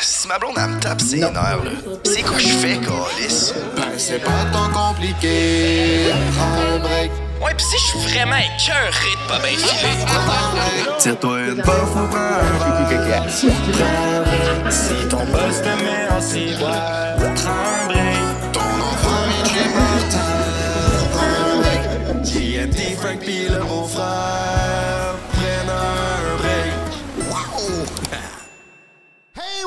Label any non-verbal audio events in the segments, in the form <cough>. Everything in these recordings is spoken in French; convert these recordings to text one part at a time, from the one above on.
si ma blonde, elle me tape c'est nerfs, là, c'est quoi je fais, Calis? Ben, c'est pas tant compliqué. Prends un break. Ouais, pis si je suis vraiment écœuré de pas bien filer. Tire-toi une bof ou prends un Si ton boss te met en ciboire, prends un break.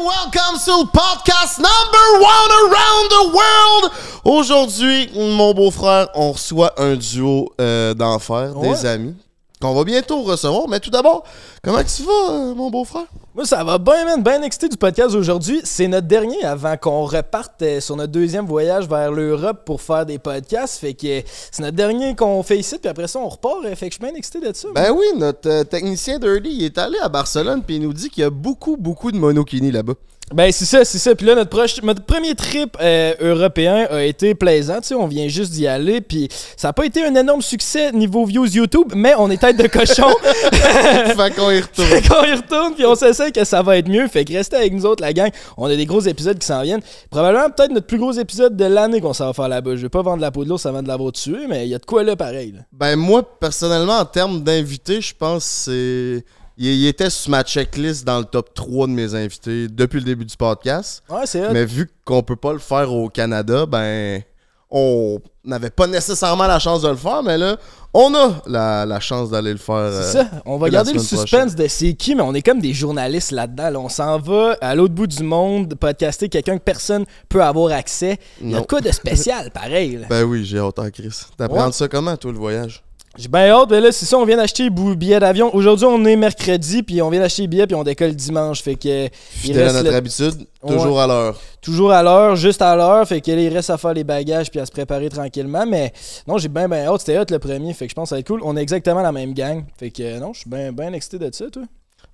welcome to podcast number one around the world. Aujourd'hui, mon beau-frère, on reçoit un duo euh, d'enfer, des amis qu'on va bientôt recevoir. Mais tout d'abord, comment tu vas, euh, mon beau-frère? Moi, ça va bien, Bien excité du podcast aujourd'hui. C'est notre dernier avant qu'on reparte euh, sur notre deuxième voyage vers l'Europe pour faire des podcasts. Fait que euh, c'est notre dernier qu'on fait ici, puis après ça, on repart. Fait que je suis bien excité de ça. Ben oui, notre technicien Dirty, il est allé à Barcelone, puis il nous dit qu'il y a beaucoup, beaucoup de monokini là-bas. Ben, c'est ça, c'est ça. Puis là, notre, notre premier trip euh, européen a été plaisant. Tu sais, on vient juste d'y aller. Puis ça n'a pas été un énorme succès niveau views YouTube, mais on est tête de cochon. <laughs> <laughs> fait qu'on y retourne. Fait qu'on y retourne, puis on s'essaie que ça va être mieux. Fait que restez avec nous autres, la gang. On a des gros épisodes qui s'en viennent. Probablement, peut-être notre plus gros épisode de l'année qu'on s'en va faire là-bas. Je vais pas vendre la peau de l'ours, avant de l'avoir tué, mais il y a de quoi là pareil. Ben, moi, personnellement, en termes d'invités, je pense que c'est il, était sur ma checklist dans le top 3 de mes invités depuis le début du podcast. Ouais, c'est Mais vu qu'on peut pas le faire au Canada, ben on n'avait pas nécessairement la chance de le faire, mais là, on a la, chance d'aller le faire. c'est euh, ça. On va garder le suspense de c'est qui, mais on est comme des journalistes là-dedans. on s'en va à l'autre bout du monde podcaster quelqu'un que personne peut avoir accès. Il y a de de spécial, pareil. Ben oui, j'ai autant, hein, Chris. T'apprends ouais. ça comment, toi, le voyage? J'ai bien hâte, mais là, c'est ça, on vient d'acheter les billets d'avion. Aujourd'hui, on est mercredi, puis on vient d'acheter les billets, puis on décolle dimanche. Fait que. notre habitude, toujours à l'heure. Toujours à l'heure, juste à l'heure. Fait que il reste à faire les bagages, puis à se préparer tranquillement. Mais non, j'ai bien, bien hâte. C'était hâte le premier, fait que je pense que ça va être cool. On est exactement la même gang. Fait que non, je suis bien, excité de ça, toi.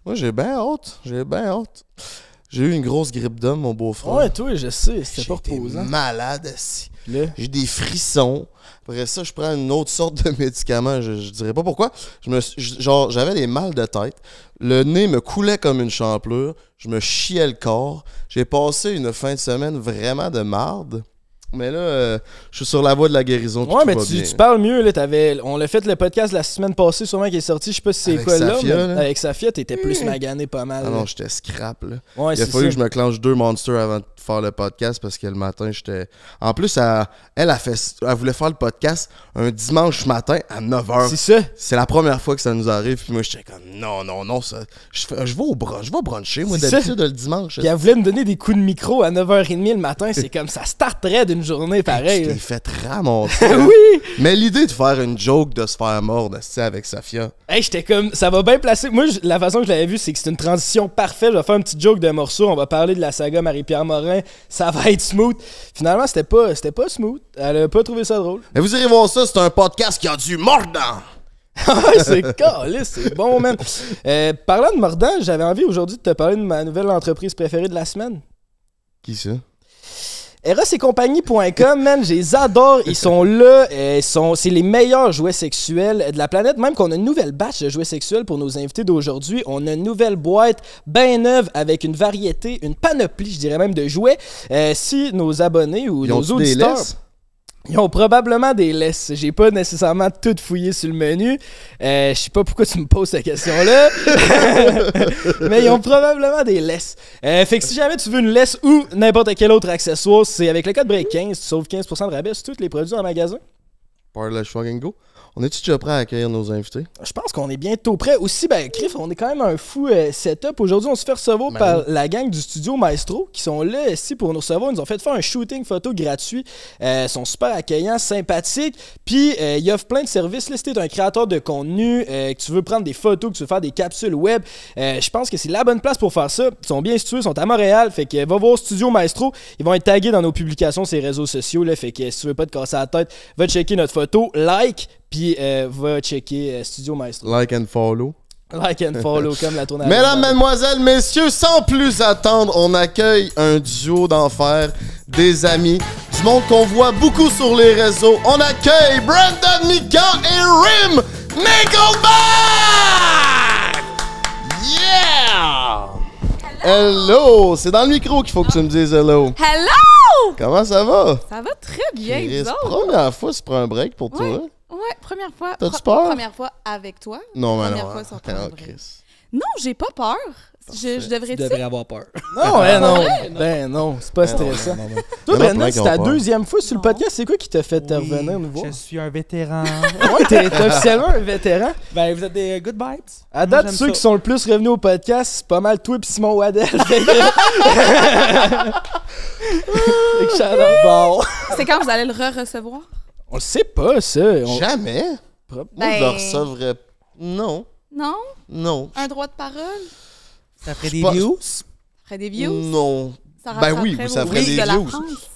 Moi, j'ai bien hâte. J'ai bien hâte. J'ai eu une grosse grippe d'homme, mon beau-frère. Ouais, toi, je sais, c'était pas reposant. malade, si. J'ai des frissons. Après ça, je prends une autre sorte de <laughs> médicament. Je, dirais pas pourquoi. genre, j'avais des mal de tête. Le nez me coulait comme une champlure. Je me chiais le corps. J'ai passé une fin de semaine vraiment de marde. Mais là, euh, je suis sur la voie de la guérison. Ouais, mais tu, parles mieux. Là, on l'a fait le podcast la semaine passée, sûrement qui est sorti. Je sais pas si c'est quoi là, Avec Safia, t'étais plus mmh. magané pas mal. Ah non, j'étais scrap. Là. Il a fallu que je me clenche deux monsters avant de faire le podcast parce que le matin, j'étais. En plus, elle, a fait, elle voulait faire le podcast un dimanche matin à 9h. C'est ça. C'est la première fois que ça nous arrive. Puis moi, j'étais comme non, non, non. Je, vais au brunch. Je vais bruncher, moi, d'habitude, le dimanche. Puis elle voulait me donner des coups de micro à 9h30 le matin. C'est comme ça starterait d'une journée pareille. Je t'ai fait ramasser. <laughs> oui! Mais l'idée de faire une joke de se faire mordre c'est avec Safia. Hey, j'étais comme, ça va bien placer. Moi, la façon que je l'avais vu, c'est que c'est une transition parfaite. Je vais faire un petit joke de morceau. On va parler de la saga Marie-Pierre Morin. Ça va être smooth. Finalement, c'était pas, pas smooth. Elle a pas trouvé ça drôle. Mais vous irez voir ça, c'est un podcast qui a du mordant. <laughs> c'est calé, c'est bon, même. Euh, parlant de mordant, j'avais envie aujourd'hui de te parler de ma nouvelle entreprise préférée de la semaine. Qui ça? compagnie.com man, je les adore. Ils sont là. Euh, sont, c'est les meilleurs jouets sexuels de la planète. Même qu'on a une nouvelle batch de jouets sexuels pour nos invités d'aujourd'hui. On a une nouvelle boîte bien neuve avec une variété, une panoplie, je dirais même, de jouets. Euh, si nos abonnés ou nos auditeurs. Ils ont probablement des laisses. J'ai pas nécessairement tout fouillé sur le menu. Euh, je sais pas pourquoi tu me poses cette question-là. <laughs> Mais ils ont probablement des laisses. Euh, fait que si jamais tu veux une laisse ou n'importe quel autre accessoire, c'est avec le code BREAK15, tu sauves 15% de rabais sur tous les produits en magasin. Par la Go. On est-tu déjà prêt à accueillir nos invités? Je pense qu'on est bientôt prêt. Aussi, ben, Criff, on est quand même un fou euh, setup. Aujourd'hui, on se fait recevoir ben par la gang du studio Maestro qui sont là ici pour nous recevoir. Ils nous ont fait faire un shooting photo gratuit. Euh, ils sont super accueillants, sympathiques. Puis, euh, ils offrent plein de services. Là, si tu un créateur de contenu, que tu veux prendre des photos, que tu veux faire des capsules web, je pense que c'est la bonne place pour faire ça. Ils sont bien situés, ils sont à Montréal. Fait que va voir Studio Maestro. Ils vont être tagués dans nos publications, sur les réseaux sociaux. fait que si tu veux pas te casser la tête, va checker notre photo, like puis euh, va checker euh, Studio Maestro. Like and follow. Like and follow, comme la tournée. Mesdames, mademoiselles, messieurs, sans plus attendre, on accueille un duo d'enfer, des amis, du monde qu'on voit beaucoup sur les réseaux. On accueille Brandon Mika et Rim Nickelback! Yeah! Hello! C'est dans le micro qu'il faut que tu me dises hello. Hello! Comment ça va? Ça va très bien, Chris, première fois, tu prends un break pour toi. Ouais, première fois. Première fois avec toi. Non, mais première non. Fois sans oh, non, j'ai pas peur. Je, devrais tu devrais avoir peur. <laughs> Non, ben, ben, ben non. Ben non, c'est pas stressant. Toi, c'est ta deuxième fois sur le podcast. C'est quoi qui t'a fait oui, revenir à nouveau? Je suis un vétéran. <laughs> ouais, t'es officiellement un vétéran. Ben, vous êtes des euh, good vibes. À date, ceux qui sont le plus revenus au podcast, c'est pas mal toi et Simon Waddell. <laughs> c'est quand vous allez le re-recevoir? On le sait pas, ça. Jamais. On On le ben- Non. Non? Non. Un droit de parole? Ça ferait des views. Ça ferait des views? Non ben oui, ça ferait des views.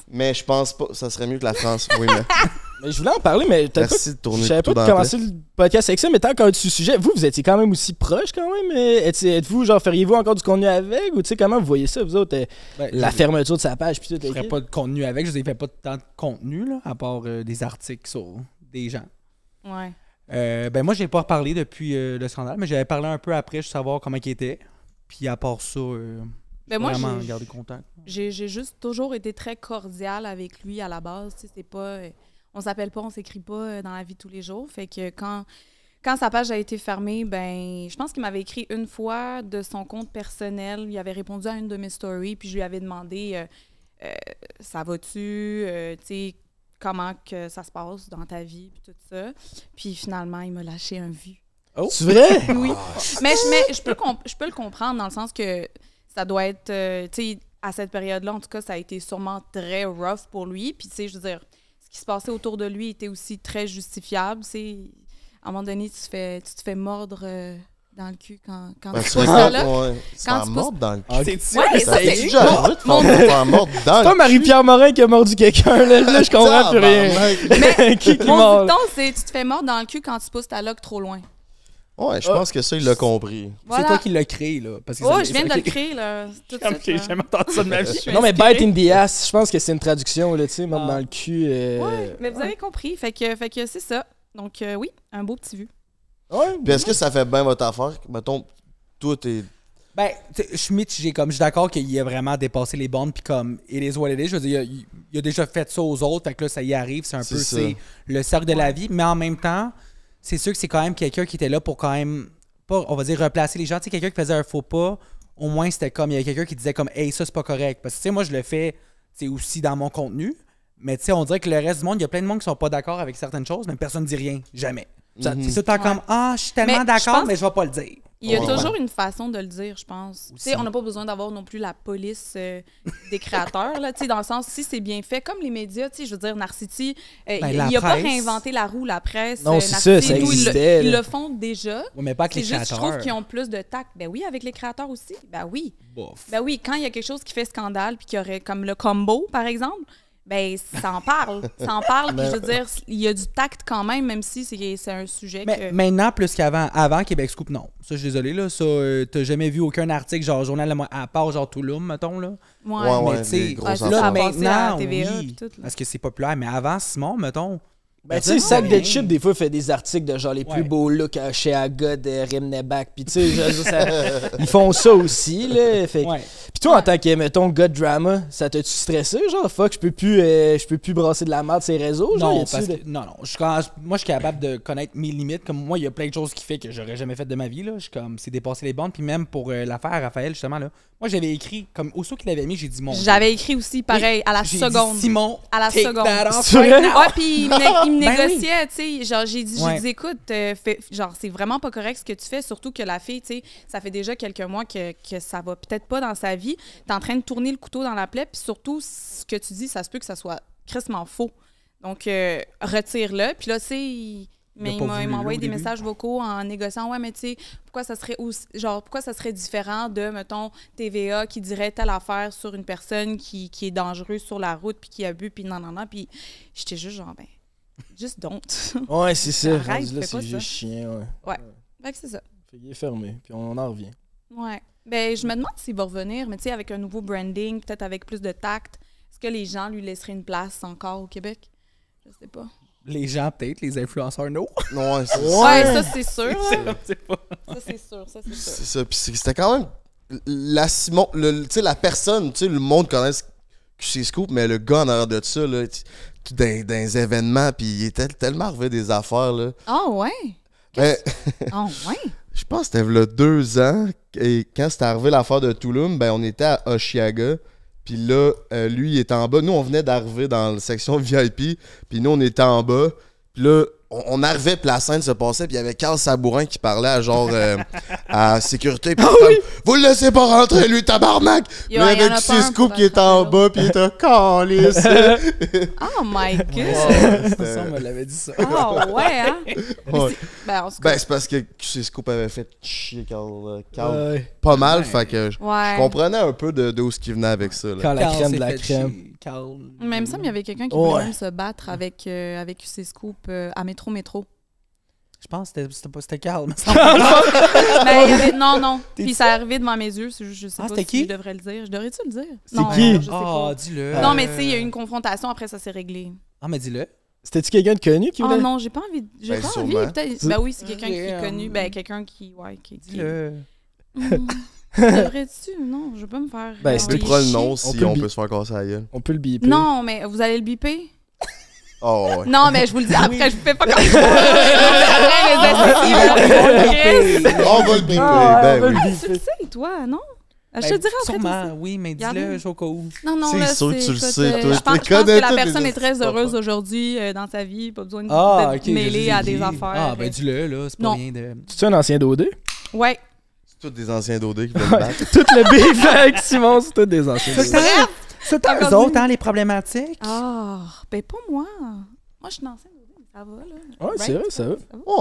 Mais je pense pas, ça serait mieux que la France. Oui, mais. <laughs> je voulais en parler, mais tu as. de tourner je savais pas de commencer le podcast avec ça, mais tant qu'on est sujet, vous, vous étiez quand même aussi proche quand même. Êtes-vous, genre, feriez-vous encore du contenu avec ou tu sais, comment vous voyez ça, vous autres, euh, ben, la fermeture de sa page, puis tout. Je pas de contenu avec, je vous ai fait pas tant de contenu, là, à part euh, des articles sur des gens. Ouais. Euh, ben moi, j'ai pas reparlé depuis le scandale, mais j'avais parlé un peu après, je savoir comment il était. Puis à part ça, ben, mais vraiment contact. J'ai juste toujours été très cordiale avec lui à la base. C'est pas, euh, on s'appelle pas, on s'écrit pas euh, dans la vie tous les jours. Fait que quand, quand sa page a été fermée, ben, je pense qu'il m'avait écrit une fois de son compte personnel. Il avait répondu à une de mes stories, puis je lui avais demandé euh, ça va-tu, comment que ça se passe dans ta vie, puis tout ça. Puis finalement, il m'a lâché un vu. Oh! C'est vrai? <laughs> oui. Ah, mais, mais je peux, je peux le comprendre dans le sens que ça doit être, euh, tu sais, à cette période-là, en tout cas, ça a été sûrement très rough pour lui. Puis, tu sais, je veux dire, ce qui se passait autour de lui était aussi très justifiable. Tu sais, à un moment donné, tu, fais, tu te fais mordre. Euh, dans le cul quand, quand ben, tu pousses ça, là. Quand tu mordre dans le ah, cul. C'est-tu ouais, ça, c'est déjà de mordre dans le cul. pas Marie-Pierre Morin qui a mordu quelqu'un, là, je comprends <laughs> plus rien. Mais <laughs> qui, mon dicton, c'est tu te fais mordre dans le cul quand tu pousses ta loque trop loin. Ouais, je pense que ça, il l'a ah. compris. C'est toi qui l'as créé, là. Parce que oh, je viens de le créer, là. ça de ma <laughs> vie. Non, mais bite in the ass, je pense que c'est une traduction, là, tu sais, ah. dans le cul. Euh, ouais, mais vous avez compris. Fait que, fait que c'est ça. Donc, euh, oui, un beau petit vu. ouais. Puis est-ce que ça fait bien votre affaire? Mettons, tout est. Ben, schmitt j'ai je suis comme je suis d'accord qu'il a vraiment dépassé les bornes, puis comme il les what it je veux dire, il a, déjà fait ça aux autres, fait que là, ça y arrive, c'est un peu c'est le cercle de la vie, mais en même temps, c'est sûr que c'est quand même quelqu'un qui était là pour quand même, pas, on va dire, replacer les gens. Tu quelqu'un qui faisait un faux pas, au moins c'était comme, il y a quelqu'un qui disait comme, hey, ça c'est pas correct. Parce que, tu sais, moi je le fais, c'est aussi dans mon contenu. Mais tu sais, on dirait que le reste du monde, il y a plein de monde qui sont pas d'accord avec certaines choses, mais personne ne dit rien, jamais. Mhm. C'est tout le temps comme Ah, je suis tellement d'accord, mais je vais pas le dire. Il y a toujours une façon de le dire, je pense. Tu on n'a pas besoin d'avoir non plus la police euh, des créateurs, là, dans le sens, si c'est bien fait, comme les médias, je veux dire, Narcity, euh, ben, il il n'a pas réinventé la roue, la presse. Non, euh, c'est ça, ça ils, le, font déjà. mais pas avec les juste, Je trouve qu'ils ont plus de tact. Ben oui, avec les créateurs aussi. Ben oui. Ben oui, quand il y a quelque chose qui fait scandale, puis qui aurait comme le combo, par exemple, ben ça en parle. ça en parle, puis je veux dire, il y a du tact quand même, même si c'est un sujet mais, Maintenant, plus qu'avant, avant Québec Scoop, non. Ça, je suis désolé, là, ça, euh, t'as jamais vu aucun article, genre journal, à part genre Toulouse, mettons, là. Ouais, mais, ouais, ah, là, maintenant, parce que c'est populaire, mais avant, Simon, mettons... Ben, ben, tu sais, Sac de chip des fois, fait des articles de genre les plus beaux looks euh, chez de euh, Rimneback. Puis, tu sais, <laughs> ils font ça aussi, là. Fait Puis, toi, en tant que, mettons, God Drama, ça t'a-tu stressé? Genre, fuck, je peux plus, euh, je peux plus brasser de la merde ces réseaux? Genre, non, non, Je, moi, je suis capable de connaître mes limites. Comme moi, il y a plein de choses qui fait que j'aurais jamais fait de ma vie, là. Je comme, c'est dépasser les bandes. Puis, même pour l'affaire Raphaël, justement, là. Moi, j'avais écrit, comme saut qui l'avait mis, j'ai dit mon. J'avais écrit aussi, pareil, à la seconde. à la seconde. puis <laughs> me ben négociait, tu sais. Genre, j'ai dit, écoute, euh, genre, c'est vraiment pas correct ce que tu fais, surtout que la fille, tu sais, ça fait déjà quelques mois que, que ça va peut-être pas dans sa vie. T'es en train de tourner le couteau dans la plaie, puis surtout, ce que tu dis, ça se peut que ça soit crissement faux. Donc, euh, retire-le. Puis là, c'est. Mais il m'a envoyé des messages vocaux en négociant Ouais, mais tu sais, pourquoi ça serait genre pourquoi ça serait différent de, mettons, TVA qui dirait telle affaire sur une personne qui, qui est dangereuse sur la route puis qui a bu, puis non, non, non. Puis j'étais juste genre, ben, Juste don't. <laughs> Ouais, c'est ça. c'est juste chien, ouais. Ouais. Fait c'est ça. Fait est fermé, puis on en revient. Ouais. Ben, je me demande s'il va revenir, mais tu sais, avec un nouveau branding, peut-être avec plus de tact, est-ce que les gens lui laisseraient une place encore au Québec? Je sais pas. Les gens, peut-être, les influenceurs, non. Ouais, ça, c'est sûr. <laughs> Ça, c'est sûr. Ça, c'est sûr. C'est ça. Puis c'était quand même. La Simon, tu sais, la personne, tu sais, le monde connaît QC Scoop, mais le gars en arrière de ça, là, d'un dans les événements, puis il était tellement arrivé des affaires, Ah oh, <laughs> ouais? Je pense que c'était deux ans, et quand c'était arrivé l'affaire de Tulum, ben on était à Oshiaga, puis là, euh, lui, il était en bas. Nous, on venait d'arriver dans la section <laughs> VIP, puis nous, on était en bas. Puis là, on, arrivait, puis la scène se passait, puis il y avait Carl Sabourin qui parlait à genre euh, à sécurité. Puis ah comme, Vous le laissez pas rentrer, lui, tabarnak! mais avec y qui était en bas, puis il était calice. <laughs> <laughs> oh my god! Wow, ça, on me l'avait dit ça. Oh ouais, hein? <laughs> Ben, ben c'est parce que QC Scoop avait fait chier Carl, euh, pas mal, fait que je, comprenais un peu de, ce qui venait avec ça. Quand la crème de la crème ça Mais il y avait quelqu'un qui pouvait voulait même se battre avec, euh, avec UC Scoop euh, à Métro Métro. Je pense que c'était calme. <laughs> Ben, non, non. <laughs> Puis ça arrivé devant mes yeux. Je, sais ah, pas si je devrais le dire. Je devrais-tu le dire? C'est qui? Ah, dis-le. Non, mais tu sais, il y a eu une confrontation. Après, ça s'est réglé. Ah, mais dis-le. C'était-tu quelqu'un de connu qui oh, voulait... Oh non, j'ai pas envie. J'ai ben, pas envie. bah oui, c'est quelqu'un qui est connu. Ben quelqu'un qui... Ouais, qui... Dis-le. Qui... <laughs> Hum. Devrais-tu? Non, je vais pas me faire. Ben, c'est tu prends le nom, si on peut, se faire casser la gueule. On peut le biper. Non, mais vous allez le biper? Oh, ouais. Non, mais je vous le dis après, je vous fais pas comme <laughs> ça. On va le biper. Ah, ben le tu le sais, toi, non? Ah, je te ben, dirais en sûrement, oui, mais dis-le, Choco. Non, non, C'est sûr que tu le sais. Euh, toi, je pense, que la personne est très heureuse aujourd'hui euh, dans sa vie. Pas besoin de, te mêler à des affaires. Ah, ben euh. dis-le, là. C'est pas rien de. Tu es un ancien dodé? Ouais tous des anciens d'OD qui veulent me battre. tout le beef Simon, c'est tous des anciens d'OD. C'est eux autres, hein, les problématiques. Ah, oh, ben pas moi. Moi, je suis une ça va, là. Ouais, c'est vrai, ça va.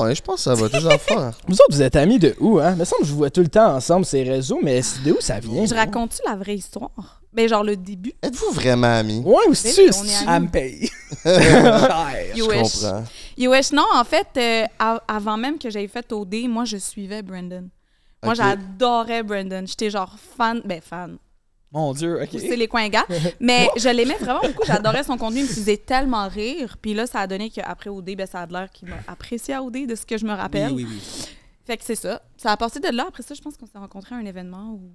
Ouais, je pense que ça va, toujours <laughs> Vous autres, vous êtes amis de où, hein? Il me semble que je vous vois tout le temps ensemble, ces réseaux, mais de où ça vient? Je raconte-tu la vraie histoire? Ben, genre le début. Êtes-vous vraiment amis? Ouais, ou si tu me paye. <laughs> <laughs> Je comprends. Wesh, non, en fait, euh, avant même que j'aille fait OD, moi, je suivais Brandon. Moi, j'adorais Brandon. J'étais genre fan, ben fan. Mon Dieu, OK. C'est les coins gars. <laughs> Mais je l'aimais vraiment beaucoup. J'adorais son contenu. Il me faisait tellement rire. Puis là, ça a donné qu'après OD, ben, ça a l'air qu'il m'a apprécié à de ce que je me rappelle. Oui, oui, oui. Fait que c'est ça. Ça a passé de là. Après ça, je pense qu'on s'est rencontrés à un événement où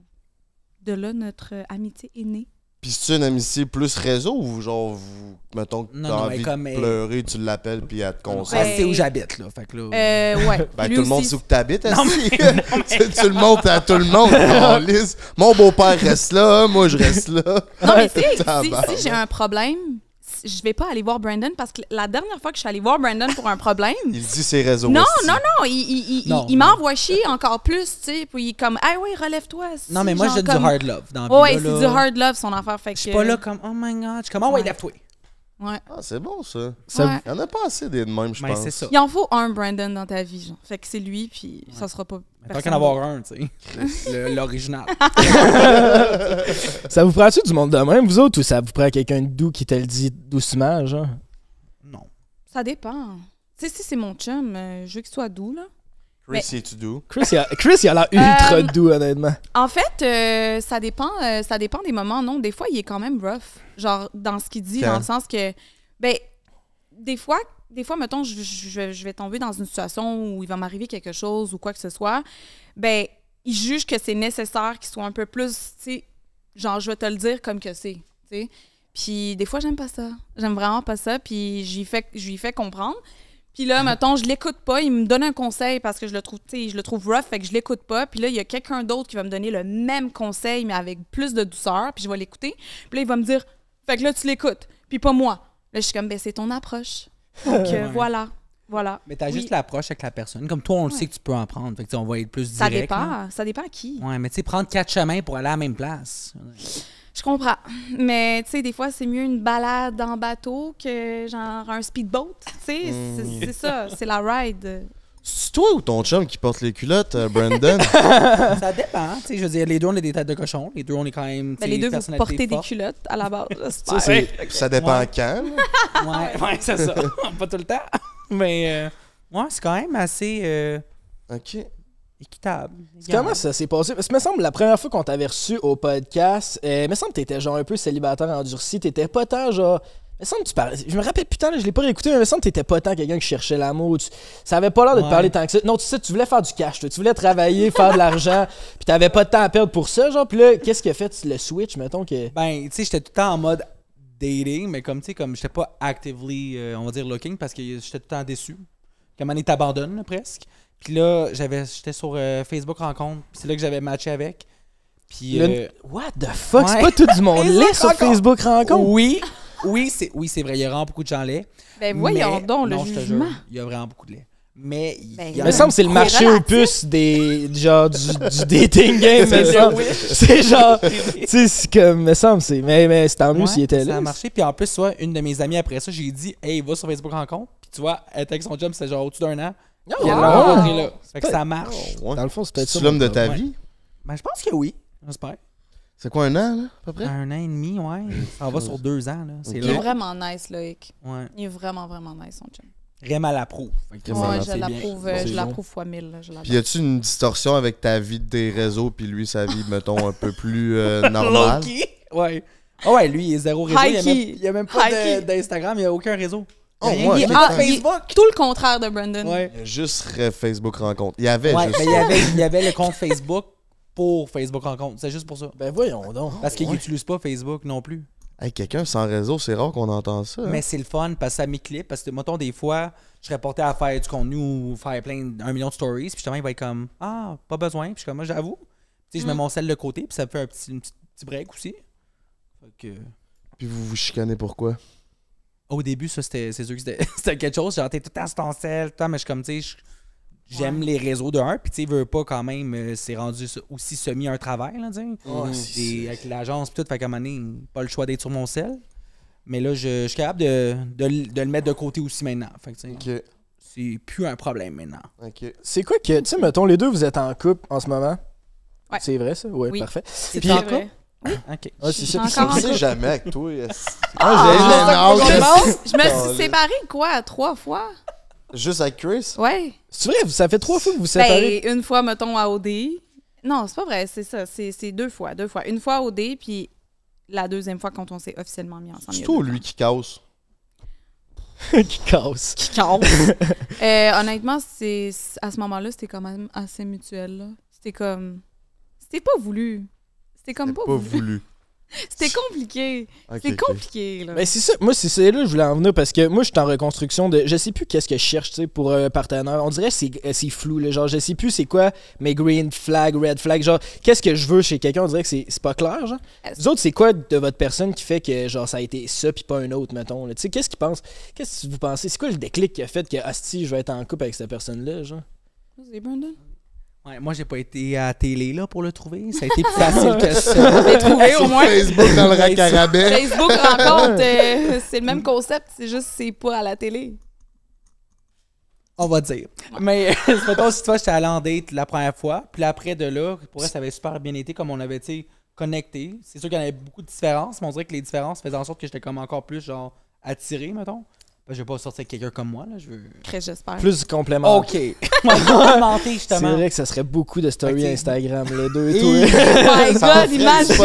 de là, notre amitié est née. Puis c'est une amitié plus réseau ou genre, vous, mettons que t'as envie de pleurer, tu l'appelles puis elle te ben, conseille. c'est où j'habite, là. Fait que Euh, ouais. <laughs> Ben, tout le monde sait où t'habites, habites assis. mais- <laughs> tu, le montres à tout le monde, <laughs> Mon beau-père reste là, moi je reste là. Non, mais si, si j'ai un problème, je vais pas aller voir Brandon parce que la dernière fois que je suis allée voir Brandon pour un problème. <laughs> il dit ses réseaux. Non, non, non. Il, il, il, m'envoie chier encore plus, tu sais. Puis il est comme, ah hey, oui, relève-toi. Non, mais moi, j'ai du hard love dans c'est du hard love, son affaire. Fait que... Je suis pas là comme, oh my god. Je suis comme, oh ouais, Ouais. Ah, c'est bon, ça. ça Il y en a pas assez des mêmes, je ben, pense. Il en faut un, Brandon, dans ta vie. Genre. Fait que c'est lui, puis ça sera pas. Tant qu'en avoir un, tu <laughs> sais. L'original. ça vous prend-tu du monde de même, vous autres, ou ça vous prend quelqu'un de doux qui te le dit doucement, genre? Non. Ça dépend. Tu sais, si c'est mon chum, euh, je veux qu'il soit doux, là. Chris, il a, l'air ultra euh, doux, honnêtement. En fait, euh, ça dépend euh, ça dépend des moments, non. Des fois, il est quand même rough, genre dans ce qu'il dit, dans le sens que, ben, des fois, des fois, mettons, je, je- vais tomber dans une situation où il va m'arriver quelque chose ou quoi que ce soit, ben, il juge que c'est nécessaire qu'il soit un peu plus, tu sais, genre, je vais te le dire comme que c'est, tu sais. Puis des fois, j'aime pas ça. J'aime vraiment pas ça, puis j'y je lui fais comprendre. Puis là, mettons, je l'écoute pas, il me donne un conseil parce que je le trouve, je le trouve rough, fait que je l'écoute pas. Puis là, il y a quelqu'un d'autre qui va me donner le même conseil, mais avec plus de douceur, puis je vais l'écouter. Puis là, il va me dire, fait que là, tu l'écoutes, puis pas moi. Là, je suis comme, ben, c'est ton approche. <laughs> Donc, euh, voilà. Voilà. Mais tu juste l'approche avec la personne. Comme toi, on le sait que tu peux en prendre. Fait que on va être plus direct. Ça dépend. Ça dépend à qui. Ouais, mais tu sais, prendre quatre chemins pour aller à la même place. <laughs> Je comprends. Mais, tu sais, des fois, c'est mieux une balade en bateau que genre un speedboat. Tu sais, hmm. c'est ça, c'est la ride. C'est toi ou ton chum qui porte les culottes, euh, Brandon? <laughs> ça dépend. tu sais, je veux dire, les deux, on des têtes de cochon. Les deux, on est quand même. Mais ben, les deux, vous portez des culottes à la base. ça, <laughs> ça dépend quand. <laughs> ouais, ouais c'est ça. Pas tout le temps. Mais, moi, euh, c'est quand même assez. Euh, OK. Comment ça s'est passé? Parce que me semble la première fois qu'on t'avait reçu au podcast, euh, me semble que t'étais genre un peu célibataire endurci, t'étais pas tant genre. Me semble que tu parlais. Je me rappelle putain, je l'ai pas réécouté, mais me semble que t'étais pas tant quelqu'un qui cherchait l'amour. Tu... Ça avait pas l'air de te parler tant que ça. Non, tu sais, tu voulais faire du cash, tu voulais travailler, faire de l'argent, <laughs> puis t'avais pas de temps à perdre pour ça, genre. Puis là, qu'est-ce qui a fait le switch, mettons que. Ben, tu sais, j'étais tout le temps en mode dating, mais comme tu sais, comme j'étais pas actively, euh, on va dire, looking parce que j'étais tout le temps déçu. Comme on t'abandonne presque. Puis là, j'avais, j'étais sur euh, Facebook rencontre. Puis c'est là que j'avais matché avec. Puis. Euh, What the fuck? C'est pas tout du monde <laughs> laid sur Facebook rencontre? Oui. Oui, c'est, oui, c'est vrai. Il y a vraiment beaucoup de gens là. Ben voyons mais, donc, le non, jugement. Jure, il y a vraiment beaucoup de lait. Mais ben, il me semble que c'est le marché aux puces des, genre, du, <laughs> dating game. c'est genre, tu sais, comme, me semble, c'est, mais, mais c'est en mieux s'il était là. Ça a marché. Puis en plus, soit une de mes amies après ça, j'ai dit, hey, va sur Facebook rencontre. Puis tu vois, elle était avec son job, c'était genre au-dessus d'un an. Il y a que ça marche. Oh, Dans le fond, c'est ça. l'homme de ta vie? Ben, je pense que oui. J'espère. C'est quoi, un an, là, à peu près? Un an et demi, ouais. <laughs> Ça va sur deux ans, là. C'est Il est vraiment nice, Loïc. Ouais. Il est vraiment, vraiment nice, son chum. Rémal approuve. l'approuve. Ouais, je l'approuve, je l'approuve fois mille. Puis y a-tu une distorsion avec ta vie des réseaux, puis lui, sa vie, mettons, un peu plus euh, <laughs> normale? Ouais. Ah ouais, lui, il est zéro réseau. Il n'y a même, même pas d'Instagram, il n'y a aucun réseau. Oh, ah, Facebook. tout le contraire de Brandon. Ouais. juste Facebook rencontre. Il y avait, juste... ça. il avait, y avait le <laughs> compte Facebook pour Facebook rencontre. C'est juste pour ça. Ben voyons donc. Parce qu'il n'utilise pas Facebook non plus. Hey, quelqu'un sans réseau, c'est rare qu'on entend ça. Hein. Mais c'est le fun parce que ça m'éclipse. Parce que, mettons, des fois, je serais porté à faire du contenu ou faire plein un million de stories. Puis justement, il va être comme Ah, pas besoin. Puis je suis comme, j'avoue. je mets mm. mon sel de côté. Puis ça me fait un petit, petit, break aussi. Fait que... Puis vous vous chicanez pourquoi? Au début, ça, c'était sûr que <laughs> c'était quelque chose. Genre, tout le ton sel, mais je suis comme, tu sais, j'aime les réseaux de un, puis tu sais, veux pas quand même, euh, c'est rendu aussi semi un travail, avec l'agence, puis tout, fait qu'à un moment pas le choix d'être sur mon sel. Mais là, je, suis capable de, le mettre de côté aussi maintenant. Fait que, C'est plus un problème maintenant. C'est quoi que, tu sais, mettons, les deux, vous êtes en couple en ce moment. C'est vrai, ça? oui, parfait. C'est en couple? Oui. Ah, ok. Ah, c'est ça. sais jamais avec toi. <laughs> Ah, ah j'ai Je me suis séparée, quoi, trois fois? Juste avec Chris? Ouais. C'est vrai, ça fait trois fois que vous vous séparez. Ben, une fois, mettons, à OD. Non, c'est pas vrai, c'est ça. C'est deux fois, deux fois. Une fois à OD, puis la deuxième fois quand on s'est officiellement mis ensemble. C'est tout lui <laughs> qui casse. qui casse. Qui <laughs> casse. Euh, honnêtement, c'est à ce moment-là, c'était quand même assez mutuel. C'était comme. C'était pas voulu. C'était comme pas, voulu. <laughs> C'était compliqué. C'était compliqué. Là. Mais ben, c'est ça. Moi, c'est ça. Là, je voulais en venir parce que moi, je suis en reconstruction de. Je sais plus qu'est-ce que je cherche pour un euh, partenaire. On dirait que euh, c'est flou. Là. Genre, je sais plus c'est quoi mes green flag, red flag. Genre, qu'est-ce que je veux chez quelqu'un. On dirait que c'est pas clair. Genre. Euh, vous autres, c'est quoi de votre personne qui fait que genre ça a été ça puis pas un autre, mettons. Tu sais, qu'est-ce qu'ils pensent Qu'est-ce que vous pensez C'est quoi le déclic qui a fait que, si je vais être en couple avec cette personne-là, genre Ouais, moi, j'ai pas été à télé là, pour le trouver. Ça a été plus facile que ça. J'ai <laughs> trouvé au moins. <laughs> Facebook dans le rack Facebook rencontre, euh, c'est le même concept, c'est juste c'est pas à la télé. On va dire. Mais <laughs> mettons, si toi, j'étais allé en date la première fois, puis après de là, pour elle, ça avait super bien été comme on avait, été connecté. C'est sûr qu'il y en avait beaucoup de différences, mais on dirait que les différences faisaient en sorte que j'étais comme encore plus, genre, attiré, mettons. Je vais pas sortir avec quelqu'un comme moi, là. Je veux. j'espère. Plus complément. OK. <laughs> <laughs> justement. C'est vrai que ça serait beaucoup de stories Instagram, les deux et tout. <laughs> Oh my god, imagine!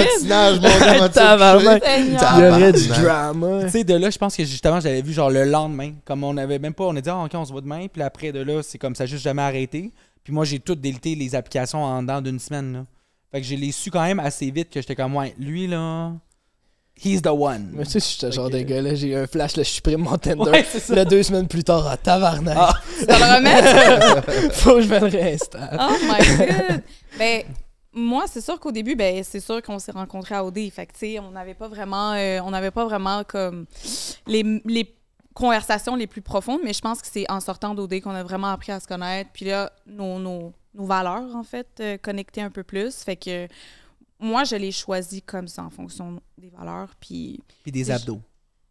il aurait du drama. Tu sais, de là, je pense que justement, j'avais vu genre le lendemain. Comme on avait même pas, on a dit, Ah, OK, on se voit demain. Puis après, de là, c'est comme ça, juste jamais arrêté. Puis moi, j'ai tout délité les applications en dedans d'une semaine, là. Fait que je les su quand même assez vite que j'étais comme, ouais, lui, là. He's the one. Mais tu sais, ce genre de gars J'ai eu un flash, je supprime mon Tinder. deux semaines plus tard, à tavarna Ah. le <laughs> remettre? <laughs> Faut que je me le réinstalle. Oh my god! ben, moi, c'est sûr qu'au début, ben, c'est sûr qu'on s'est rencontrés à OD. on n'avait pas vraiment, euh, on n'avait pas vraiment comme les, conversations les plus profondes, mais je pense que c'est en sortant d'OD qu'on a vraiment appris à se connaître. Puis là, nos, valeurs, en fait, euh, connectées un peu plus. Fait que moi, je l'ai choisi comme ça en fonction des valeurs. Puis, puis des abdos.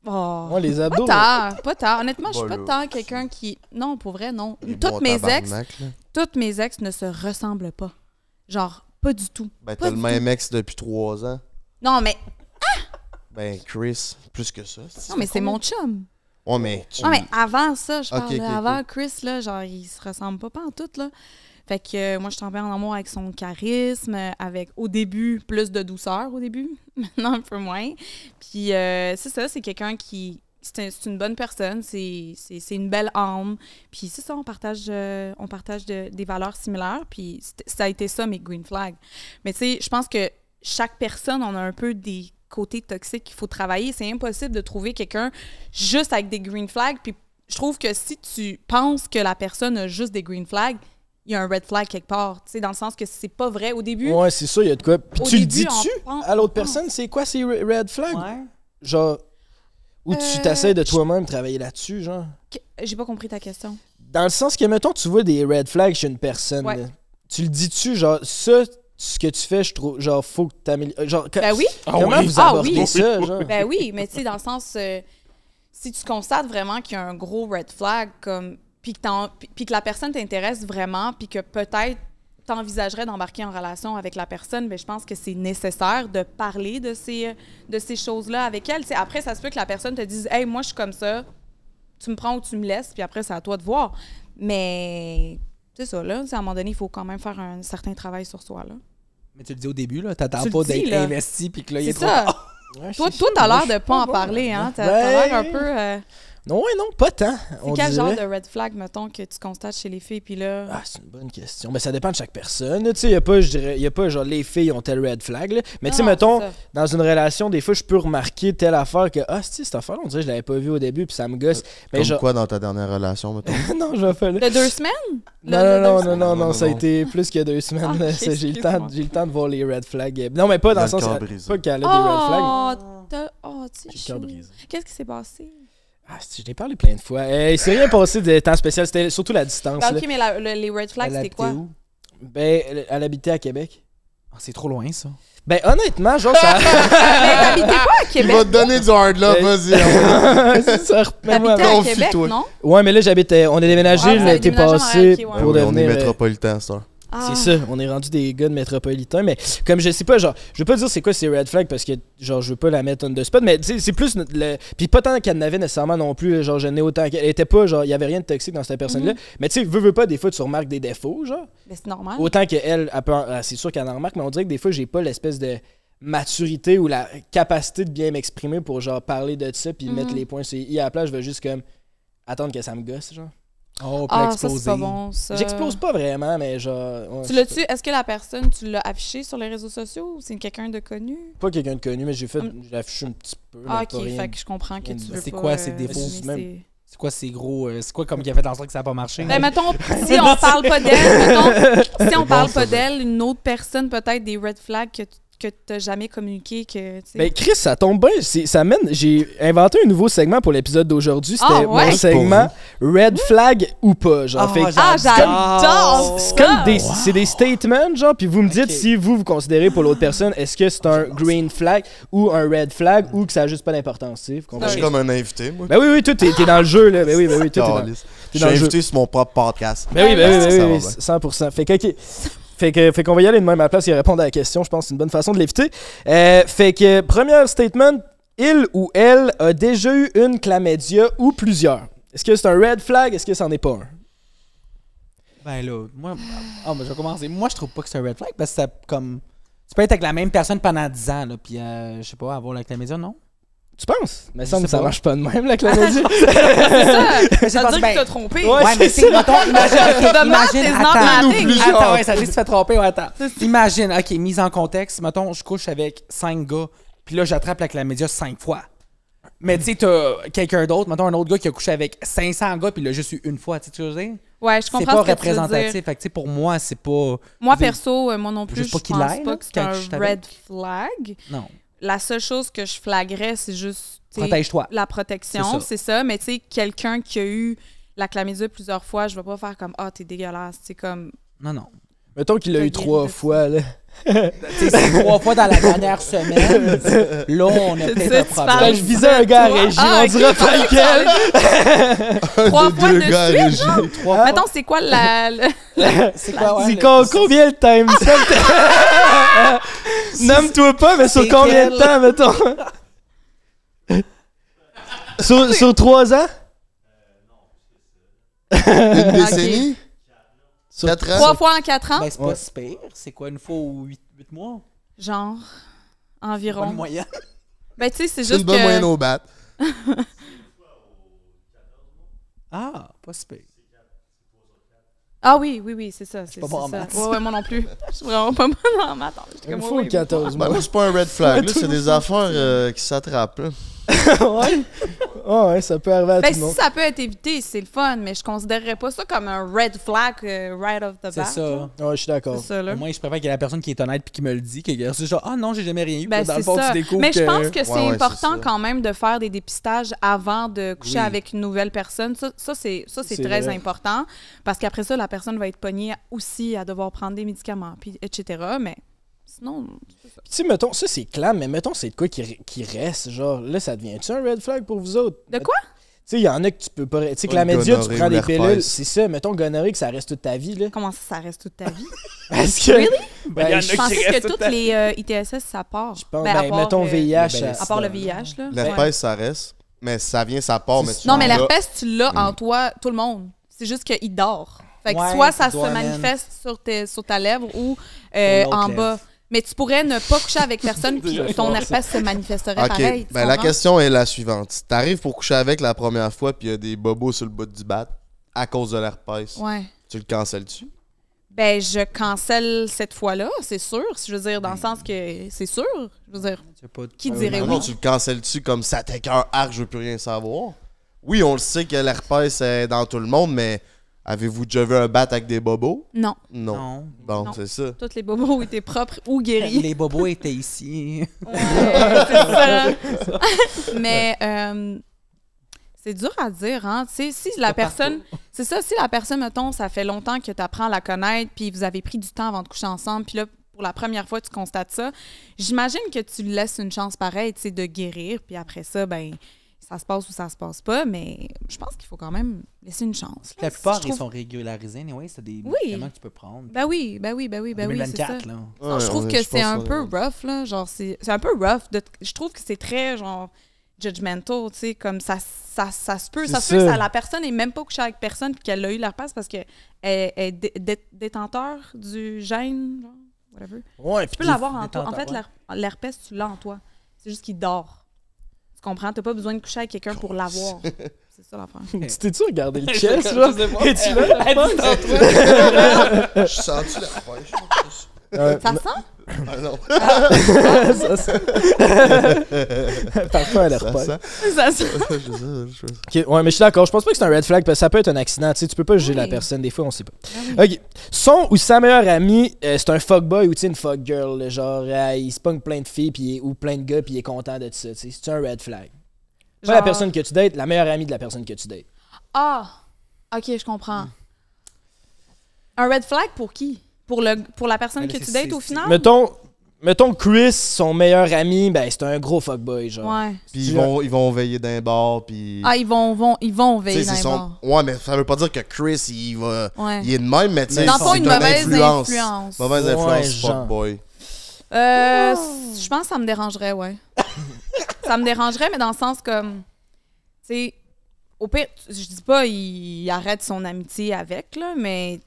Oh, les abdos. Pas tard, pas tard. Honnêtement, je suis pas temps quelqu'un qui. Non, pour vrai, non. toutes mes ex, toutes mes ex ne se ressemblent pas. Genre, pas du tout. Ben, t'as le même ex depuis trois ans. Non, mais. Ben, Chris, plus que ça. Non, mais c'est mon chum. Ouais, mais. Non, mais avant ça, je parle. avant Chris, là, genre, il se ressemble pas, pas en tout, là. Fait que euh, moi, je tombée en amour avec son charisme, avec au début plus de douceur au début, <laughs> maintenant un peu moins. Puis euh, c'est ça, c'est quelqu'un qui. C'est une bonne personne, c'est une belle âme. Puis c'est ça, on partage, euh, on partage des valeurs similaires. Puis ça a été ça, mes green flags. Mais tu sais, je pense que chaque personne, on a un peu des côtés toxiques qu'il faut travailler. C'est impossible de trouver quelqu'un juste avec des green flags. Puis je trouve que si tu penses que la personne a juste des green flags, il y a un red flag quelque part, tu sais, dans le sens que c'est pas vrai au début. Ouais, c'est ça, il y a de quoi. Puis tu le dis-tu à l'autre personne, c'est quoi ces red flags? Ouais. Genre, ou tu euh, t'essayes de toi-même travailler là-dessus, genre? J'ai pas compris ta question. Dans le sens que, mettons, tu vois des red flags chez une personne, tu le dis-tu, genre, ça, ce que tu fais, je trouve, genre, faut que t'améliores. Euh, genre, ben oui. <laughs> comment ah oui. vous ah abordez ça, genre? Ben oui, mais tu sais, dans le sens, euh, si tu constates vraiment qu'il y a un gros red flag, comme puis que, la personne t'intéresse vraiment, puis que peut-être t'envisagerais d'embarquer en relation avec la personne, mais ben, je pense que c'est nécessaire de parler de ces, de ces choses-là avec elle. après, ça se peut que la personne te dise Hey, moi, je suis comme ça, tu me prends ou tu me laisses, puis après, c'est à toi de voir. Mais c'est ça, là. À un moment donné, il faut quand même faire un certain travail sur soi, là. Mais tu le dis au début, là, t'attends pas d'être investi, puis que là, il est, a trop... ça. <laughs> toi, t'as l'air de pas, en parler, hein? T'as l'air un peu... Euh, non, ouais, non, pas tant. quel genre de red flag, mettons, que tu constates chez les filles, puis là... Ah, c'est une bonne question. Mais ben, ça dépend de chaque personne. Tu sais, il n'y a pas, je dirais, y a pas genre, les filles ont tel red flag. Là. Mais tu sais, mettons, dans une relation, des fois, je peux remarquer telle affaire que, ah, c'est cette affaire, on dirait, je l'avais pas vu au début, puis ça me gosse. Euh, mais Comme quoi dans ta dernière relation, mettons? <laughs> non, je vais faire... De deux semaines? Non, non, non, non, non, non, ça a été plus que deux semaines. Ah, j'ai, le temps, j'ai le temps de voir les red flags. Non, mais pas dans, le sens... Pas qu'elle a des red oh, flags. Oh, Qu'est-ce qui s'est passé? Ah, je t'ai parlé plein de fois. Il euh, il s'est rien passé de temps spécial, c'était surtout la distance. ok, mais les red flags, c'était quoi? Ben, elle habitait à Québec. Ah, c'est trop loin, ça. Ben, honnêtement, genre, ça. <laughs> mais t'habitais pas à Québec? Il va te donner du hard love, ben, vas-y. Hein. <laughs> ça, à Québec, non? Ouais, mais là, j'habitais. On est déménagé, j'ai été était passé pour devenir. On est métropolitain, ça. C'est ah. ça, on est rendu des gars de métropolitain, mais comme je sais pas, genre, je veux pas dire c'est quoi ces red flags parce que, genre, je veux pas la mettre on the spot, mais c'est plus. Le... Puis pas tant qu'elle n'avait nécessairement non plus, genre, je n'ai autant qu'elle était pas, genre, il y avait rien de toxique dans cette personne-là. Mhm. Mais tu sais, veux, veux pas, des fois, tu remarques des défauts, genre. Mais c'est normal. Autant qu'elle, elle, ah, c'est sûr qu'elle en remarque, mais on dirait que des fois, j'ai pas l'espèce de maturité ou la capacité de bien m'exprimer pour, genre, parler de ça puis mettre mhm. les points sur i à la place, je veux juste comme attendre que ça me gosse, genre. Oh, ah, ça, c'est pas bon, ça. J'explose pas vraiment, mais genre. tu l'as-tu, est-ce que la personne, tu l'as affiché sur les réseaux sociaux ou c'est quelqu'un de connu? Pas quelqu'un de connu, mais j'ai fait, hum. affiché un petit peu. Ah, ok, fait que je comprends que tu veux. C'est quoi ces défauts, même? C'est quoi ces gros. Euh, c'est quoi comme il a fait dans le truc que ça n'a pas marché? Ben, <laughs> mettons, si on parle pas d'elle, mettons, <laughs> si on parle pas d'elle, une autre personne, peut-être des red flags que tu que tu t'as jamais communiqué que. Ben Mais Chris, ça tombe bien. Ça mène. J'ai inventé un nouveau segment pour l'épisode d'aujourd'hui. C'était ah, mon ah, segment Red Flag ou pas. Genre, ah, ah j'adore. C'est comme des, c'est des statements, genre. Puis vous me dites si vous vous considérez pour l'autre personne, est-ce que c'est un green flag ou un red flag ou que ça n'a juste pas d'importance. Je suis comme un invité, moi. Ben oui, oui, toi, t'es dans le jeu, là. Ben oui, ben oui, toi, dans, dans le jeu. Je suis invité sur mon propre podcast. Ben oui, ben oui, ben oui, oui, oui, 100%. Fait que, ok. Fait que fait qu'on va y aller de même à la place et répondre à la question. Je pense que c'est une bonne façon de l'éviter. Euh, fait que premier statement, il ou elle a déjà eu une chlamydia ou plusieurs. Est-ce que c'est un red flag Est-ce que c'en est pas un Ben là, moi, ah, ben, je vais commencer. Moi, je trouve pas que c'est un red flag parce que ça comme tu peux être avec la même personne pendant 10 ans là, puis euh, je sais pas avoir la chlamydia, non tu penses? Mais ça, ça marche pas de même, la <laughs> clanodie. c'est ça. <laughs> Ça veut dire qu'il t'as ben, trompé. Ouais, mais c'est, mettons, <laughs> imagine, imagine, ben, attends, attends, ouais, ça dit que tu fais tromper, ouais, attends. Imagine, ok, mise en contexte, mettons, je couche avec cinq gars, puis là, j'attrape la clamédia cinq fois. Mais tu sais, t'as quelqu'un d'autre, mettons, un autre gars qui a couché avec 500 gars, puis là l'a juste eu une fois, tu sais, veux Ouais, je comprends. C'est pas ce que Tu sais pour moi, c'est pas. Moi, perso, euh, moi non plus, je, pense pas que c'est un red flag. Non la seule chose que je flagrais, c'est juste. protège La protection, c'est ça. Mais tu sais, quelqu'un qui a eu la chlamydia plusieurs fois, je vais pas faire comme Ah, oh, t'es dégueulasse. C'est comme. Non, non. Mettons qu'il l'a eu trois fois, là. <laughs> c'est trois fois dans la dernière semaine. <laughs> Là, on a peut-être un problème. Ben, je visais un gars à Régie, on dirait pas lequel. trois fois de gars suite, genre? Mettons, c'est quoi la... <laughs> C'est quoi, combien le time? Nomme-toi pas, mais sur combien de temps, mettons? sur, trois ans? Euh, Une décennie? Quatre fois en quatre ans? Ben, c'est pas Ouais. C'est quoi, une fois ou huit, mois? Genre, environ. une environ. moyenne. <laughs> Ben, tu sais, c'est juste une bonne moyenne au bat. <laughs> Ah, pas si pire. Ah oui, oui, oui, c'est ça. C'est pas bon en maths. Ouais, ouais, moi non plus. Je suis vraiment pas bon en maths. Il Une fois ou 14 ben, mois. moi, c'est pas un red flag. C'est des affaires euh, qui s'attrapent. <laughs> Ah, ouais. ça peut arriver à ben, tout le monde. Si ça peut être évité, c'est le fun, mais je considérerais pas ça comme un red flag euh, right off the bat. C'est ça. Ah, je suis d'accord. Moi, je préfère qu'il y ait la personne qui est honnête et qui me le dit, qui genre, ah oh, non, j'ai jamais rien eu. Ben, dans ça. Mais je pense que c'est important quand même de faire des dépistages avant de coucher avec une nouvelle personne. Ça, ça c'est très important parce qu'après ça, la personne va être pognée aussi à devoir prendre des médicaments, puis etc. Mais Sinon. Tu sais, mettons, ça c'est clam, mais mettons, c'est de quoi qui, qui reste, genre, là, ça devient-tu un red flag pour vous autres? De quoi? Tu sais, il y en a que tu peux pas. Tu sais, la que média tu prends des pilules. C'est ça, mettons, gonorrhée, que ça reste toute ta vie. Là. Comment ça, ça reste toute ta vie? <laughs> Parce que. Really? <laughs> Ben, ben, je pensais que toutes les ITSS, euh, ça part. Je pense, ben, ben mettons, VIH. Euh, à part le VIH, là. L'herpès, ça reste. Mais ça vient, ça part. non, mais l'herpès, tu l'as en mm. toi, tout le monde. C'est juste qu'il dort. Fait que soit ça se manifeste sur, tes, sur ta lèvre ou euh, en bas. Mais tu pourrais ne pas coucher avec personne, puis <laughs> ton herpès se manifesterait pareil. Ben, la question est la suivante. arrives pour coucher avec la première fois, puis il y a des bobos sur le bout du bat à cause de l'herpès. Ouais. Tu le cancelles-tu? Ben, je cancelle cette fois-là, c'est sûr. Je veux dire, dans le sens que c'est sûr. Je veux dire, qui dirait ben Non, oui? tu le cancelles-tu comme ça qu'un arc, je veux plus rien savoir? Oui, on le sait que l'herpès est dans tout le monde, mais Avez-vous déjà vu un bat avec des bobos? Non. Non. Bon, c'est ça. Toutes les bobos étaient propres ou guéris. les bobos étaient ici. <laughs> c'est ça. <laughs> Mais euh, c'est dur à dire, hein? si la personne. C'est ça, si la personne, mettons, ça fait longtemps que tu apprends à la connaître, puis vous avez pris du temps avant de coucher ensemble, puis là, pour la première fois, tu constates ça, j'imagine que tu laisses une chance pareille, tu sais, de guérir, puis après ça, ben ça se passe ou ça se passe pas, mais je pense qu'il faut quand même laisser une chance. la plupart, ils sont régularisés, mais anyway, c'est des médicaments que tu peux prendre. Ben oui, ben oui, ben oui, ben oui. c'est ça. je trouve que c'est un peu rough, là. Genre, c'est un peu rough. Je trouve que c'est très, genre, judgmental, tu sais, comme ça, ça, se peut. Ça se peut que la personne et même pas que avec personne qu'elle a eu l'herpès parce qu'elle est détenteur du gène, genre, whatever. tu peux l'avoir en toi. En fait, l'herpès, tu l'as en toi. C'est juste qu'il dort. Tu T'as pas besoin de coucher avec quelqu'un pour l'avoir. <laughs> C'est ça l'affaire. <laughs> Tu t'es-tu regardé le <laughs> chest, là? Es-tu là? Je sens-tu la poche? Euh, ah, <laughs> ah, ça sent ah non. ça, ça. Parfois, elle a Ça, ça. ouais, mais je suis d'accord. Je pense pas que c'est un red flag parce que ça peut être un accident. Tu, sais, tu peux pas juger la personne. Des fois, on sait pas. Ah ok. Son ou sa meilleure amie, euh, c'est un fuckboy ou une fuckgirl. girl. genre, euh, il se plein de filles ou plein de gars puis il est content de ça. C'est un red flag. Genre... Pas la personne que tu dates, la meilleure amie de la personne que tu dates. Ah, ok, je comprends. Un red flag pour qui? pour, le, pour la personne que tu dates au final? Mettons, mettons Chris, son meilleur ami, ben c'est un gros fuckboy, genre. Puis ils vont, ils vont veiller d'un bord. puis... Ah, ils vont, vont, ils vont veiller d'un bord. Ça Ouais, mais ça veut pas dire que Chris, il va... Il est de même, mais tu sais, c'est une mauvaise influence. Mauvaise influence, fuckboy. Euh, je pense que ça me dérangerait, ouais. <laughs> ça me dérangerait, mais dans le sens comme... Tu sais, au pire, je dis pas il arrête son amitié avec, là, mais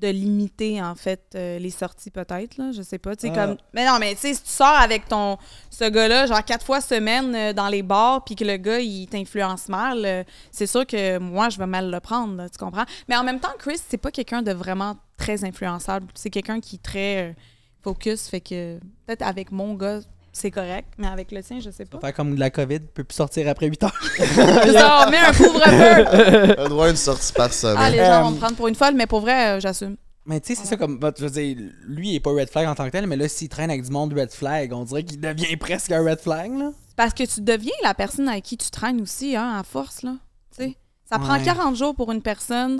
de limiter en fait euh, les sorties peut-être là je sais pas ah. comme mais non mais tu sais si tu sors avec ton ce gars là genre quatre fois semaine euh, dans les bars puis que le gars il t'influence mal euh, c'est sûr que moi je vais mal le prendre tu comprends mais en même temps Chris c'est pas quelqu'un de vraiment très influençable c'est quelqu'un qui est très focus fait que peut-être avec mon gars c'est correct, mais avec le tien, je sais pas. Faire comme de la COVID, peut plus sortir après 8 heures. ça, <laughs> on un couvre-feu. on doit une sortie par semaine. Ah, les gens vont euh, me prendre pour une folle, mais pour vrai, euh, j'assume. Mais tu sais, c'est ça comme. Bah, je veux dire, lui, il est pas red flag en tant que tel, mais là, s'il traîne avec du monde red flag, on dirait qu'il devient <laughs> presque un red flag, là. Parce que tu deviens la personne avec qui tu traînes aussi, hein, à force, là. Tu sais, ça prend 40 jours pour une personne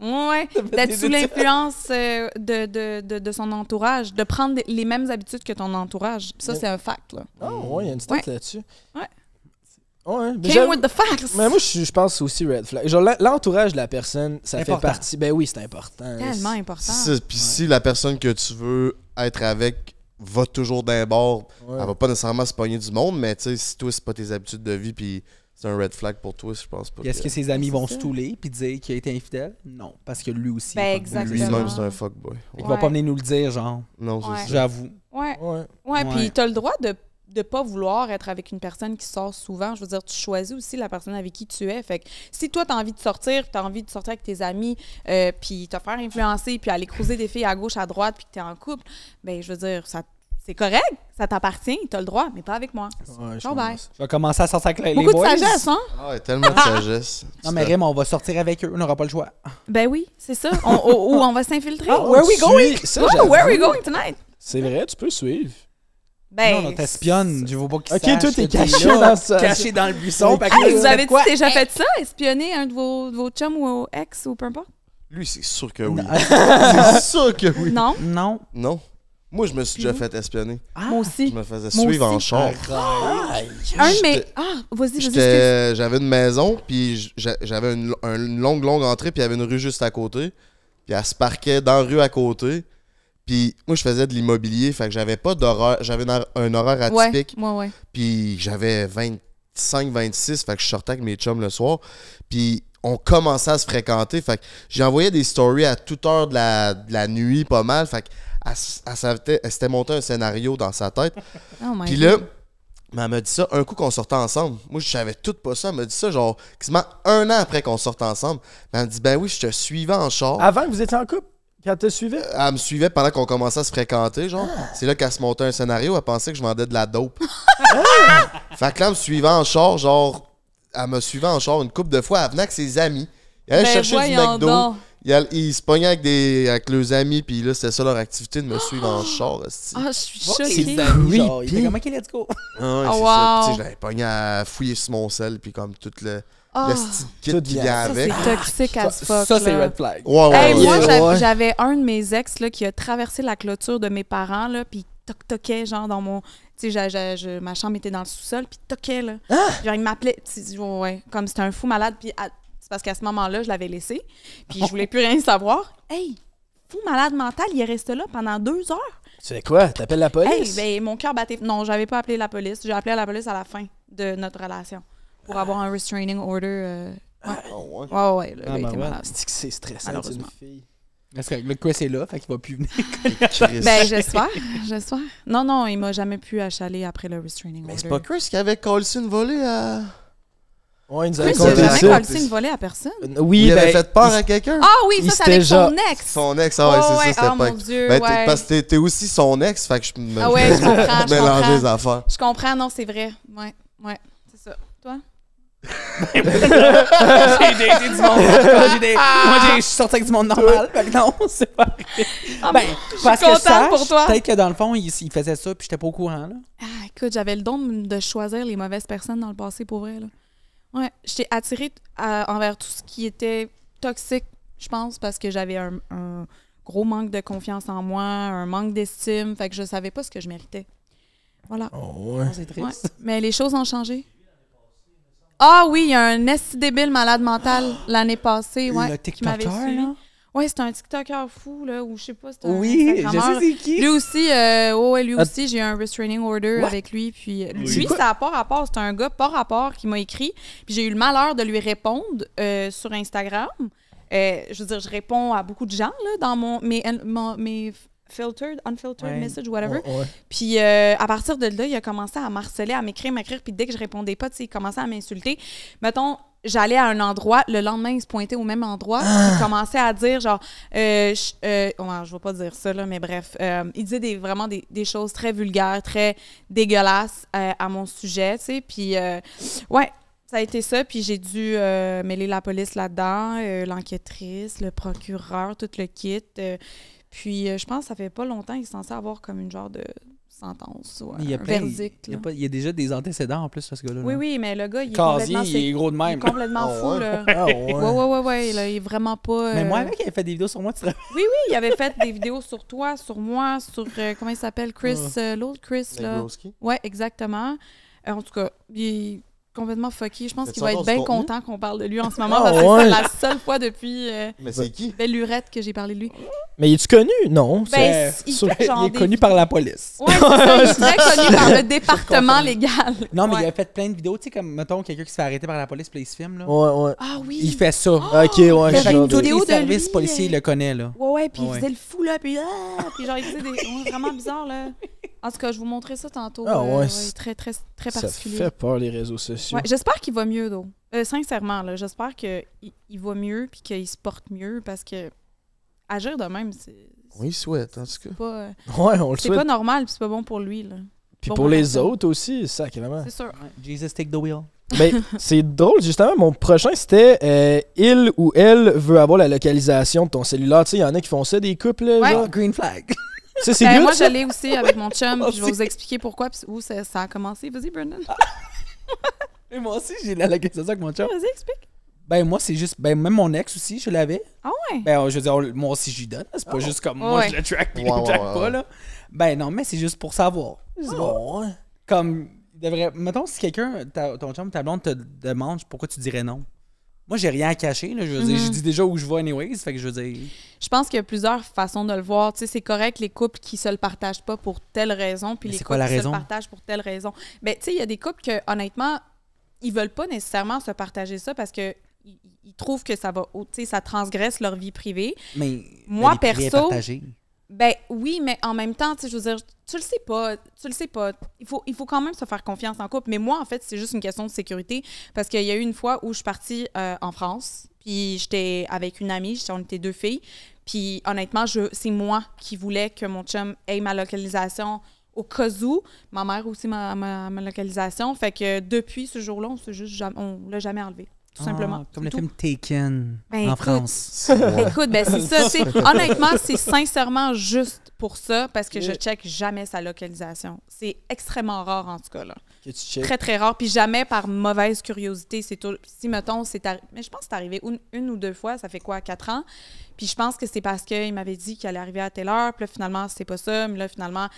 Ouais, d'être sous l'influence euh, de, de, de, son entourage, de prendre les mêmes habitudes que ton entourage. Ça, c'est un fact, là. Ah, oh, ouais, il y a une stat là-dessus. Ouais. Ouais, with the facts. Mais moi, je, je pense aussi red flag. Genre, l'entourage de la personne, ça fait partie. Ben oui, c'est important. Tellement important. Puis si la personne que tu veux être avec va toujours d'un bord, elle elle va pas nécessairement se pogner du monde, mais tu sais, si toi, c'est pas tes habitudes de vie, puis c'est un red flag pour toi, je pense pas. Est-ce que... ses amis vont se touler puis dire qu'il a été infidèle? Non, parce que lui aussi. Ben, Lui-même, c'est un fuckboy. Il va pas venir nous le dire, genre. Non, J'avoue. Ouais. Ouais, ouais. puis t'as le droit de de pas vouloir être avec une personne qui sort souvent. Je veux dire, tu choisis aussi la personne avec qui tu es. Fait que si toi, tu as envie de sortir, tu as envie de sortir avec tes amis, euh, puis te faire influencer, puis aller croiser des filles à gauche, à droite, puis que tu es en couple, ben je veux dire, ça c'est correct, ça t'appartient, t'as le droit, mais pas avec moi. Ouais, je, vais commencer à sortir avec les, Beaucoup boys. Beaucoup de sagesse, hein? Ah, tellement de ah. sagesse. non, mais Rim, on va sortir avec eux, on n'aura pas le choix. Ben oui, c'est ça. On, ou, on va s'infiltrer. Ah, where are we going? where are we going tonight? C'est vrai, tu peux suivre. Ben, non, on t'espionne, je veux pas qu'ils Ok, toi, t'es caché, dans caché dans le buisson. vous avez déjà fait ça? Espionner un de vos, de vos chums ou ex ou peu importe? Lui, c'est sûr que oui. <laughs> c'est sûr que oui. Non? Non. Non. Moi, je me suis déjà fait espionner. Ah. moi aussi. Je me faisais suivre en chambre. Ah, mais. Ah, vas-y, J'avais une maison, puis j'avais une, longue, longue entrée, puis il y avait une rue juste à côté. Puis elle se parquait dans la rue à côté. Puis moi, je faisais de l'immobilier, fait que j'avais pas d'horreur. J'avais un horreur atypique. Ouais, ouais, ouais. Puis j'avais 25, 26, fait que je sortais avec mes chums le soir. Puis on commençait à se fréquenter. Fait que j'envoyais des stories à toute heure de la, de la nuit, pas mal. Fait que elle, s'était monté un scénario dans sa tête. <laughs> Oh Puis là, elle m'a dit ça un coup qu'on sortait ensemble. Moi, je savais tout pas ça. Elle m'a dit ça, genre, quasiment un an après qu'on sortait ensemble. elle me dit, ben oui, je te suivais en char. Avant que vous étiez en couple? qu'elle te suivait? Euh, elle me suivait pendant qu'on commençait à se fréquenter, genre. Ah. C'est là qu'elle se montait un scénario. Elle pensait que je vendais de la dope. <laughs> Ah! fait que là, elle me suivait en char, genre, elle me suivait en char une couple de fois. Elle venait avec ses amis. Elle allait ben chercher du McDo. Ils il se pognaient avec, des, avec leurs amis, puis là, c'était ça leur activité de me suivre en <gasps> char. Ah, je suis choquée. C'est genre, il était comme, OK, let's go. Ah, ouais, c'est ah, wow. ça. tu je l'avais pogné à fouiller sur mon sel, puis comme tout le. Oh, le ah. kit qui vient avec. C'est toxique as fuck. Ça, c'est red flag. Ouais, ouais, ouais, moi, j'avais un de mes ex là, qui a traversé la clôture de mes parents, là, puis toc-toquait, genre, dans mon. Tu sais, ma chambre était dans le sous-sol, puis toquait, là. Ah! il m'appelait. Ouais, comme c'était un fou malade, puis c'est parce qu'à ce moment-là, je l'avais laissé. Puis je oh. voulais plus rien savoir. Hey, fou malade mental, il est resté là pendant deux heures. Tu fais quoi? T'appelles la police? Hey, ben, mon cœur battait. Non, j'avais pas appelé la police. J'ai appelé la police à la fin de notre relation pour avoir un restraining order. Euh, ah, ouais. ouais. ouais, ah, ben C'est que c'est stressant, une fille. Parce que le quoi c'est là, fait qu'il va plus venir. <laughs> ben j'espère, j'espère. Non, non, il m'a jamais pu achaler après le restraining order. Mais c'est pas Chris qui avait collé une volée à... Ouais, il nous avait à personne. Euh, oui, il avait ben, fait peur à quelqu'un? Ah oui, ça, c'est avec son ex. Son ex, ah ouais, c'est ça, oh, pas. mon Dieu, ben, ouais. Parce que t'es- aussi son ex, fait que je me Ah ouais, <laughs> les affaires. Je comprends, non, c'est vrai. Ouais, ouais, c'est ça. Toi? <laughs> J'ai du monde. Moi, j'ai ah! je suis sorti avec du monde normal. mais <laughs> non, c'est pas vrai. Ben, je suis parce que Peut-être que dans le fond, il, faisait ça, puis j'étais pas au courant. Là. Ah, écoute, j'avais le don de choisir les mauvaises personnes dans le passé, pour vrai. Là. Ouais, j'étais attirée euh, envers tout ce qui était toxique, je pense, parce que j'avais un, gros manque de confiance en moi, un manque d'estime, fait que je savais pas ce que je méritais. Voilà. Oh, ouais. Mais les choses ont changé. Ah oui, il y a un esti débile malade mental l'année passée, ouais, qui m'avait suivi. Ouais, c'est un TikToker fou, là, ou je sais pas. Un oui, je sais c'est qui. Lui aussi, euh, lui ah. aussi, j'ai un restraining order avec lui. Puis euh, lui, ça a pas rapport. C'est un gars pas rapport qui m'a écrit. Puis j'ai eu le malheur de lui répondre euh, sur Instagram. Euh, je veux dire, je réponds à beaucoup de gens, là, dans mon, mes, filtered, unfiltered messages message, whatever. Puis euh, à partir de là, il a commencé à marceler, à m'écrire, m'écrire. Puis dès que je répondais pas, il commençait à m'insulter. Mettons, j'allais à un endroit, le lendemain, il se pointait au même endroit. il ah! Ils à dire, genre, euh, je, euh, vais pas dire ça, mais bref. Euh, il disait des, vraiment des, choses très vulgaires, très dégueulasses euh, à mon sujet, tu sais. Puis, ouais, ça a été ça. Puis j'ai dû mêler la police là-dedans, l'enquêtrice, le procureur, tout le kit. puis, je pense que ça fait pas longtemps qu'ils sont censés avoir comme une genre de sentence ou il y a verdict. Il y, a déjà des antécédents en plus, ce gars là. Oui, oui, mais le gars, il est complètement, il est complètement fou. Là. ouais. ouais, ouais, ouais, il est vraiment pas. Mais moi, euh, avec, il avait fait des vidéos sur moi. Tu sais. oui, oui, il avait fait des vidéos sur toi, sur moi, sur. Euh, comment il s'appelle Chris, ah. euh, l'autre Chris. Là. Ouais, exactement. en tout cas, il complètement fucké. Je pense qu'il va être bien content qu'on parle de lui en ce moment ah parce que c'est la seule fois depuis euh, Mais Belle Lurette que j'ai parlé de lui. Mais il est connu Non, ben, c'est il, est connu par la police. Ouais, c'est très <laughs> connu par le département légal. Non, mais il a fait plein de vidéos, tu sais comme mettons quelqu'un qui se fait arrêter par la police puis il se là. Ouais, ouais. Ah oui. Il fait ça. Oh! OK, ouais. Fait une vidéo de service policier, il le connaît là. Ouais, ouais, puis il faisait le fou là puis ah, puis genre il faisait des vraiment bizarre là. En tout cas, je vous montrais ça tantôt. Ah euh, ouais, c'est très, très, très particulier. Ça fait peur, les réseaux sociaux. J'espère qu'il va mieux, d'eau. sincèrement, j'espère qu'il il va mieux puis qu'il se porte mieux parce que agir de même, c'est. Oui, souhaite, en tout cas. Pas, euh, <laughs> on C'est pas normal, puis c'est pas bon pour lui. Là. Puis pour les autres aussi, ça, sacrément. C'est sûr. Jesus, take the wheel. <laughs> Ben, c'est drôle, justement. Mon prochain, c'était euh, il ou elle veut avoir la localisation de ton cellulaire. Tu sais, il y en a qui font ça, des couples. Ouais. Green flag. <laughs> Ça, c'est ben, Moi, j'allais aussi avec mon chum, <laughs> je vais vous expliquer pourquoi, puis où ça, a commencé. Vas-y, Brendan. <laughs> moi aussi, j'ai la, la question avec mon chum. Vas-y, explique. Ben, moi, c'est juste. Ben, même mon ex aussi, je l'avais. Ah ouais? Ben, je veux dire, moi aussi, j'y donne. C'est pas oh. juste comme moi, je le track puis le track pas, là. Ben, non, mais c'est juste pour savoir. Oh. Comme, devrait. Mettons, si quelqu'un, ton chum, ta blonde te demande pourquoi tu dirais non. Moi, j'ai rien à cacher. je dis mm-hmm. déjà où je vais anyways. Fait que je veux Je pense qu'il y a plusieurs façons de le voir. Tu c'est correct les couples qui ne se le partagent pas pour telle raison, puis les couples qui se le partagent pour telle raison. Mais ben, tu sais, il y a des couples que, honnêtement, ils veulent pas nécessairement se partager ça parce que ils, trouvent que ça va, tu ça transgresse leur vie privée. Mais moi, perso... Ben oui, mais en même temps, je veux dire, tu le sais pas, tu le sais pas. Il faut, il faut quand même se faire confiance en couple. Mais moi, en fait, c'est juste une question de sécurité parce qu'il y a eu une fois où je suis partie euh, en France, puis j'étais avec une amie, on était deux filles, puis honnêtement, je, c'est moi qui voulais que mon chum ait ma localisation au cas où. Ma mère aussi ma, ma, ma localisation. Fait que depuis ce jour-là, on ne l'a jamais enlevé tout simplement. Ah, comme le film Taken ben, en France. <laughs> écoute, ben, ça. <laughs> honnêtement, c'est sincèrement juste pour ça parce que je check jamais sa localisation. C'est extrêmement rare en tout cas. Là. très, très rare. Puis jamais par mauvaise curiosité. C'est Si, mettons, c'est Mais je pense que c'est arrivé une, ou deux fois, ça fait quoi, quatre ans? Puis je pense que c'est parce qu'il m'avait dit qu'il allait arriver à telle heure. Puis là, finalement, c'est pas ça. Mais là, finalement,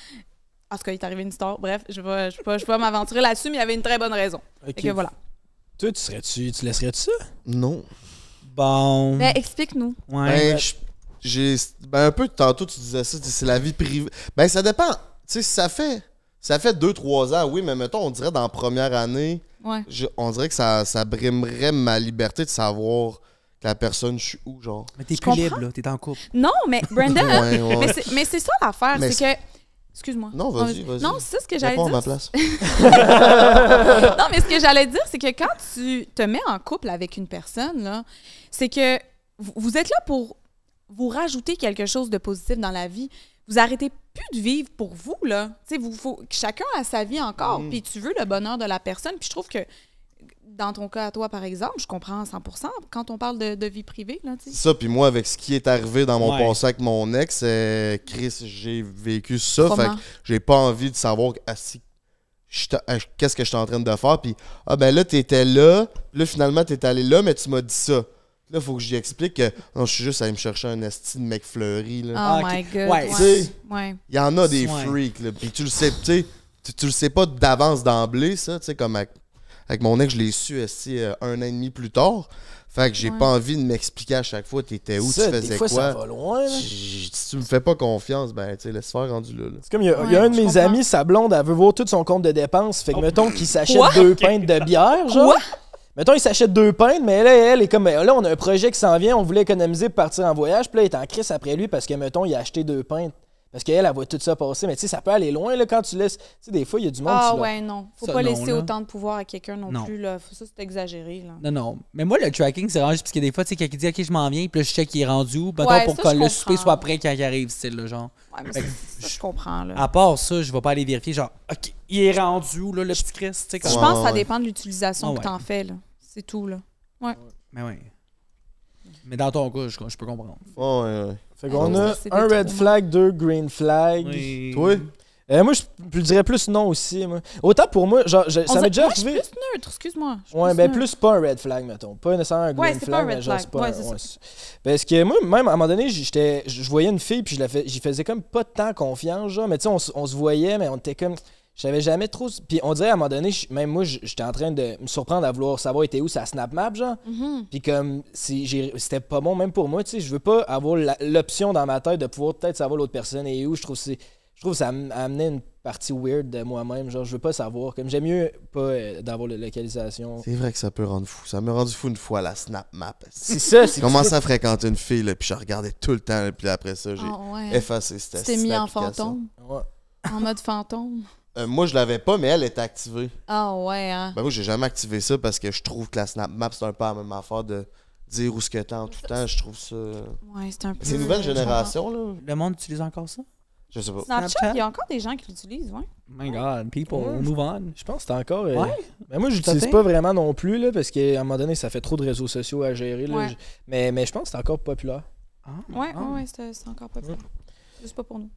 en qu'il cas, est arrivé une histoire. Bref, je ne je vais, m'aventurer là-dessus, mais il y avait une très bonne raison. que voilà. Toi, tu serais-tu. Tu laisserais-tu ça? Non. Bon. Ben, explique-nous. Ouais. Ben, j'ai. Ben, un peu tantôt, tu disais ça, c'est la vie privée. Ben, ça dépend. Tu sais, ça fait. Ça fait 2-3 ans, oui, mais mettons, on dirait dans la première année, ouais. on dirait que ça, ça brimerait ma liberté de savoir que la personne, je suis où, genre. Mais t'es plus libre, là, t'es en couple. Non, mais Brandon, <laughs> mais c'est ça l'affaire, c'est que Excuse-moi. Non, vas-y, vas-y. Non, c'est ce que j'allais dire. ma place. <laughs> non, mais ce que j'allais dire, c'est que quand tu te mets en couple avec une personne, là, c'est que vous êtes là pour vous rajouter quelque chose de positif dans la vie. Vous arrêtez plus de vivre pour vous, là. Tu sais, vous, chacun a sa vie encore. Mm. Puis tu veux le bonheur de la personne. Puis je trouve que dans ton cas à toi, par exemple, je comprends à 100 quand on parle de, vie privée. Là, ça, puis moi, avec ce qui est arrivé dans mon passé avec mon ex, euh, Chris, j'ai vécu ça. Fait que j'ai pas envie de savoir euh, qu'est-ce que je suis en train de faire. Puis, ah ben là, t'étais là, là, finalement, t'es allé là, mais tu m'as dit ça. Là, faut que j'y explique que non, je suis juste allé me chercher un esti de mec fleuri. Oh ah, my god. Ouais. Il y en a des freaks. puis tu le sais, tu, tu, le sais pas d'avance d'emblée, ça, tu sais, comme avec mon ex, je l'ai su euh, un an et demi plus tard. Fait que j'ai pas envie de m'expliquer à chaque fois t'étais où, tu faisais quoi. Si tu me fais pas confiance, ben tu laisse faire rendu là. C'est comme il y, a, un de mes amis, sa blonde, elle veut voir tout son compte de dépenses. Fait que oh. mettons qu'il s'achète deux pintes de bière, genre. Mettons, il s'achète deux pintes, mais là, elle est comme, ben, là, on a un projet qui s'en vient, on voulait économiser pour partir en voyage, puis là, il est en crise après lui parce que, mettons, il a acheté deux pintes. Parce qu'elle, elle voit tout ça passer, mais tu sais, ça peut aller loin là, quand tu laisses. Tu sais, des fois, il y a du monde. Ah ouais, non. Faut pas laisser autant de pouvoir à quelqu'un non, plus. Là. ça, c'est exagéré. Là. Non, non. Mais moi, le tracking, c'est vraiment parce que des fois, tu sais, quelqu'un dit, OK, je m'en viens, puis là, je check qu'il est rendu où, ben, pour que le souper soit prêt quand il arrive, style, là, genre. Ouais, mais je comprends, là. À part ça, je vais pas aller vérifier, genre, OK, il est rendu où, là, le petit Christ, tu sais. Je pense que ça dépend de l'utilisation ah que tu en fais, là. C'est tout, là. Ouais. Mais oui. Mais dans ton cas, je, peux comprendre. ouais. Fait qu'on a un red flag, deux green flags. Oui. Euh, moi, je, dirais plus non aussi. Moi. Autant pour moi, genre, ça m'est déjà arrivé. plus neutre, excuse-moi. Ouais, ben plus pas un red flag, mettons. Pas nécessairement un green flag, mais genre, pas un, Parce que moi, même à un moment donné, je voyais une fille, puis j'y faisais comme pas tant confiance, genre. Mais tu sais, on, se voyait, mais on était comme. J'avais jamais trop. Puis on dirait à un moment donné, même moi, j'étais en train de me surprendre à vouloir savoir était où sa snap map, genre. Mm-hmm. Puis comme, c'était pas bon même pour moi, tu sais. Je veux pas avoir l'option dans ma tête de pouvoir peut-être savoir l'autre personne et où. Je trouve que je trouve ça amenait une partie weird de moi-même. Genre, je veux pas savoir. Comme j'aime mieux pas euh, d'avoir la localisation. C'est vrai que ça peut rendre fou. Ça m'a rendu fou une fois la snap map. C'est ça. c'est Je <laughs> commençais à fréquenter une fille, puis je regardais tout le temps. Puis après ça, j'ai ah effacé cette Tu t'es mis en fantôme. En mode fantôme. Euh, moi, je l'avais pas, mais elle est activée. Ah ouais, hein? Ben, moi, j'ai jamais activé ça parce que je trouve que la Snap c'est un peu la même affaire de dire où ce que t'es en tout temps. Je trouve ça. Ouais, c'est un peu. C'est une nouvelle génération, là. Le monde utilise encore ça? Je sais pas. Snapchat, il y a encore des gens qui l'utilisent, ouais. My God, people, move on. Je pense que c'est encore. mais euh, Ouais. Ben moi, l'utilise pas vraiment non plus, là, parce qu'à un moment donné, ça fait trop de réseaux sociaux à gérer. mais, mais je pense que c'est encore populaire. Ah, ouais, ah. ouais, c'est encore populaire. C'est mm. Juste pas pour nous.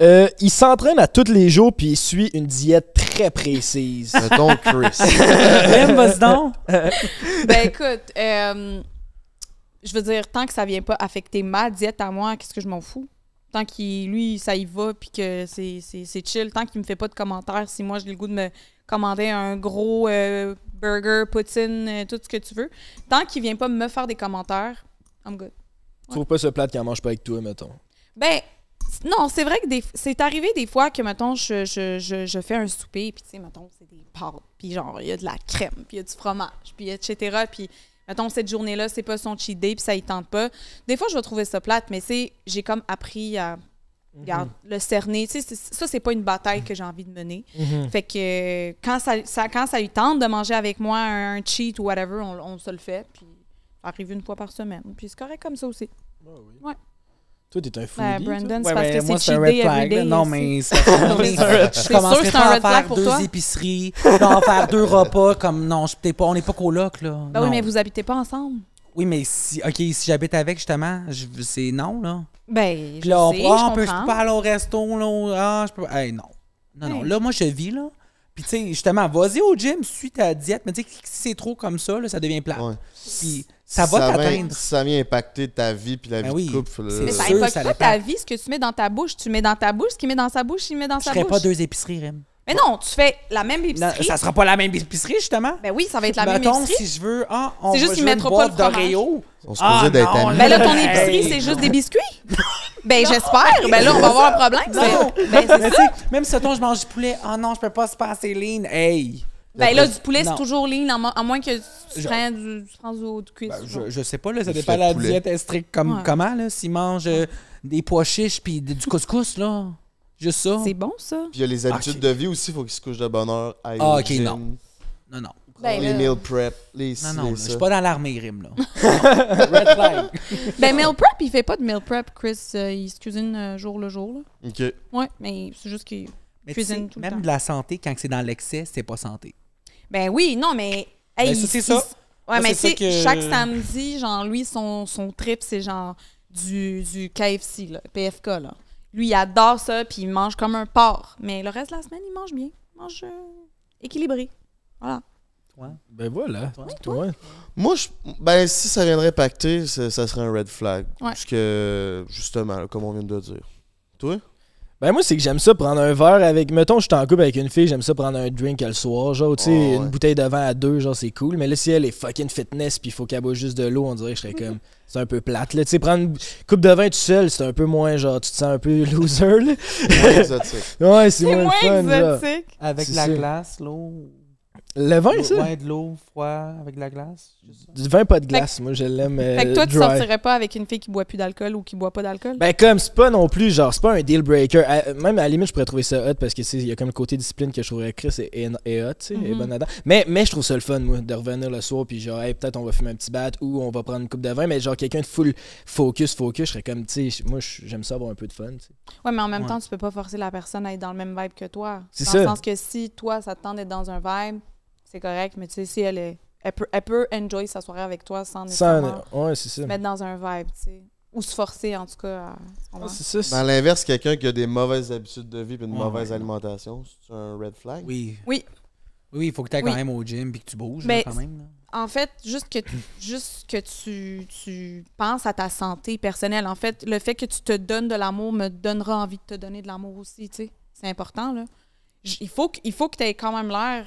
Euh, il s'entraîne à tous les jours puis il suit une diète très précise. donc Chris. Même <laughs> vas donc. ben écoute, euh, je veux dire, tant que ça vient pas affecter ma diète à moi, qu'est-ce que je m'en fous? Tant qu'il, lui, ça y va puis que c'est chill, tant qu'il me fait pas de commentaires, si moi j'ai le goût de me commander un gros euh, burger, poutine, tout ce que tu veux, tant qu'il vient pas me faire des commentaires, I'm good. ne trouves pas ce plat qu'il mange pas avec toi, mettons. Ben, non, c'est vrai que c'est arrivé des fois que, mettons, je, je, fais un souper, puis, tu sais, mettons, c'est des pâtes, puis genre, il y a de la crème, puis il y a du fromage, puis etc. Puis, mettons, cette journée-là, c'est pas son cheat day, puis ça y tente pas. Des fois, je vais trouver ça plate, mais c'est, j'ai comme appris à mhm. le cerner. Tu sais, ça, c'est pas une bataille que j'ai envie de mener. Mhm. Fait que quand ça, quand ça lui tente de manger avec moi un, cheat ou whatever, on, se le fait. Puis, arrive une fois par semaine. Puis, c'est correct comme ça aussi. Bah oui. Toi, t'es un ben, fou. Ouais, Brandon, c'est parce ben, que c'est cheat day everyday. Non, mais <laughs> c'est un red flag. Je commencerai pas à faire deux épiceries, en faire deux repas. Comme non, on n'est pas coloc, là. Ben oui, mais vous habitez pas ensemble. Oui, mais si, OK, si j'habite avec, justement, c'est non, là. Ben, je là, on, sais, on peut, pas aller au resto, là. Ah, je peux pas. non. Non, non. Là, moi, je vis, là. Puis, tu sais, justement, vas-y au gym, suis ta diète, mais tu sais, si c'est trop comme ça, ça devient plat. ça va t'atteindre. Ça vient impacter ta vie puis la ben vie oui. de Mais ça impacte pas ta vie, ce que tu mets dans ta bouche. Tu mets dans ta bouche, ce qu'il met dans sa bouche, il met dans sa bouche. Je pas deux épiceries, Rem. Mais non, tu fais la même épicerie. ça sera pas la même épicerie, justement. Ben oui, ça va être la même épicerie. si je veux, ah, on c'est juste qu'ils mettront pas le d'Oreo. On se ah, d'être amis. Ben là, ton épicerie, c'est juste des biscuits. ben j'espère. Ben là, on va avoir un problème. c'est <laughs> ben, Même si je mange du poulet, ah oh, non, je peux pas se passer lean. Hey! Ben là, du poulet, c'est toujours lean, à moins que tu prennes du, du ben, je, je, sais pas, là, ça dépend de la diète stricte comme, comment. S'ils mangent euh, des pois chiches puis du couscous, là. Juste ça. C'est bon, ça. Puis il y a les ah, habitudes de vie aussi, il faut qu'il se couche de bonne heure. Ah, ok, non. Non, non. Ben les meal prep, les Non, non, je suis pas dans l'armée Grim. là. <laughs> Red flag. Ben, meal prep, il fait pas de meal prep, Chris. Euh, il se cuisine euh, jour le jour, là. OK. Ouais, mais c'est juste qu'il cuisine tout le temps. Même de la santé, quand c'est dans l'excès, c'est pas santé. Ben oui, non, mais. Ben, mais c'est ça. Ouais, mais tu sais, chaque samedi, genre, lui, son, son trip, c'est genre du, du KFC, là, PFK, là. Lui, il adore ça, puis il mange comme un porc. Mais le reste de la semaine, il mange bien. Il mange euh, équilibré. Voilà. Toi? Ben voilà. Moi, ben si ça viendrait pacter, ça, serait un red flag. puisque Parce que, justement, comme on vient de le dire. Toi? Ben moi, c'est que j'aime ça prendre un verre avec. Mettons, je suis en couple avec une fille, j'aime ça prendre un drink le soir. Genre, tu sais, une bouteille de vin à deux, genre, c'est cool. Mais là, si elle est fucking fitness, puis il faut qu'elle boive juste de l'eau, on dirait que je serais mm-hmm. comme. C'est un peu plate, là. Tu sais, prendre une coupe de vin tout seul, c'est un peu moins, genre, tu te sens un peu <laughs> loser, là. ouais, c'est moins, moins, exotique. avec la glace, l'eau. Le vin, ça? Ouais, de l'eau, froid, avec de la glace. Du vin, pas de glace. moi, je l'aime. Euh, fait que toi, tu sortirais pas avec une fille qui boit plus d'alcool ou qui boit pas d'alcool? Ben, comme c'est pas non plus, genre, c'est pas un deal breaker. Euh, même à la limite, je pourrais trouver ça hot parce que, tu il y a comme le côté discipline que je trouverais Chris et, hot, tu sais, mm-hmm. Mais, mais je trouve ça le fun, moi, de revenir le soir, puis genre, hey, peut-être on va fumer un petit bat ou on va prendre une coupe de vin, mais genre, quelqu'un de full focus, focus, je serais comme, tu sais, moi, j'aime ça avoir un peu de fun, Ouais, mais en même temps, tu peux pas forcer la personne à être dans le même vibe que toi. C'est Dans le que si toi, ça te d'être dans un vibe, c'est correct, mais tu sais, si elle est. Elle peut, elle enjoy sa soirée avec toi sans mettre dans un vibe, tu sais. Ou se forcer, en tout cas. À, ah, ça. l'inverse, quelqu'un qui a des mauvaises habitudes de vie et une mauvaise alimentation, c'est un red flag? Oui. Oui. Oui, il faut que tu ailles quand même au gym et que tu bouges quand même. En fait, juste que, tu, juste que tu, tu penses à ta santé personnelle. En fait, le fait que tu te donnes de l'amour me donnera envie de te donner de l'amour aussi, tu sais. C'est important, là. faut, il faut que tu aies quand même l'air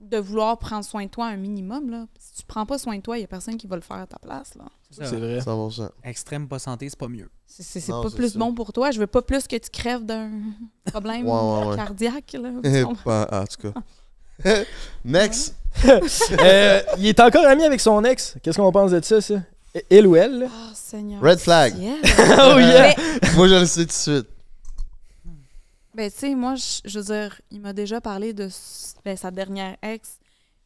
de vouloir prendre soin de toi un minimum. Si tu prends pas soin de toi, il n'y a personne qui va le faire à ta place. Là. C'est vrai. Extrême pas santé, c'est pas mieux. C'est, pas plus bon pour toi. Je veux pas plus que tu crèves d'un <laughs> problème cardiaque. <laughs> Ah, en tout cas. <laughs> Next! Euh, il est encore ami avec son ex. Qu'est-ce qu'on pense de ça, ça? Il ou elle? Ah, Red flag. Oh, Moi, je le sais tout de suite. Ben, tu sais, moi, je veux dire, il m'a déjà parlé de ben, sa dernière ex.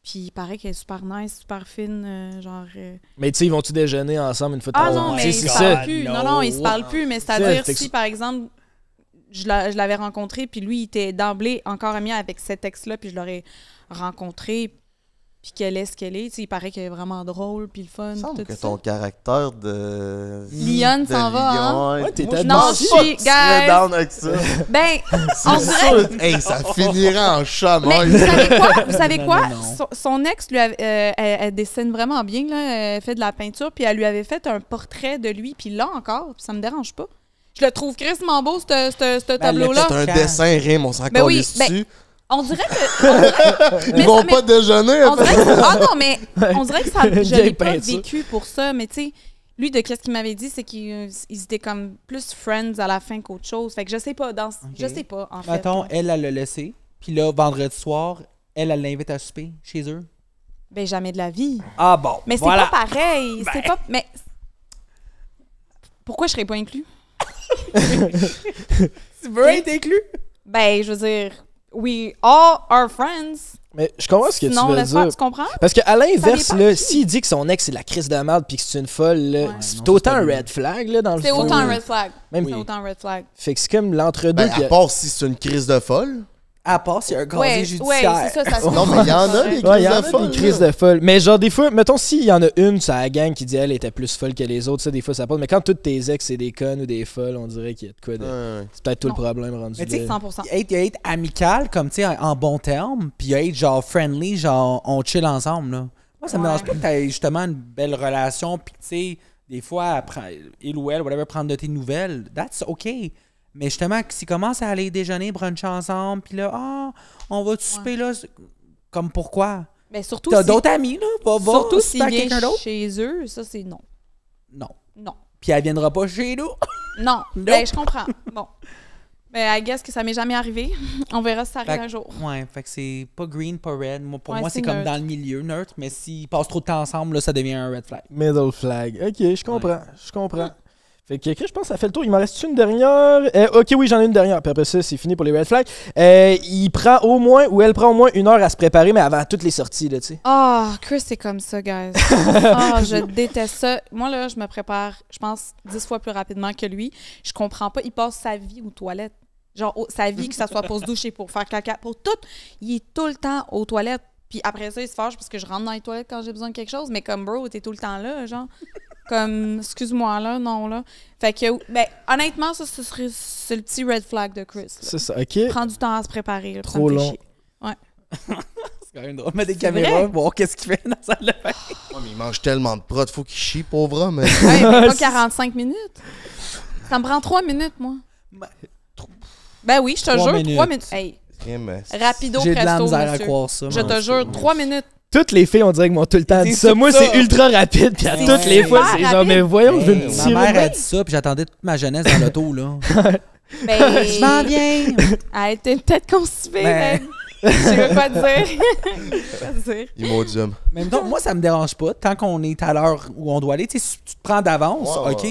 Puis il paraît qu'elle est super nice, super fine, euh, genre. Euh, mais tu sais, ils vont-tu déjeuner ensemble une fois de ah temps Ah non, mais ils se parlent plus. Non, non, ils se parlent plus. Mais c'est-à-dire, si par exemple, je l'avais rencontré, puis lui, il était d'emblée encore ami avec cet ex-là, puis je l'aurais rencontré, puis qu'elle est ce qu'elle est. il paraît qu'elle est vraiment drôle, puis le fun. Semble tout que ton caractère de. Lyon s'en va. Hein? Ouais, t'es Non, je suis. <laughs> Ben, on dirait. ça finira en Mais vous savez quoi? Vous <laughs> savez quoi? Son, ex, lui euh, elle, dessine vraiment bien, là. Elle fait de la peinture, puis elle lui avait fait un portrait de lui, puis là encore, ça me dérange pas. Je le trouve crissement beau, ce, ben, tableau-là. C'est un dessin rime, on s'en ben oui, ben, on dirait que. Ils ne vont pas déjeuner. on Ah non, mais on dirait que ça, <laughs> je l'ai pas vécu pour ça. Mais tu sais, lui, de qu'est-ce qu'il m'avait dit, c'est qu'ils étaient comme plus friends à la fin qu'autre chose. Fait que je sais pas, dans, je sais pas, en fait. Mettons, elle, elle l'a laissé. Puis là, vendredi soir, elle, elle l'invite à souper chez eux. Ben, jamais de la vie. Ah bon. Mais c'est pas pareil. Ben. C'est pas. Mais. Pourquoi je serais pas inclus? <laughs> Tu veux être inclus? Ben, je veux dire, we all are friends. Mais je comprends ce que tu veux dire. Parce tu comprends? Parce qu'à l'inverse, s'il dit que son ex c'est la crise de merde puis que c'est une folle, c'est autant un red flag là, dans le C'est autant un red flag. Même C'est autant un red flag. Fait que c'est comme l'entre-deux. Ben, à part si c'est une crise de folle. À part s'il y a un grand ouais, judiciaire. Ouais, c'est ça, ça <laughs> Non, mais il y en a des crises de folle. de Mais genre, des fois, mettons, s'il y en a une, ça la gang qui dit elle était plus folle que les autres, ça, des fois, ça passe. Mais quand toutes tes ex, c'est des connes ou des folles, on dirait qu'il y a de quoi de. c'est peut-être tout le problème rendu. Mais tu sais, 100%. Il y a être amical, comme tu sais, en bon terme, puis il y a être genre friendly, genre on chill ensemble, là. Moi, ça me dérange pas que t'aies justement une belle relation, puis tu sais, des fois, il ou elle, whatever, prendre de tes nouvelles. That's okay. Mais justement, s'ils commencent à aller déjeuner, brunch ensemble, puis là, ah, on va te souper, là. Comme pourquoi? Mais surtout. T'as d'autres amis, là. surtout si quelqu'un chez eux, ça, c'est non. Non. Non. Puis elle viendra pas chez nous. <laughs> non. ben, je comprends. Bon. Mais I guess que ça m'est jamais arrivé. <laughs> On verra si ça arrive un jour. Ouais, fait que c'est pas green, pas red. pour moi, c'est comme dans le milieu neutre, mais s'ils passent trop de temps ensemble, là, ça devient un red flag. Middle flag. OK, je comprends. Je comprends. Hum. Fait que, je pense ça fait le tour. Il m'en reste une dernière. Euh, ok, oui, j'en ai une dernière. Puis après ça, c'est fini pour les red flags. Euh, il prend au moins, ou elle prend au moins une heure à se préparer, mais avant toutes les sorties, là, tu sais. Ah, Chris, c'est comme ça, guys. <laughs> Ah, je déteste ça. Moi, là, je me prépare, je pense, dix fois plus rapidement que lui. Je comprends pas. Il passe sa vie aux toilettes. Genre, sa vie, que ce soit pour se doucher, pour faire caca, pour tout. Il est tout le temps aux toilettes. Puis après ça, il se fâche parce que je rentre dans les toilettes quand j'ai besoin de quelque chose. Mais comme, bro, t'es tout le temps là, genre. Comme, excuse-moi, là, non, là. Fait que, ben, honnêtement, ça, c'est le petit red flag de Chris. C'est ça, OK. Prend du temps à se préparer. Trop long. Ouais. <laughs> c'est quand même drôle. Mets des caméras, Bon, voir qu'est-ce qu'il fait dans sa salle de bain. <laughs> ouais, mais il mange tellement de prod, faut qu'il chie, pauvre homme. Mais... Hein. ouais, mais pas 45 <laughs> minutes. Ça me prend 3 minutes, moi. Ben, oui, je te jure, 3 minutes. Hey. Hein. Rapido J'ai de la misère à croire ça. Je te jure, 3 minutes toutes les filles, on dirait que m'ont tout le temps dit ça. Moi, c'est ultra rapide, puis à toutes les fois, c'est genre, mais voyons, je veux me tirer. Ma mère a dit ça, puis j'attendais toute ma jeunesse dans l'auto, là. <laughs> Ben, je m'en viens. <laughs> Elle était une tête constipée, ben. même. Je veux pas te <laughs> dire. Il veux pas te Mais donc, moi, ça me dérange pas. Tant qu'on est à l'heure où on doit aller, tu sais, tu te prends d'avance, OK.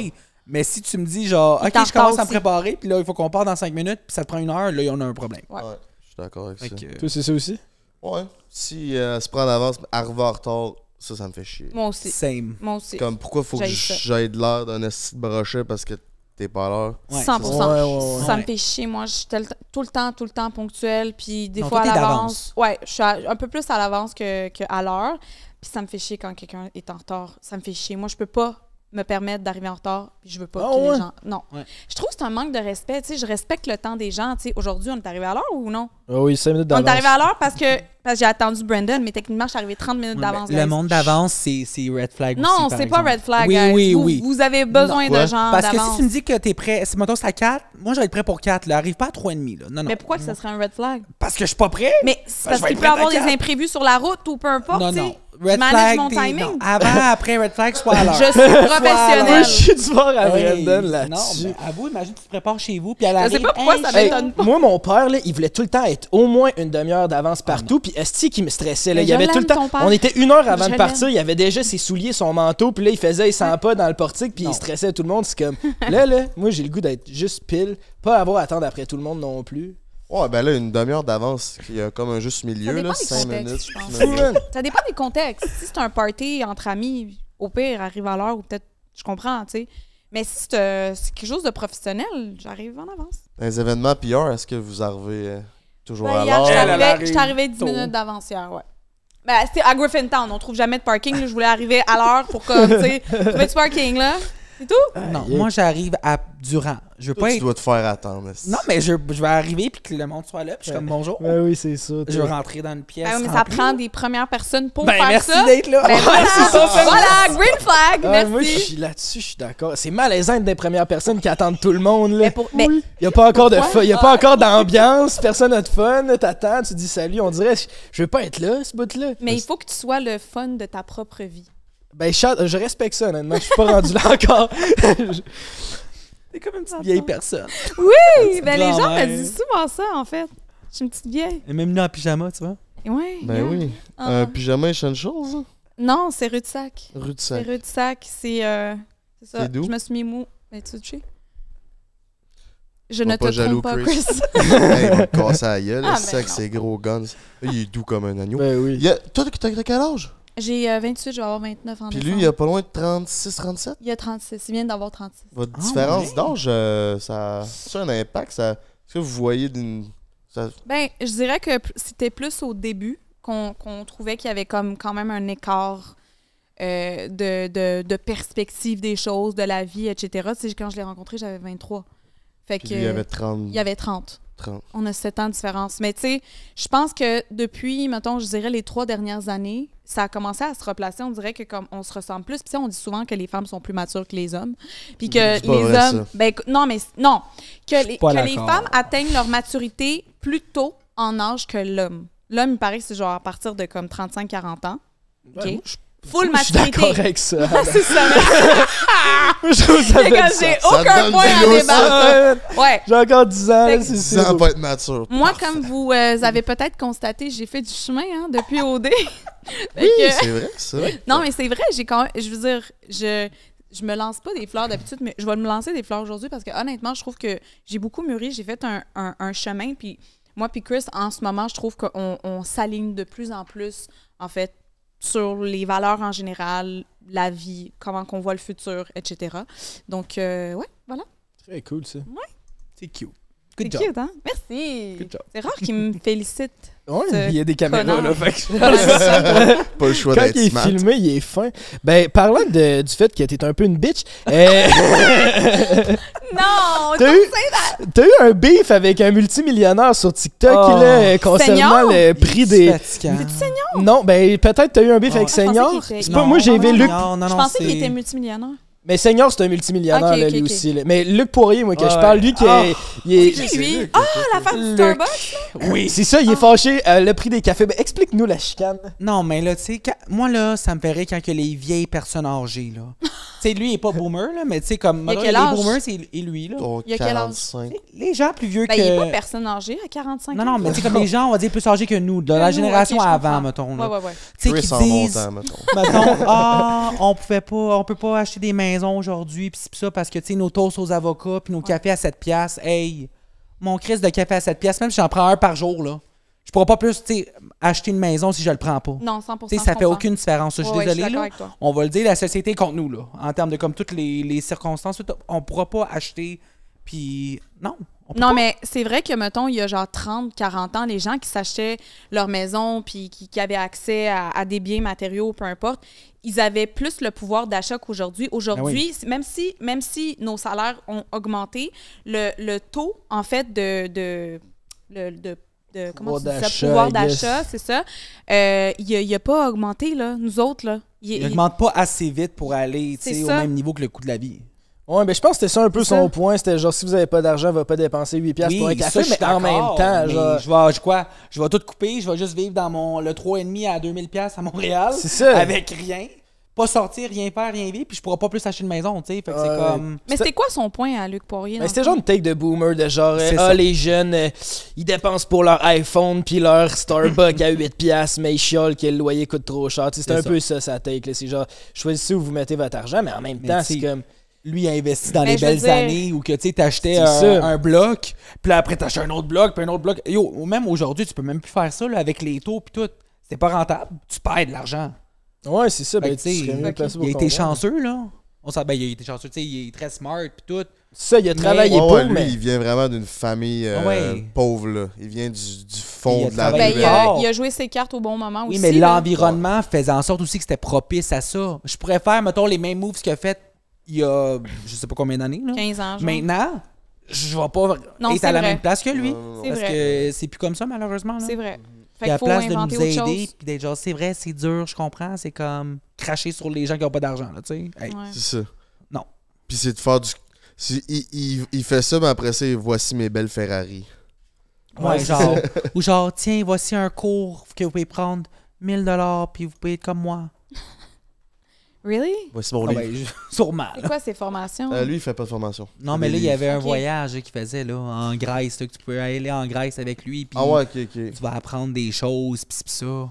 Mais si tu me dis, genre, OK, je commence à me préparer, puis là, il faut qu'on parte dans cinq minutes, puis ça te prend une heure, là, il en a un problème. Ouais. je suis d'accord avec ça. Toi, c'est ça aussi? Ouais. Si euh, elle se prend d'avance, arriver en retard, ça, ça me fait chier. Moi aussi. Same. Moi aussi. Comme pourquoi faut que j'aille de l'heure d'un assis de brochet parce que t'es pas à l'heure? 100%. Ouais, ouais, Ça me fait chier. Moi, je suis tout le temps, tout le temps ponctuel. Puis des fois, à l'avance. Ouais, je suis un peu plus à l'avance qu'à que l'heure. Puis ça me fait chier quand quelqu'un est en retard. Ça me fait chier. Moi, je peux pas me permettre d'arriver en retard, puis je veux pas ah que les gens. Non. Je trouve que c'est un manque de respect. je respecte le temps des gens. aujourd'hui, on est arrivé à l'heure ou non? Ah oui, 5 minutes d'avance. On est arrivé à l'heure parce que, parce que j'ai attendu Brandon, mais techniquement, je suis arrivé 30 minutes d'avance. Le monde d'avance, c'est, c'est red flag. Non, c'est pas red flag. Oui, oui, vous, oui. Vous avez besoin de gens. Parce que si tu me dis que tu es prêt, si maintenant c'est à 4, moi, je vais être prêt pour 4. Là. Arrive pas à 3,5. Là. Non, non. Mais pourquoi que ce serait un red flag? Parce que je suis pas prêt. Mais ben, c'est parce, qu'il peut y avoir des imprévus sur la route ou peu importe. non. Manage mon timing. avant, après, red flag, soit <laughs> l'heure. Je suis professionnelle. je suis du bord à Brandon là-dessus. Non, mais imagine, tu te prépares chez vous, puis à la Je pas ça m'étonne pas. Moi, mon père, là, il voulait tout le temps être au moins une demi-heure d'avance ah, partout, puis Esti qui me stressait. Là. Il y avait tout le temps. On était une heure avant de partir, il y avait déjà ses souliers, son manteau, puis là, il faisait, il sent pas dans le portique, puis il stressait tout le monde. C'est comme, là, là, moi, j'ai le goût d'être juste pile, pas avoir à attendre après tout le monde non plus. Ouais, ben là, une demi-heure d'avance, il y a comme un juste milieu, là, cinq minutes. Ça dépend des contextes. Si c'est un party entre amis, au pire, arrive à l'heure ou peut-être, je comprends, tu sais. Mais si c'est euh, quelque chose de professionnel, j'arrive en avance. les événements PR, est-ce que vous arrivez euh, toujours ben, à l'heure? Je suis arrivée 10 minutes d'avance hier, ouais. Ben, c'était à Town, on trouve jamais de parking. Je voulais arriver à l'heure pour que, tu sais, trouver du parking, là. Ah, non, moi, j'arrive à durant. Je veux pas tu dois te faire attendre. Non, mais je, je, vais arriver puis que le monde soit là, puis je suis comme bonjour. Ben oui, c'est ça. Je vais rentrer dans une pièce. Ah mais ça prend des premières personnes pour ben, faire merci ça. d'être là. Ben, <laughs> voilà, ça, voilà, green flag, ah, merci. Moi, je suis là-dessus, je suis d'accord. C'est malaisant d'être des premières personnes qui attendent tout le monde. Là. Pour... il n'y a pas encore Il y a pas encore d'ambiance, personne n'a de fun, t'attends, tu dis salut, on dirait je veux pas être là, ce bout-là. Mais il faut que tu sois le fun de ta propre vie. Ben, je respecte ça, honnêtement. Je suis pas rendu là encore. <laughs> T'es comme une petite vieille personne. Oui! ben, les gens me disent souvent ça, en fait. Je suis une petite vieille. Et même là en pyjama, tu vois. Ben oui. Ben oui. Un pyjama et chaîne chose? Hein? Non, c'est rue de sac. Rue de sac. C'est rue de sac. C'est euh, ça. Je me suis mis mou. Mais ben, tu sais. Je ne te trompe pas, Chris. <laughs> hey, me casse la <laughs> gueule. Ah, sac, c'est gros guns. Il est doux comme un agneau. Ben oui. a... Toi, t'as quel âge? J'ai 28, euh, je vais avoir 29 ans. Puis lui, il a pas loin de 36, 37? Il a 36. Il vient d'avoir 36. Votre ah, différence d'âge, euh, ça, a un impact? est-ce que vous voyez d'une. Ça... Ben, je dirais que c'était plus au début qu'on, trouvait qu'il y avait comme quand même un écart. Euh, de, perspective des choses, de la vie, etc. quand je l'ai rencontré, j'avais 23. Fait il y avait 30. Il y avait 30. On a 7 ans de différence. Mais tu sais, je pense que depuis, mettons, je dirais les trois dernières années, ça a commencé à se replacer. On dirait que comme on se ressemble plus. Puis on dit souvent que les femmes sont plus matures que les hommes. Puis que les hommes. Ben, non, mais non. Que, les, les femmes atteignent leur maturité plus tôt en âge que l'homme. L'homme, il paraît que c'est genre à partir de comme 35-40 ans. Ben, Full je Je suis d'accord avec ça. <laughs> c'est ça. <laughs> je j'ai aucun point à débattre. <laughs> Ouais. J'ai encore 10 ans. C'est ça va être mature. Moi, comme euh, vous avez peut-être constaté, j'ai fait du chemin hein, depuis OD. oui, c'est vrai, c'est Non, mais c'est vrai. J'ai quand Je veux dire, je je me lance pas des fleurs d'habitude, mais je vais me lancer des fleurs aujourd'hui parce que honnêtement, je trouve que j'ai beaucoup mûri, j'ai fait un, un, chemin, puis moi puis Chris, en ce moment, je trouve qu'on s'aligne de plus en plus, en fait, sur les valeurs en général, la vie, comment qu'on voit le futur, etc. Donc, euh, ouais, voilà. Très cool, ça. Ouais. C'est cute. Good C'est cute, hein? Merci. C'est rare qu'ils me <laughs> félicite il y a des caméras, là. Fait <laughs> pas le choix Quand il est filmé, il est fin. Ben, parlant de- du fait que t'es un peu une bitch, euh, <laughs> Non, T'as eu- eu un beef avec un multimillionnaire sur TikTok, oh. là, euh, concernant le prix des... C'est Non, ben, peut-être t'as eu un beef oh. avec seigneur C'est pas moi, j'ai vu Luc. Je pensais qu'il était multimillionnaire. Mais Seigneur, c'est un multimillionnaire, là, lui aussi. Mais Luc Poirier, moi, que je parle, lui qui est. Ah! il est- lui? Ah, la femme du Luc. Oui, c'est ça, il est ah. fâché, euh, le prix des cafés. Ben, explique-nous la chicane. Non, mais là, tu sais, moi, là, ça me paraît quand que les vieilles personnes âgées, là. <laughs> sais, lui, il est pas boomer, là, mais tu sais, comme. Les boomers, c'est lui, là. il y a quel Les gens plus vieux ben, que. que. Il n'y a pas personne âgé à 45 ans. Non, non, mais tu sais, comme les gens, on va dire plus âgés que nous, de la génération avant, mettons. Oui, oui, oui. Tu sais, qui disent. mettons. <laughs> ah, on pouvait pas, on peut pas acheter des maisons aujourd'hui, puis ça, parce que, tu sais, nos toasts aux avocats, puis nos cafés à 7 piastres, hey, mon crise de café à 7 piastres, même si j'en prends un par jour, là. Je pourrais pas plus acheter une maison si je le prends pas. Non, 100 t'sais, Ça fait aucune différence. Je suis désolé. on va le dire, la société est contre nous. Là, en termes de comme toutes les, circonstances, on pourra pas acheter. Puis non. non, mais c'est vrai que, mettons, il y a genre 30, 40 ans, les gens qui s'achetaient leur maison puis qui, qui avaient accès à, des biens matériaux, peu importe, ils avaient plus le pouvoir d'achat qu'aujourd'hui. Ben Aujourd'hui, même, si, même si nos salaires ont augmenté, le, taux, en fait, de de pouvoir d'achat, c'est ça. il euh, n'a pas augmenté, là, nous autres. Là. Il n'augmente pas assez vite pour aller au même niveau que le coût de la vie. Oui, mais ben, je pense que c'était ça un peu son point. C'était genre, si vous n'avez pas d'argent, vous ne va pas dépenser 8$ pour un café, en même temps, je, vais, je, quoi, je vais tout couper, je vais juste vivre dans mon, le 3,5 à 2000$ à Montréal. Avec rien pas sortir, rien faire, rien vivre, puis je pourrais pas plus acheter une maison, tu sais. Fait c'est Mais c'était quoi son point à Luc Poirier? Mais ben, c'était genre une take de boomer de genre euh, ah les jeunes euh, ils dépensent pour leur iPhone puis leur Starbucks à 8 piastres mais ils chiolent que le loyer coûte trop cher. Tu C'est un peu ça sa take là, c'est genre choisissez où vous mettez votre argent mais en même temps c'est comme Lui, a investi dans ben, les belles années ou que tu sais, t'achetais un, bloc, puis après t'achetais un autre bloc, puis un autre bloc. Yo, même aujourd'hui, tu peux même plus faire ça avec les taux puis tout. C'est pas rentable. Tu perds de l'argent. Ouais, c'est ça. Ben, il a été chanceux, là. On ben, il a été chanceux, tu sais, il est très smart puis tout. Ça, il a travaillé pour, lui, mais... il vient vraiment d'une famille euh, pauvre, là. Il vient du, fond de la rue. il, a, joué ses cartes au bon moment oui, aussi. Oui, mais l'environnement faisait en sorte aussi que c'était propice à ça. Je pourrais faire mettons, les mêmes moves qu'il a fait il y a, je sais pas combien d'années, 15 ans, Maintenant, je vais pas être à la même place que lui. Parce vrai. que c'est plus comme ça, malheureusement. C'est vrai. Fait à faut place de nous aider, puis c'est vrai, c'est dur, je comprends, c'est comme cracher sur les gens qui n'ont pas d'argent, là, tu sais. C'est ça. Non. Puis c'est de faire du. Il, il, fait ça, mais après ça, voici mes belles Ferrari. Ouais, genre. ou genre, tiens, voici un cours que vous pouvez prendre 1000$, puis vous pouvez être comme moi. Really? Oui, mon ah, livre. Ben, <laughs> c'est quoi ces formations? Euh, lui, il fait pas de formation. Non, mais là, il y avait un voyage qu'il faisait là, en Grèce. tu peux aller en Grèce avec lui. Puis Ah ok, ok. tu vas apprendre des choses, pis, ça.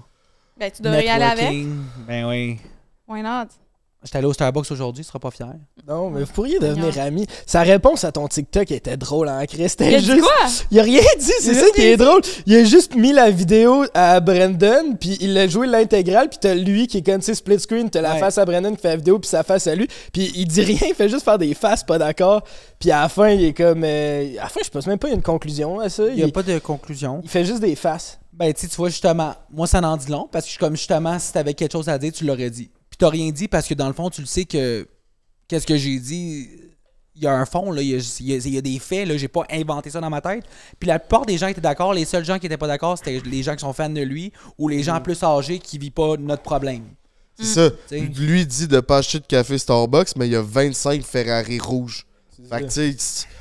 Ben, tu devrais y aller avec. Ben oui. Why not? J'étais allé au Starbucks aujourd'hui, tu seras pas fier. Non, mais vous pourriez devenir ami. Sa réponse à ton TikTok était drôle hein, Chris. juste. Il a rien dit, c'est ça qui est drôle. Il a juste mis la vidéo à Brandon, puis il a joué l'intégrale, puis t'as lui qui est comme, tu split screen, t'as la face à Brandon qui fait la vidéo, puis sa face à lui, puis il dit rien, il fait juste faire des faces pas d'accord, puis à la fin, il est comme. Euh, à la fin, je pense même pas, y une conclusion à ça. Il n'y a pas de conclusion. Il fait juste des faces. Ben, tu vois, justement, moi, ça n'en dit long, parce que je suis comme, justement, si t'avais quelque chose à dire, tu l'aurais dit t'as rien dit parce que dans le fond, tu le sais que qu'est-ce que j'ai dit, il y a un fond, il, y a, des faits, là, j'ai pas inventé ça dans ma tête. Puis la plupart des gens étaient d'accord, les seuls gens qui étaient pas d'accord, c'était les gens qui sont fans de lui ou les gens mm. plus âgés qui vivent pas notre problème. C'est ça. Mm. Lui dit de pas acheter de café Starbucks, mais il y a 25 Ferrari rouges. Fait que tu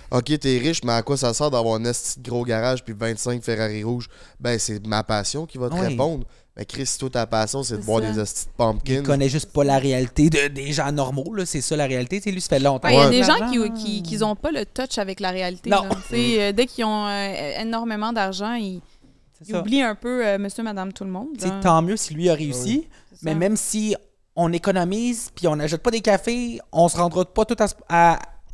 ok, t'es riche, mais à quoi ça sert d'avoir un gros garage puis 25 Ferrari rouges? Ben, c'est ma passion qui va te répondre. Mais Chris, si ta passion, c'est de boire des hosties de pumpkin. Il connaît juste pas la réalité de, des gens normaux. Là. C'est ça la réalité. lui, ça fait longtemps. Il y a des gens qui, qui, pas le touch avec la réalité. Mm. Euh, dès qu'ils ont euh, énormément d'argent, ils, oublient un peu euh, monsieur, madame, tout le monde. C'est hein. Tant mieux si lui a ah réussi. Mais même si on économise puis on n'ajoute pas des cafés, on se rendra pas tout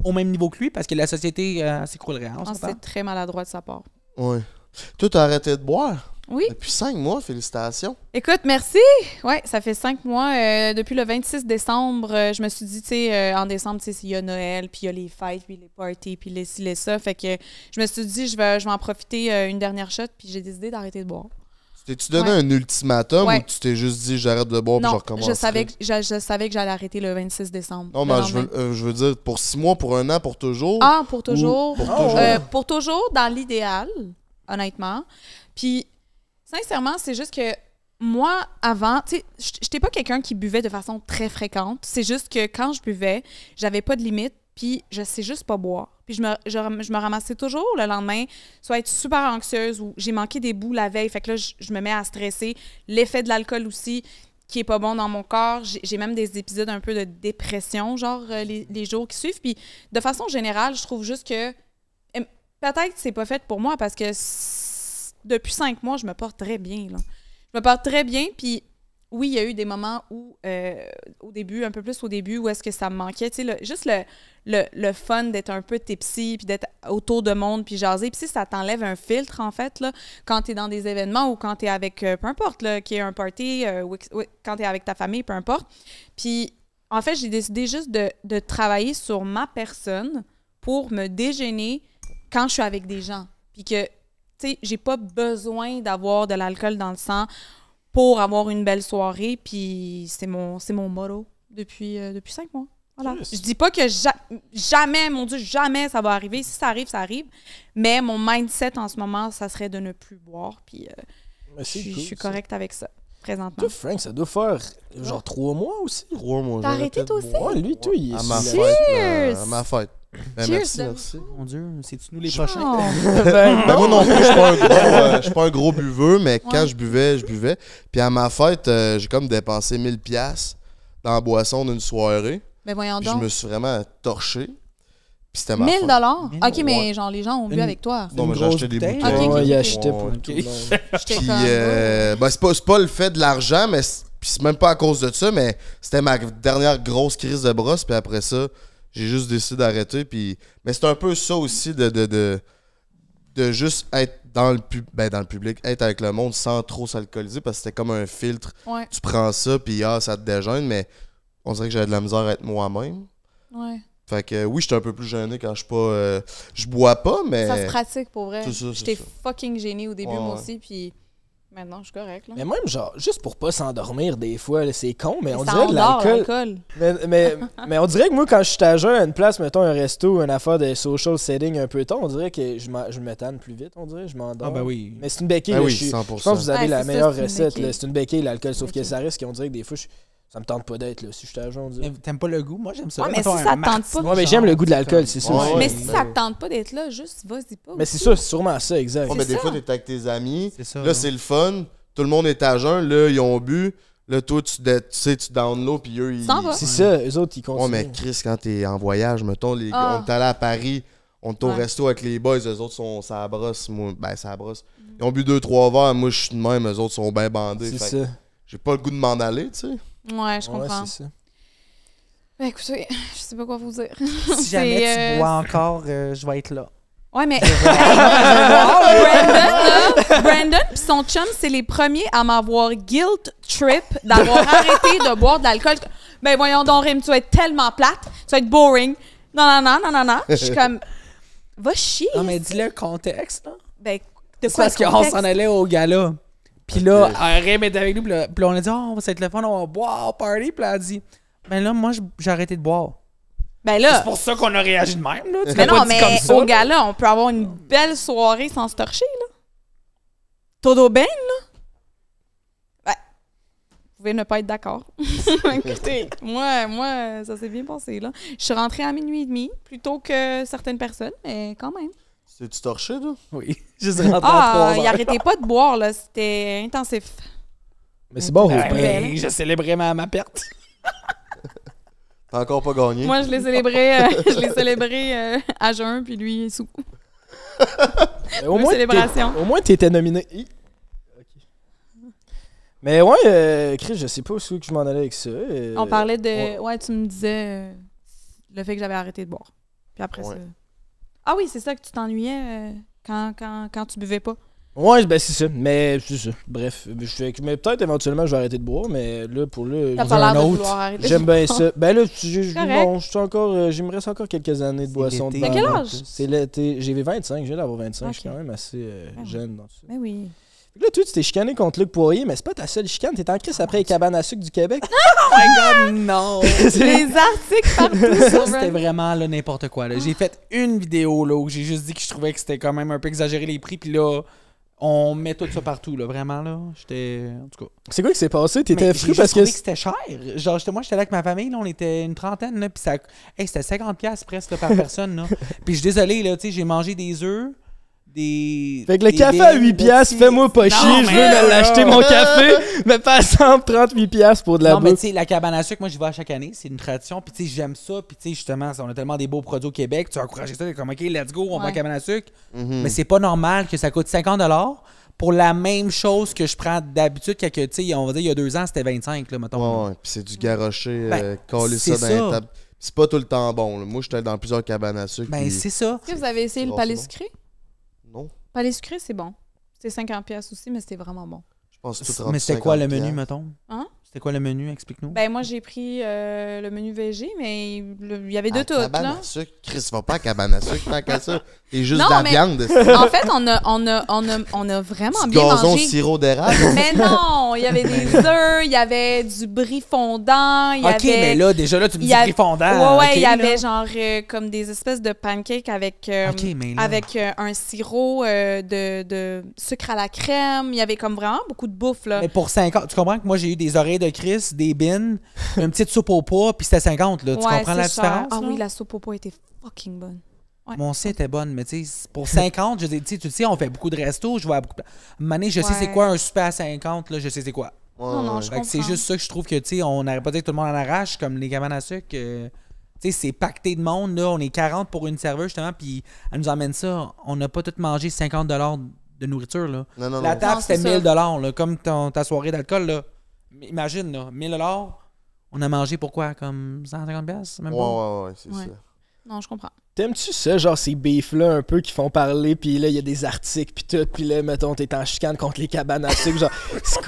au même niveau que lui parce que la société s'écroulerait. Hein, ah, c'est très maladroit de sa part. Oui. Tout arrêté de boire. Oui. Depuis cinq mois, félicitations. Écoute, merci. Oui, ça fait cinq mois. Euh, depuis le 26 décembre, euh, je me suis dit, tu sais, euh, en décembre, tu sais, il y a Noël, puis il y a les fêtes, puis les parties, puis les ci, les ça. Fait que je me suis dit, je vais, je vais en profiter une dernière shot, puis j'ai décidé d'arrêter de boire. T'es-tu donné un ultimatum ou tu t'es juste dit j'arrête de boire puis je recommence? Je savais que, je, savais que j'allais arrêter le 26 décembre. Non, mais je veux, je veux, dire pour six mois, pour un an, pour toujours. Ah, pour toujours. Pour, ah, toujours. pour toujours, dans l'idéal, honnêtement. Puis Sincèrement, c'est juste que moi, avant, tu sais, j'étais pas quelqu'un qui buvait de façon très fréquente. C'est juste que quand je buvais, j'avais pas de limite, puis je sais juste pas boire. Puis je me, je, me ramassais toujours le lendemain, soit être super anxieuse ou j'ai manqué des bouts la veille, fait que là, je, me mets à stresser. L'effet de l'alcool aussi, qui est pas bon dans mon corps. J'ai même des épisodes un peu de dépression, genre euh, les, jours qui suivent. Puis de façon générale, je trouve juste que peut-être c'est pas fait pour moi parce que depuis cinq mois, je me porte très bien. Là. Je me porte très bien, puis oui, il y a eu des moments où, euh, au début, un peu plus au début, où est-ce que ça me manquait. Tu sais, juste le, le, fun d'être un peu tipsy, puis d'être autour de monde, puis jaser. Puis si ça t'enlève un filtre, en fait, là, quand t'es dans des événements ou quand t'es avec, euh, peu importe, là, qui est un party, euh, ou, quand t'es avec ta famille, peu importe. Puis, en fait, j'ai décidé juste de, travailler sur ma personne pour me déjeuner quand je suis avec des gens. Puis que tu sais, j'ai pas besoin d'avoir de l'alcool dans le sang pour avoir une belle soirée. Puis c'est mon, c'est mon motto depuis, euh, depuis cinq mois. Voilà. Je dis pas que jamais, mon Dieu, jamais ça va arriver. Si ça arrive, ça arrive. Mais mon mindset en ce moment, ça serait de ne plus boire. Puis euh, je, suis correcte avec ça. Présentement. Frank, ça doit faire genre trois mois aussi. Trois mois. T'as arrêté toi aussi? Ouais, lui, il est euh, ma fête. ma fête. Ben, merci, Mon Dieu, c'est-tu nous les prochains? <laughs> <laughs> ben, ben moi non plus, je suis pas un gros, <laughs> euh, suis pas un gros buveux, mais quand je buvais, je buvais. Puis à ma fête, euh, j'ai comme dépensé 1000 pièces dans la boisson d'une soirée. Ben voyons donc. Je me suis vraiment torché. Puis c'était ma 1000 dollars? OK, mais genre les gens ont bu avec toi. Non, mais j'ai acheté des bouteilles. Okay, okay, acheté pour Puis euh, ben, c'est pas, pas le fait de l'argent, mais c'est même pas à cause de ça, mais c'était ma dernière grosse crise de brosse. Puis après ça j'ai juste décidé d'arrêter. Puis... Mais c'est un peu ça aussi de, de, de, juste être dans le, pub... ben, dans le public, être avec le monde sans trop s'alcooliser parce que c'était comme un filtre. Tu prends ça, puis ah, ça te déjeune, mais on dirait que j'avais de la misère à être moi-même. Ouais. Fait que oui, j'étais un peu plus gêné quand je pas euh, je bois pas mais ça se pratique pour vrai. J'étais fucking gêné au début moi aussi puis Maintenant, je suis correct. Là. Mais même, genre, juste pour pas s'endormir des fois, c'est con, mais, on dirait que l'alcool. Mais, mais, <laughs> mais, on dirait que moi, quand je suis à jeun à une place, mettons un resto, une affaire de social setting un peu tôt, on dirait que je, je me plus vite, on dirait, je m'endors. Ah, ben oui. Mais c'est une béquille. Ben oui, je, je, pense que vous avez la meilleure recette. C'est une béquille, l'alcool, sauf que ça risque. On dirait que des fois, je, suis... Ça me tente pas d'être là, si je Mais T'aimes pas le goût? Moi, j'aime ça. Ouais, mais si ça te tente pas. Moi, mais j'aime le goût de l'alcool, c'est sûr. Mais si ça te tente pas d'être là, juste vas-y pas. Mais c'est ça, c'est sûrement ça, exact. mais des fois, t'es avec tes amis. Là, c'est le fun. Tout le monde est à jeun. Là, ils ont bu. Là, toi, tu, sais, tu downloads, puis eux, ils. C'est ça, eux autres, ils continuent. oh mais Chris, quand t'es en voyage, mettons, les... Ah. on est allé à Paris, on est au resto avec les boys, eux autres sont. Ça brosse. Moi, ben, ça brosse. Mm. Ils ont bu deux, trois verres. Moi, je suis de même, eux autres sont bien bandés. C'est ça. J'ai pas le goût de m'en aller, tu sais. Ouais, je comprends. Ouais, c'est ça. Ben, écoutez, <laughs> je sais pas quoi vous dire. Si <laughs> jamais tu euh, bois encore, euh, je vais être là. Ouais, mais. <laughs> Brandon, là, Brandon pis son chum, c'est les premiers à m'avoir guilt trip d'avoir arrêté de boire de l'alcool. Ben, voyons donc, Rim, tu vas être tellement plate, tu vas être boring. Non, non, non, non, non, non. Je suis comme. Va chier. Non, mais dis-le contexte, là. Ben, de quoi C'est parce qu'on s'en allait au gala. Puis là, okay. RM était avec nous, puis là, on a dit, oh, ah, ça va être le fun, on va boire, party. Puis là, elle a dit, ben là, moi, j'ai arrêté de boire. Ben là. C'est pour ça qu'on a réagi de même, là. mais non, mais dit comme ça, au gala, on peut avoir une belle soirée sans se torcher, là. Todo bien, là. Ouais. vous pouvez ne pas être d'accord. <laughs> Écoutez, moi, moi, ça s'est bien passé, là. Je suis rentrée à minuit et demi, plutôt que certaines personnes, mais quand même. C'est-tu torché, là? Oui. <laughs> Juste Ah, il arrêtait pas de boire, là. C'était intensif. Mais c'est bon, j'ai célébré je célébrais ma, perte. <laughs> T'as encore pas gagné. Moi, je l'ai célébré, euh, <laughs> je l'ai célébré euh, à jeun, puis lui, sous. est au, moins, au moins, t'étais nominé. Mais ouais, euh, Chris, je sais pas où je m'en allais avec ça. On parlait de. Ouais, tu me disais le fait que j'avais arrêté de boire. Puis après ça. Ah oui, c'est ça que tu t'ennuyais euh, quand, quand, quand tu buvais pas. Ouais, ben c'est ça. Mais c'est ça. Bref, je mais peut-être éventuellement je vais arrêter de boire, mais là pour le J'aime bien ça. Ben là, bon, encore, euh, encore quelques années de boisson. l'été. quel âge? C'est l'été. J'ai 25, j'ai l'air d'avoir 25. Je suis quand même assez euh, ben jeune dans ça. Mais ben oui. Là, tu t'es chicané contre Luc Poirier, mais c'est pas ta seule chicane. T'es en crise après les cabanes à sucre du Québec. <laughs> oh god, non! <laughs> les articles partout. c'était vraiment là, n'importe quoi. J'ai fait une vidéo là, où j'ai juste dit que je trouvais que c'était quand même un peu exagéré les prix, puis là. On met tout ça partout, là, vraiment, là. J'étais. En tout cas. C'est quoi qui s'est passé? T'étais fou parce que. c'était cher. Genre, moi, j'étais là avec ma famille, là, on était une trentaine, là, puis ça. c'était 50$ presque par <laughs> personne, puis je suis désolé, là, tu sais, j'ai mangé des œufs des. Fait que le café à 8 fais-moi pas chier, je veux l'acheter mon café, <laughs> mais pas à 138 pièces pour de la Non, mais tu sais, la cabane à sucre, moi, j'y vais à chaque année, c'est une tradition, puis tu sais, j'aime ça, puis tu sais, justement, on a tellement des beaux produits au Québec, tu as encouragé ça, t'es comme, OK, let's go, on va à la cabane à sucre. Mhm. Mais c'est pas normal que ça coûte 50 pour la même chose que je prends d'habitude, Quelque tu sais, on va dire, il y a deux ans, c'était 25, là, mettons. Ouais, Puis c'est du garoché, euh, ben, coller ça dans C'est pas tout le temps bon. Moi, j'étais dans plusieurs cabanes à sucre. Ben, c'est ça. Est-ce vous avez essayé le palais sucré? Non. Pas les sucrés, c'est bon. C'est 50$ aussi, mais c'était vraiment bon. Je pense que tout Mais c'était quoi le menu, mettons? Hein? C'était quoi le menu? Explique-nous. Ben, moi, j'ai pris euh, le menu VG, mais il y avait de ah, tout. cabane à sucre. Chris, va pas à cabane à sucre, qu'à ça. C'est juste de la viande. En fait, on a, vraiment a, on a, on a Gazon, sirop d'érable. Mais non, il y avait des <laughs> œufs, il y avait du brie fondant, il y OK, mais là, déjà, là, tu me dis y fondant. Ouais, il y avait genre euh, comme des espèces de pancakes avec, euh, avec un sirop de, sucre à la crème. Il y avait comme vraiment beaucoup de bouffe, là. Mais pour ans, tu comprends que moi, j'ai eu des oreilles Chris, des bins, une petite soupe au pot puis c'était 50. Là. tu comprends la différence? Ah oui, la soupe au poids était fucking bonne. Mon site était bonne, mais tu sais, pour 50, je dis, tu sais, on fait beaucoup de restos, je vois beaucoup de... Mané, je sais c'est quoi un super à 50, là, je sais c'est quoi. Non, non, C'est juste ça que je trouve que, tu sais, on n'arrête pas que tout le monde en arrache, comme les cabanes à sucre. tu sais, c'est pacté de monde, là. On est 40 pour une serveuse, justement, puis elle nous amène ça. On n'a pas tout mangé 50 de nourriture, là. La table, c'était 1000 là, comme ta soirée d'alcool, là imagine, là, 1000 on a mangé pourquoi Comme 150 pièces même ouais, ouais, ouais, c'est ça. Non, je comprends. T'aimes-tu ça, genre ces beefs-là un peu qui font parler, puis là, il y a des articles, puis tout, puis là, mettons, t'es en chicane contre les cabanes à sucre, genre,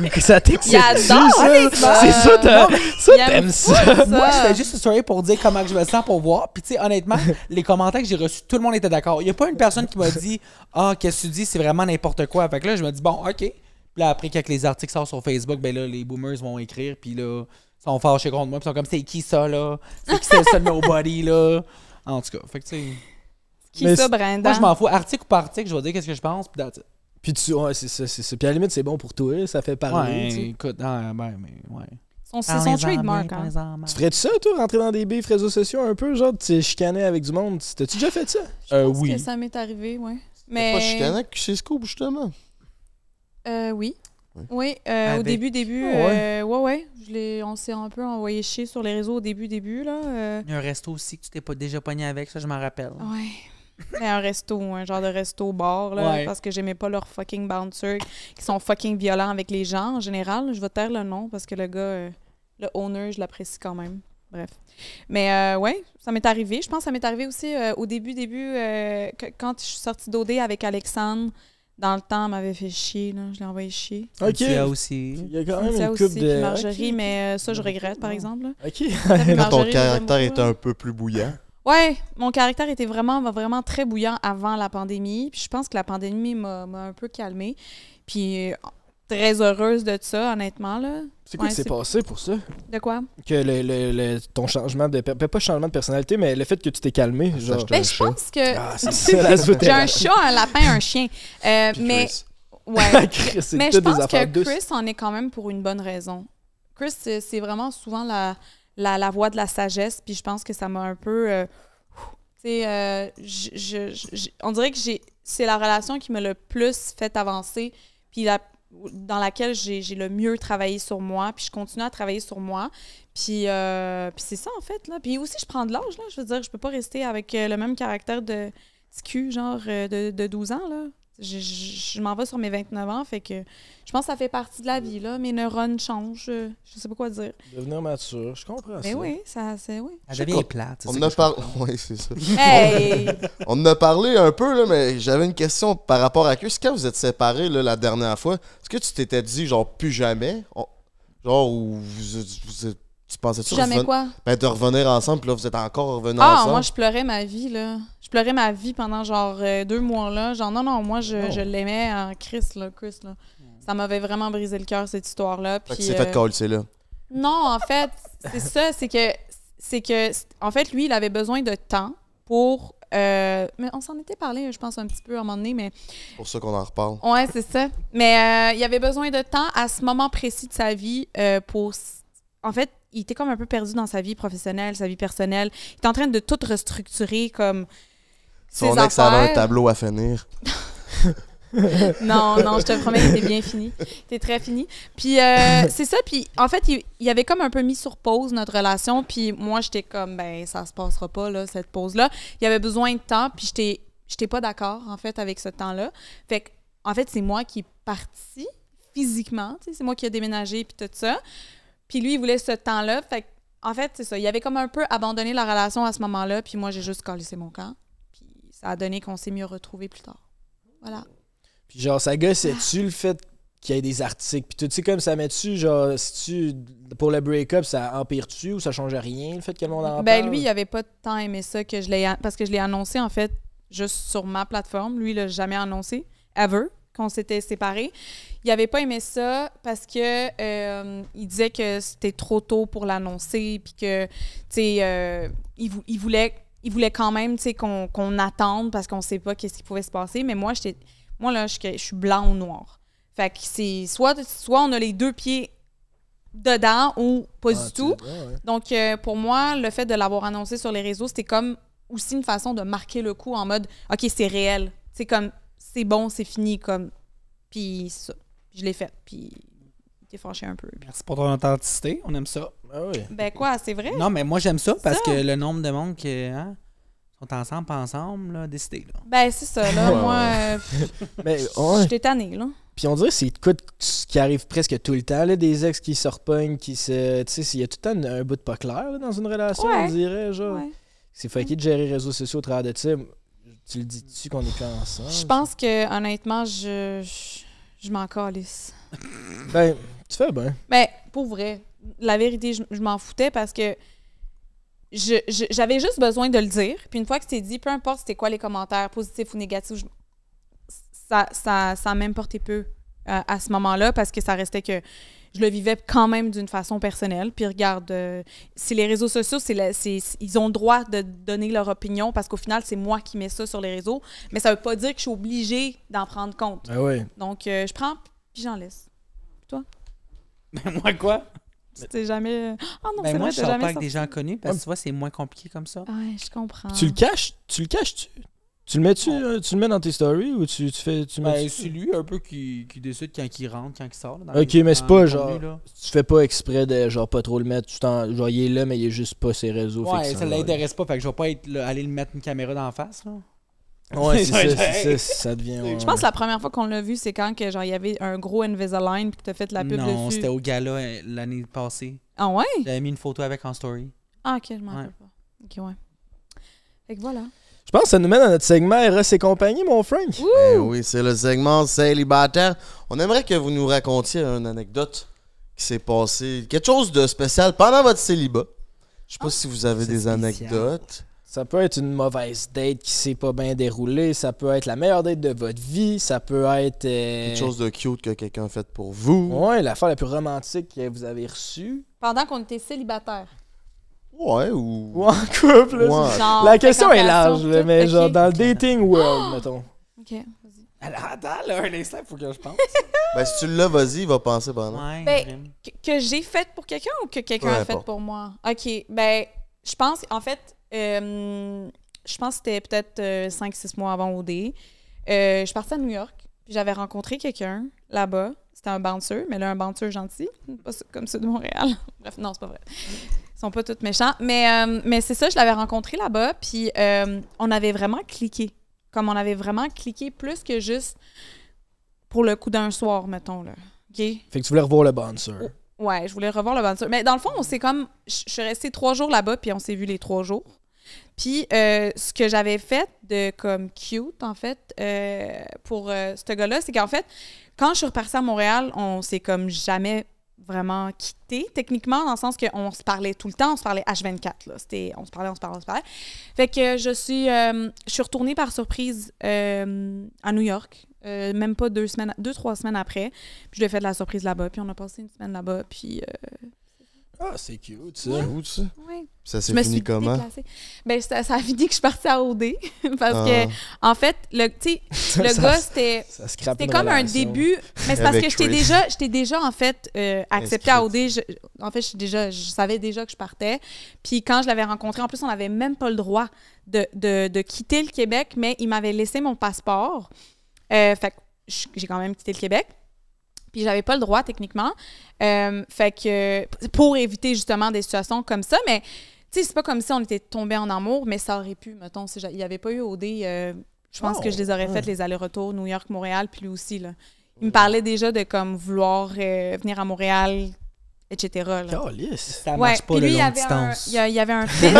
<laughs> que ça t'excite. ça? C'est ça, t'aimes ça. Moi, je juste une pour dire comment je me sens pour voir, puis tu sais, honnêtement, <laughs> les commentaires que j'ai reçus, tout le monde était d'accord. Il n'y a pas une personne qui m'a dit, ah, qu'est-ce que tu dis, c'est vraiment n'importe quoi. Fait que là, je me dis, bon, ok là, après, quand les articles sortent sur Facebook, ben là, les boomers vont écrire, puis là, ils sont fâchés contre moi, puis ils sont comme, c'est qui ça, là? C'est qui ça, nobody, là? En tout cas, fait que tu sais. Qui ça, Brenda Moi, je m'en fous. Article ou par article, je vais dire qu'est-ce que je pense, puis Puis tu. Ouais, c'est ça. Puis à la limite, c'est bon pour toi, ça fait parler. Ouais, écoute, ah, ben, ouais. C'est son trademark. Hein. Tu ferais-tu ça, toi, rentrer dans des bifs réseaux sociaux un peu, genre, tu chicaner avec du monde? T'as-tu déjà fait ça? Euh, oui. Que ça m'est arrivé, ouais. Mais. Pas chicané avec Cisco, justement. Euh, oui. Oui, euh, au début, début. Oh, euh, ouais. ouais, Je on s'est un peu envoyé chier sur les réseaux au début, début. Là, Il y a un resto aussi que tu t'es pas déjà pogné avec, ça, je m'en rappelle. Oui. un resto, un genre de resto-bar, parce que j'aimais pas leurs fucking bouncers qui sont fucking violents avec les gens en général. Je vais taire le nom parce que le gars, le owner, je l'apprécie quand même. Bref. Mais oui, ouais, ça m'est arrivé. Je pense que ça m'est arrivé aussi au début, début, quand je suis sortie d'OD avec Alexandre dans le temps, m'avait fait chier. Là. Je l'ai envoyé chier. OK. a aussi. Il y a quand même aussi, de... Puis Marjorie, mais euh, ça, je regrette, par exemple. OK. ton caractère était un peu plus bouillant. Ouais, mon caractère était vraiment, vraiment très bouillant avant la pandémie. Puis je pense que la pandémie m'a un peu calmée. Puis très heureuse de ça, honnêtement. Là. C'est quoi qui s'est passé pour ça? De quoi? Que le, ton changement de... Pas changement de personnalité, mais le fait que tu t'es calmé. Ah, ben, je pense que... Ah, <laughs> j'ai un chat, un lapin, un chien. <laughs> Euh, mais... Chris. <laughs> Ouais. mais je pense que Chris en est quand même pour une bonne raison. Chris, c'est vraiment souvent la, la, voix de la sagesse, puis je pense que ça m'a un peu... Euh, tu sais euh, on dirait que j'ai c'est la relation qui me le plus fait avancer, puis la dans laquelle j'ai le mieux travaillé sur moi, puis je continue à travailler sur moi. Puis, euh, puis c'est ça, en fait. Là. Puis aussi, je prends de l'âge. Je veux dire, je peux pas rester avec euh, le même caractère de petit cul, genre euh, de, de 12 ans. Là. Je, m'en vais sur mes 29 ans, fait que je pense que ça fait partie de la vie, là. Mes neurones changent, je, ne sais pas quoi dire. Devenir mature, je comprends ben ça. Mais oui, ça, c'est oui. plate. On c'est ça. <laughs> on en a parlé un peu, là, mais j'avais une question par rapport à que. Quand vous êtes séparés, la dernière fois, est-ce que tu t'étais dit, genre, plus jamais? Genre, vous êtes tu pensais tu Jamais quoi? Ben, de revenir ensemble, là, vous êtes encore revenus ah, ensemble. Ah, moi, je pleurais ma vie, là. Je pleurais ma vie pendant genre euh, deux mois, là. Genre, non, non, moi, je, l'aimais en Chris, là, Chris, là. Ça m'avait vraiment brisé le cœur, cette histoire-là. puis c'est fait euh, call, c'est là. Non, en fait, c'est ça, c'est que, c'est que, en fait, lui, il avait besoin de temps pour. Euh, mais on s'en était parlé, je pense, un petit peu à un moment donné, mais. pour ça qu'on en reparle. Ouais, c'est ça. Mais il avait besoin de temps à ce moment précis de sa vie pour. En fait, il était comme un peu perdu dans sa vie professionnelle, sa vie personnelle. Il était en train de tout restructurer comme. Son ses ex un tableau à finir. <laughs> non, non, je te promets que t'es bien fini. T'es très fini. Puis euh, <laughs> c'est ça. Puis en fait, il, il, avait comme un peu mis sur pause notre relation. Puis moi, j'étais comme, ben, ça se passera pas, là, cette pause-là. Il avait besoin de temps. Puis je j'étais pas d'accord, en fait, avec ce temps-là. Fait que, en fait, c'est moi qui est partie physiquement. C'est moi qui ai déménagé, puis tout ça. Puis lui, il voulait ce temps-là. Fait en fait, c'est ça. Il avait comme un peu abandonné la relation à ce moment-là. Puis moi, j'ai juste c'est mon camp. Puis ça a donné qu'on s'est mieux retrouvés plus tard. Voilà. Puis genre, ça gossait-tu le fait qu'il y ait des articles? Puis tu sais, comme ça met-tu, genre, si tu, pour le break-up, ça empire-tu ou ça change rien le fait que le monde en Ben lui, il avait pas de aimé ça que je l'ai. Parce que je l'ai annoncé, en fait, juste sur ma plateforme. Lui, il l'a jamais annoncé, ever, qu'on s'était séparés il n'avait pas aimé ça parce que euh, il disait que c'était trop tôt pour l'annoncer puis que tu euh, il, voulait il voulait quand même tu qu'on attende parce qu'on ne sait pas qu'est-ce qui pouvait se passer mais moi j'étais moi là je suis blanc ou noir. Fait que c'est soit soit on a les deux pieds dedans ou pas du ah, tout. Donc euh, pour moi le fait de l'avoir annoncé sur les réseaux c'était comme aussi une façon de marquer le coup en mode OK c'est réel. C'est comme c'est bon, c'est fini comme puis ça je l'ai faite. Puis t'es fâché un peu. Merci pour ton authenticité. On aime ça. Ah ben quoi, c'est vrai? Non, mais moi, j'aime ça parce que le nombre de monde qui hein, sont ensemble, pas ensemble, là, décidé. Là. Ben c'est ça, là. moi, euh, <laughs> je ben, là. Puis on dirait que c'est ce qui arrive presque tout le temps, là, des ex qui se repognent, qui se. Tu sais, il y a tout le temps un, bout de pas clair dans une relation, on dirait, genre. C'est fucké de gérer les réseaux sociaux au travers de ça. Tu le dis-tu qu'on est quand ensemble? Je pense que, honnêtement, je je m'en calisse. ben, tu fais bien. Ben, pour vrai, la vérité, je, m'en foutais parce que j'avais juste besoin de le dire. Puis une fois que c'était dit, peu importe c'était quoi les commentaires, positifs ou négatifs, ça, ça, ça peu euh, à ce moment-là parce que ça restait que je le vivais quand même d'une façon personnelle. Puis regarde, euh, c'est les réseaux sociaux, c'est ils ont le droit de donner leur opinion parce qu'au final, c'est moi qui mets ça sur les réseaux. Mais ça veut pas dire que je suis obligée d'en prendre compte. Ah oui. Donc, euh, je prends, puis j'en laisse. toi? <laughs> Mais moi, quoi? C'était jamais. Oh non, ben moi, je pas avec des gens connus parce que tu vois, c'est moins compliqué comme ça. Ouais, je comprends. tu le caches? Tu le caches-tu? Tu le mets-tu euh, tu le mets dans tes stories ou tu, tu fais. Tu ben, c'est lui un peu qui, qui décide quand il rentre, quand il sort. ok, mais c'est pas genre. tu fais pas exprès de genre pas trop le mettre. Tu genre, il est là, mais il est juste pas ses réseaux. Ouais, ça, l'intéresse pas. Fait que je vais pas aller le mettre une caméra d'en face. Là. Ouais, <laughs> c'est ça, ça, ça, devient. Je pense que la première fois qu'on l'a vu, c'est quand genre, il y avait un gros Invisalign et que t'as fait la pub. Non, c'était au gala euh, l'année passée. Ah ouais? J'avais mis une photo avec en story. Ah, ok, je m'en rappelle pas. Ok, ouais. Fait que voilà. Je pense que ça nous mène à notre segment RS et compagnie, mon Frank. Ben oui, c'est le segment célibataire. On aimerait que vous nous racontiez une anecdote qui s'est passée, quelque chose de spécial pendant votre célibat. Je sais pas ah, si vous avez des anecdotes. Ça peut être une mauvaise date qui s'est pas bien déroulée, ça peut être la meilleure date de votre vie, ça peut être... Euh, quelque chose de cute que quelqu'un a fait pour vous. Ouais, l'affaire la plus romantique que vous avez reçue. Pendant qu'on était célibataire. Ouais, ou. Ou en couple. La question est large, mais genre dans le dating world, mettons. OK. vas vas-y. Alors, attends, là, un instant, pour que je pense. <laughs> Ben, si tu l'as, vas-y, il va penser pendant. Ouais, Ben, Que, j'ai fait pour quelqu'un ou que quelqu'un a fait pour moi? OK. Ben, je pense, en fait, euh, je pense que c'était peut-être 5-6 euh, mois avant OD. Euh, je suis partie à New York. puis J'avais rencontré quelqu'un là-bas. C'était un bouncer, mais là, un bouncer gentil. <laughs> Pas comme ceux de Montréal. <laughs> Bref, non, c'est pas vrai sont pas toutes méchants. Mais, euh, mais c'est ça, je l'avais rencontré là-bas, puis euh, on avait vraiment cliqué. Comme on avait vraiment cliqué plus que juste pour le coup d'un soir, mettons. Là. Fait que tu voulais revoir le bouncer. ouais, je voulais revoir le bouncer. Mais dans le fond, on s'est comme. Je suis restée trois jours là-bas, puis on s'est vu les trois jours. Puis euh, ce que j'avais fait de comme cute, en fait, pour ce gars-là, c'est qu'en fait, quand je suis repartie à Montréal, on s'est comme jamais vraiment quitté, techniquement, dans le sens qu'on se parlait tout le temps, on se parlait H24. Là. on se parlait, on se parlait, on se parlait. Fait que je suis, euh, je suis retournée par surprise euh, à New York, euh, même pas deux semaines, deux, trois semaines après. Puis je lui ai fait de la surprise là-bas, puis on a passé une semaine là-bas, puis ah, c'est cute, ça. Ouais. ça? Oui. Ça s'est fini comment? Ben, ça, ça, a fini que je suis partie à OD. <laughs> parce que, ah. en fait, le, <laughs> le gars, c'était comme un début. Mais c'est parce que j'étais déjà, déjà, en fait, euh, acceptée à OD. en fait, je, déjà, je savais déjà que je partais. Puis quand je l'avais rencontré, en plus, on n'avait même pas le droit de, de, de, quitter le Québec, mais il m'avait laissé mon passeport. Euh, fait que j'ai quand même quitté le Québec. Puis j'avais pas le droit techniquement. Euh, fait que pour éviter justement des situations comme ça, mais tu sais, c'est pas comme si on était tombé en amour, mais ça aurait pu, mettons, si il n'y avait pas eu OD, euh, je pense que je les aurais fait oh. faites les allers-retours New York-Montréal, puis lui aussi. Là. Il me parlait déjà de comme vouloir euh, venir à Montréal etc. Là. marche pas Puis le lui, distance. il y avait un <laughs> film.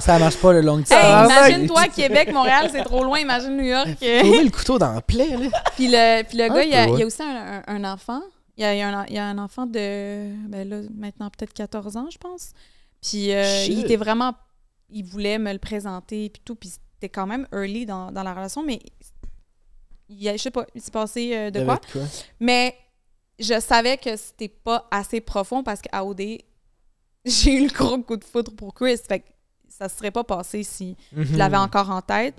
ça marche pas le long distance. imagine-toi, Québec, Montréal, c'est trop loin. Imagine New York. Il Trouver le couteau dans le plaie. Là. Puis le, puis le ah, gars, il y a, aussi un, un enfant. Il y, a, il, a un, enfant de, ben là, maintenant peut-être 14 ans, je pense. Puis euh, il était vraiment... Il voulait me le présenter, puis tout. Puis c'était quand même early dans, dans la relation, mais il y je sais pas, il s'est passé euh, de quoi. quoi. Mais je savais que c'était pas assez profond parce qu'à OD, <laughs> j'ai eu le gros coup de foudre pour Chris. que ça se serait pas passé si je l'avais mhm. encore en tête.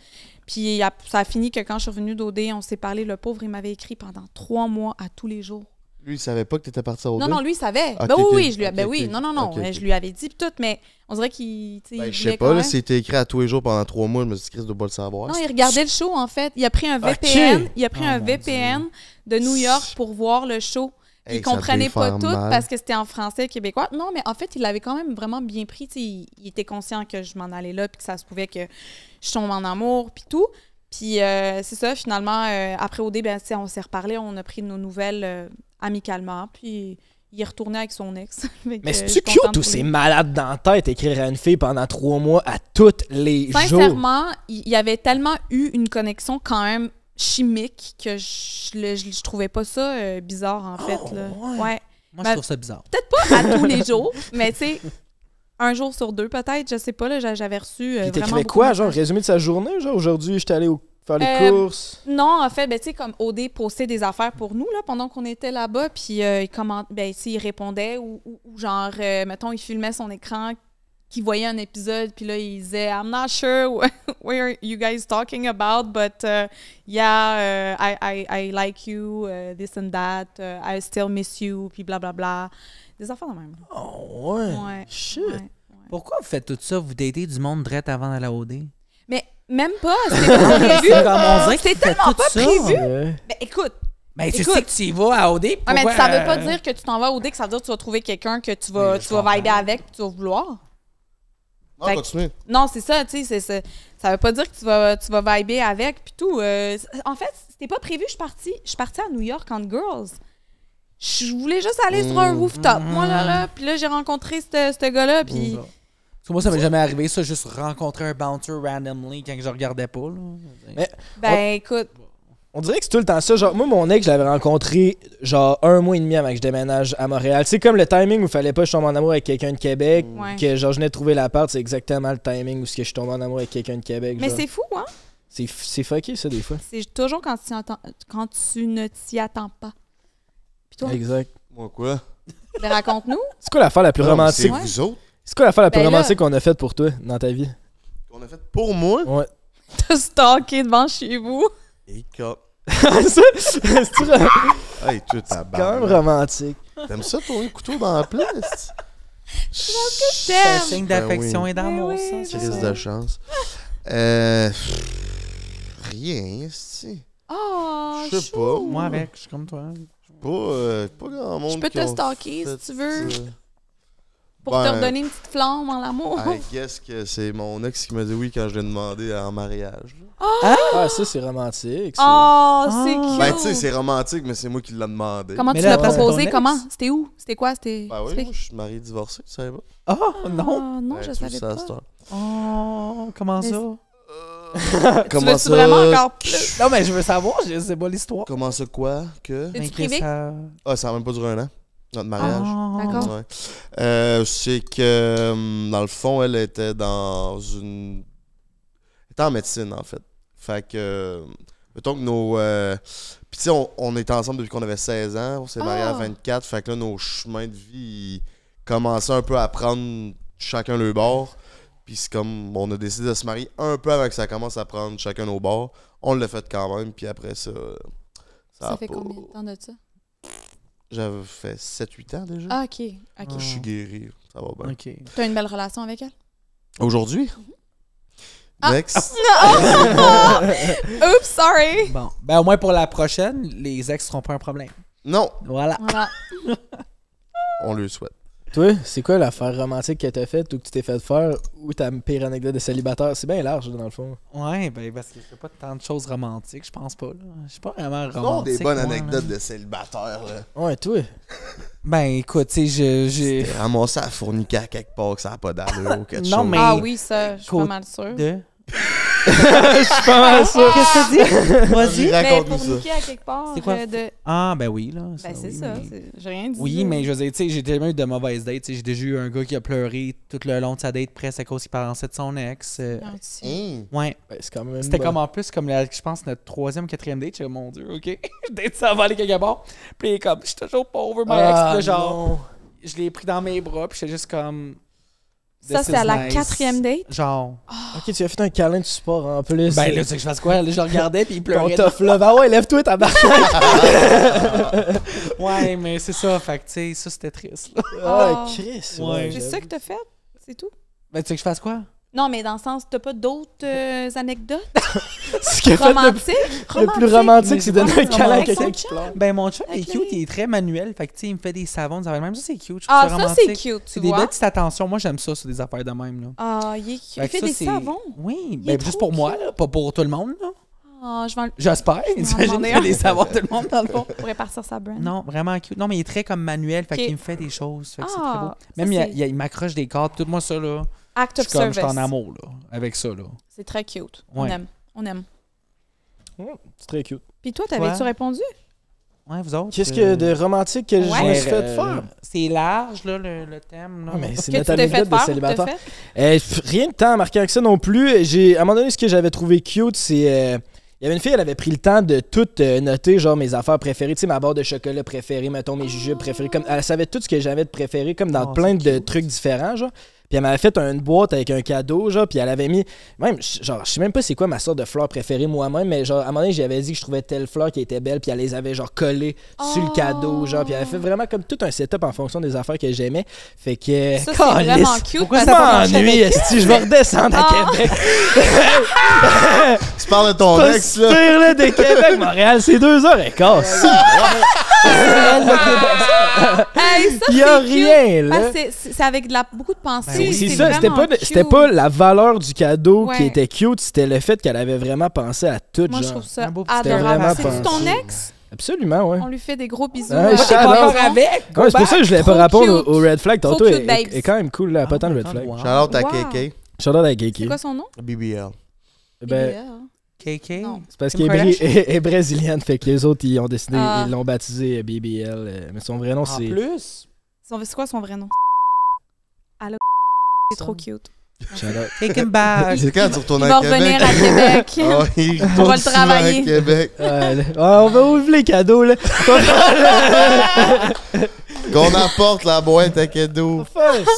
Puis ça a fini que quand je suis revenue d'OD, on s'est parlé. Le pauvre, il m'avait écrit pendant trois mois à tous les jours. Lui, il savait pas que tu étais parti à Non, non, lui, il savait. Ah, ben oui, oui, je lui, ben oui, non, non, non. Euh, je lui avais dit tout, mais on dirait qu'il. Ben, je sais pas, c'était écrit à tous les jours pendant trois mois, je me suis dit, de pas le savoir. Non, il regardait le show, en fait. Il a pris un ah, VPN, il a pris oh un VPN de New York pour voir le show. Il il comprenait pas tout parce que c'était en français québécois. Non, mais en fait, il l'avait quand même vraiment bien pris. Il, était conscient que je m'en allais là, puis que ça se pouvait que je tombe en amour, puis tout. Puis euh, c'est ça, finalement, euh, après OD, ben, on s'est reparlé, on a pris nos nouvelles amicalement, puis il est avec son ex. <laughs> mais c'est-tu cute tous c'est malade dans la tête écrire à une fille pendant trois mois à toutes les jours? Sincèrement, il y avait tellement eu une connexion quand même chimique que je, trouvais pas ça euh, bizarre, en fait. Ah, là. Ouais. Moi, je trouve ça bizarre. Peut-être pas à tous les <laughs> jours, mais tu sais, un jour sur deux, peut-être, je sais pas, là, j'avais reçu. Euh, il t'écrivait quoi, genre, résumé de sa journée, genre, aujourd'hui, suis allé au Faire les euh, courses? Non, en fait, ben, tu sais, comme OD postait des affaires pour nous là, pendant qu'on était là-bas, puis euh, il, comment, ben, il répondait ou, genre, euh, mettons, il filmait son écran, qu'il voyait un épisode, puis là, il disait « I'm not sure <laughs> what are you guys talking about, but uh, yeah, uh, I, I, I, like you, uh, this and that, I still miss you, puis bla Bla, » Des affaires de même. Oh ouais? ouais Pourquoi vous faites tout ça? Vous datez du monde direct avant d'aller à la OD? Mais même pas. C'était pas <laughs> prévu. C'était tellement pas prévu. Mais écoute, mais tu sais que tu y vas à OD. Ah, mais ça veut pas euh, dire que tu t'en vas à OD, que ça veut dire que tu vas trouver quelqu'un que tu vas, tu vas vibrer avec, que tu vas vouloir. Non, non, c'est ça, tu sais, ça, ça veut pas dire que tu vas, tu vas vibrer avec, puis tout. Euh, en fait, c'était pas prévu, je suis partie, je suis partie à New York en girls. Je voulais juste aller sur un mm. rooftop, moi là, là, mm. puis là j'ai rencontré ce gars-là, puis moi, ça m'est jamais arrivé, ça, juste rencontrer un bouncer randomly quand je regardais pas. ben, écoute. On dirait que c'est tout le temps ça. Genre, moi, mon ex, je l'avais rencontré genre un mois et demi avant que je déménage à Montréal. C'est comme le timing où il fallait pas que je tombe en amour avec quelqu'un de Québec, que genre je venais de trouver l'appart, c'est exactement le timing où je suis tombé en amour avec quelqu'un de Québec. Mais c'est fou, hein? C'est, fucké, ça, des fois. C'est toujours quand tu, quand tu ne t'y attends pas. Exact. Moi, quoi? Ben, raconte-nous. C'est quoi l'affaire la plus romantique? C'est vous autres c'est quoi la fois la plus ben romantique qu'on a faite pour toi dans ta vie? Qu'on a fait pour moi. Ouais. <laughs> T'as stalké devant chez vous. Et quoi? <laughs> c'est tu quand même romantique. T'aimes ça, pour un couteau dans la place? Je C'est un ben signe d'affection et d'amour, ben ça. c'est de chance. Euh. Rien, si. Oh, ah, Je sais pas. Moi avec, je suis comme toi. Pas, euh, pas grand monde. Je peux te stalker si tu veux. Pour te redonner une petite flamme en l'amour. Qu'est-ce que c'est mon ex qui m'a dit oui quand je l'ai demandé en mariage. Ah, ah! ah ça, c'est romantique. Oh, ah Oh, c'est cute. Ben, ben, tu sais, c'est romantique, mais c'est moi qui l'ai demandé. Comment tu l'as proposé? Comment? C'était où? C'était quoi? C'était... Ben oui, je suis marié divorcé, tu savais ah, ah, non! non, je ben, savais pas. Ça, oh, comment ça? Euh, <laughs> comment tu ça? vraiment encore Non, mais je veux savoir, je sais pas l'histoire. Comment ça quoi? Que? C'est privé? Ah, ça a même pas duré un an. Notre mariage. Ah. Euh, c'est que, hum, dans le fond, elle était dans une. Elle était en médecine, en fait. Fait que. Mettons que nos. Euh, puis, tu sais, on, était ensemble depuis qu'on avait 16 ans. On s'est mariés à 24. Ah. Fait que là, nos chemins de vie commençaient un peu à prendre chacun le bord. Puis, c'est comme. On a décidé de se marier un peu avant que ça commence à prendre chacun nos bords. On l'a fait quand même. Puis après ça. Ça, fait combien de temps de ça? J'avais fait 7-8 ans déjà. Ah, ok. Je suis guéri. Ça va bien. Tu as une belle relation avec elle? Aujourd'hui? Ah! Ah! sorry. Bon, ben au moins pour la prochaine, les ex seront pas un problème. Non. voilà. <laughs> On le souhaite. Toi, c'est quoi l'affaire romantique que t'as faite ou que tu t'es fait faire ou ta pire anecdote de célibataire? C'est bien large, dans le fond. Ouais, ben parce que c'est pas tant de choses romantiques, je pense pas. Je suis pas vraiment romantique. Non, des bonnes anecdotes de célibataire, Ouais, toi. ben écoute, tu sais, j'ai. Ramasser à à quelque part que ça n'a pas d'allure ou quelque non, chose. Non, mais. Ah oui, ça, je suis pas mal sûr. <laughs> je suis pas Qu'est-ce que tu dis? <laughs> Vas-y. Raconte-nous Niquer à quelque part. Euh, de- Ah, ben oui, là. Ben, c'est ça. J'ai rien dit. Oui, mais je sais, j'ai tellement eu de mauvaises dates. J'ai déjà eu un gars qui a pleuré tout le long de sa date presque à cause qu'il pensait de son ex. Euh, ah, hein? Ouais. Ben, c'est quand même. C'était comme en plus, comme je pense, notre troisième, quatrième date. J'ai dit, mon Dieu, OK. <laughs> Date, ça va aller quelque part. Puis il est comme, je suis toujours pas over my ah, ex. genre, je l'ai pris dans mes bras. Puis j'étais juste comme, ça, c'est à la quatrième date? Genre. Ah. Ok, tu as fait un câlin de support en plus. Ben là, tu sais que je fasse quoi? Là, je regardais puis il pleurait. Ton tough love. Ah ouais, lève-toi, ta <laughs> ouais, mais c'est ça. Fait que, tu sais, ça, c'était triste. Ah, oh. Chris. Ouais, c'est ça que t'as fait? C'est tout? Ben, tu sais que je fasse quoi? Non, mais dans le sens, t'as pas d'autres euh, anecdotes <laughs> Ce qui romantiques? Le, plus romantique, c'est de donner un câlin à quelqu'un Ben, mon chat est cute, il est très manuel. Fait que, tu sais, il me fait des savons, des affaires même. Ça, c'est cute. ah, ça, c'est cute, tu vois. C'est des belles petites attentions. Moi, j'aime ça, sur des affaires de même. Là. Ah, il est cute. Il fait des savons. Oui, mais ben, juste pour moi, là, pas pour tout le monde. Là. Ah, je J'espère. J'imagine les savoir tout le monde dans le fond. Pour répartir sa brand. Non, vraiment cute. Non, mais il est très comme manuel, fait qu'il me fait des choses. Fait que c'est très ah, beau. Même il, il m'accroche des cordes, tout moi ça là. Act of je Comme, je en amour là, avec ça. là. C'est très cute. On aime. On aime. c'est très cute. Puis toi, t'avais-tu répondu? Ouais, vous autres. Qu'est-ce que euh, de romantique que je me suis fait euh, faire? C'est large, là, le, thème. Là. Ah, mais c'est notre anecdote de célibataire. Euh, rien de temps marqué avec ça non plus. à un moment donné, ce que j'avais trouvé cute, c'est. Il y avait une fille, elle avait pris le temps de tout noter, genre mes affaires préférées, tu sais, ma barre de chocolat préférée, mettons mes jujubes préférées. Comme, elle savait tout ce que j'avais de préféré, comme dans oh, plein de trucs différents, genre. Puis elle m'avait fait une boîte avec un cadeau, genre, puis elle avait mis. Même, genre, je sais même pas c'est quoi ma sorte de fleur préférée moi-même, mais genre, à un moment donné, j'avais dit que je trouvais telle fleur qui était belle, puis elle les avait, genre, collées sur le cadeau, oh! genre, puis elle avait fait vraiment comme tout un setup en fonction des affaires que j'aimais. Fait que. Ça, c'est vraiment cute. Pourquoi ça m'ennuie, si je vais redescendre à ah! Québec? tu parles de ton ex, là. Pire, là, de Québec, Montréal, c'est deux heures et quart. <laughs> Il <laughs> y a rien, là. c'est avec beaucoup de pensée. Ah c'était pas, la valeur du cadeau qui était cute, c'était le fait qu'elle avait vraiment pensé à tout. Moi, genre. je trouve ça adorable. C'est ton ex? Absolument, ouais. On lui fait des gros bisous. Ah, est pas encore avec. c'est pour ça que je voulais pas répondre au, Red Flag. Tantôt et est, quand même cool, la tant le Red ah, Flag. Shout à KK. Shout out KK. C'est quoi son nom BBL. Eh BBL. Ben, KK C'est parce qu'elle <laughs> est, brésilienne, fait que les autres, ils ont décidé, ah. ils l'ont baptisé BBL. Euh, mais son vrai nom, c'est. En plus C'est quoi son vrai nom c'est trop cute. Take him back. C'est <laughs> va revenir à Québec? <laughs> Oh, on va le travailler. Québec. Ah, on va ouvrir les cadeaux, là. <laughs> Qu'on apporte la boîte à cadeaux.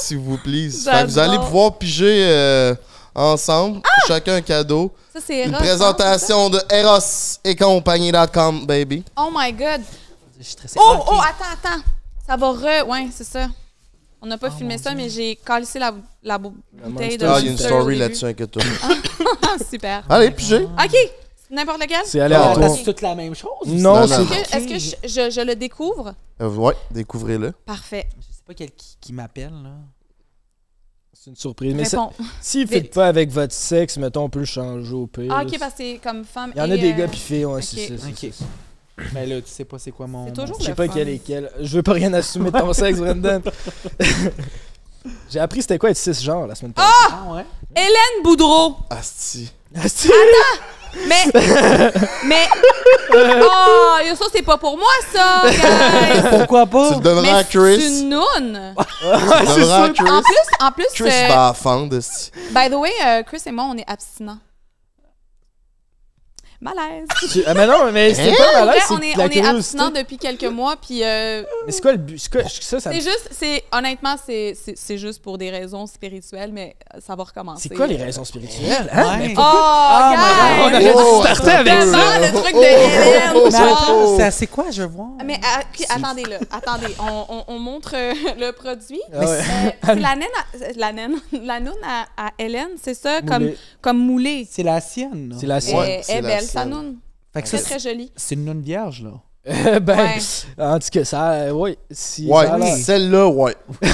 S'il vous plaît. vous allez pouvoir piger euh, ensemble, ah! chacun un cadeau. Ça, c'est Une hein, présentation de Eros et compagnie.com, baby. Oh my god. Oh, oh, attends, attends. Ça va re. Ouais, c'est ça. On n'a pas ah, filmé ça, mais j'ai calissé la, la bouteille de. Ah, il y a une story là-dessus, inquiète-toi. <laughs> Ah, super. Allez, j'ai. OK. N'importe lequel? C'est aléatoire. Ah, c'est toute la même chose? Non, c'est... Est-ce que, je, je, le découvre? Oui, euh, ouais, découvrez-le. Parfait. Je sais pas quel qui, m'appelle, là. C'est une surprise. Mais vous ne fait pas avec votre sexe, mettons, on peut le changer au pire. OK, parce que c'est comme femme Il y en a des euh, gars qui filles, ouais, c'est OK. Mais là, tu sais pas c'est quoi mon. toujours Je sais pas quelle quel est quel. Je veux pas rien assumer de ton sexe, <laughs> Brendan. <laughs> J'ai appris c'était quoi être cisgenre la semaine passée. Ah! ah ouais. Hélène Boudreau! Asti. Asti! Attends! Mais. <laughs> mais. Oh, ça, c'est pas pour moi, ça, Pourquoi pas? Tu à Chris. C'est une noun. tu donneras à Chris. En plus, en plus. Chris euh, va fendre. By the way, euh, Chris et moi, on est abstinents malaise. <laughs> Ah, mais non, mais c'est hein? pas malaise. on est, on depuis quelques mois. Puis. Euh, mais c'est quoi le but? C'est ça juste, c'est, honnêtement, c'est juste pour des raisons spirituelles, mais ça va recommencer. C'est quoi les raisons spirituelles? Hein? Ouais. Oh, ah, on a oh, avec ça. le truc de oh, oh, c'est quoi, je vois? Mais euh, attendez, là. Attendez, on, on, montre euh, <laughs> le produit. Ah <laughs> c'est la naine, à, la à, Hélène, c'est ça, comme, comme moulée. C'est la sienne. C'est la sienne. Elle est belle sa noun, Très, c'est- très jolie. C'est une noun vierge, là. <laughs> ben, en tout cas, ça, euh, oui. Si, Ouais, celle-là, ouais. <laughs>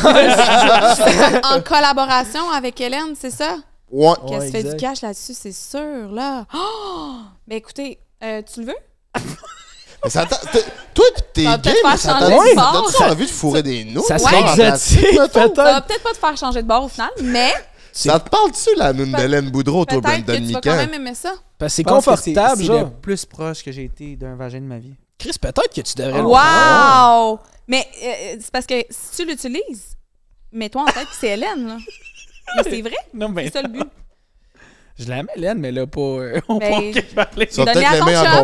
en collaboration avec Hélène, c'est ça? Ouais. Qu'elle Ouais, se fait exact. du cash là-dessus, c'est sûr, là. Oh! Ben écoutez, euh, tu le veux? Mais ça Toi, t'es gay, mais ça t'a changer envie de fourrer des noms. Ça serait Ouais. exotique, Ça va peut-être. pas te faire changer de bord au final, mais Ça te parle-tu, la noun d'Hélène Boudreau, toi, peut-être que tu vas quand même aimer ça c'est confortable, c'est, le plus proche que j'ai été d'un vagin de ma vie. Chris, peut-être que tu devrais le Wow! Mais euh, euh, c'est parce que si tu l'utilises, mets-toi en tête que c'est Hélène, Mais c'est vrai. <laughs> c'est ça le but. <laughs> Je l'aime, Hélène, mais là, pas. Euh, on ben, peut parler. Tu vas peut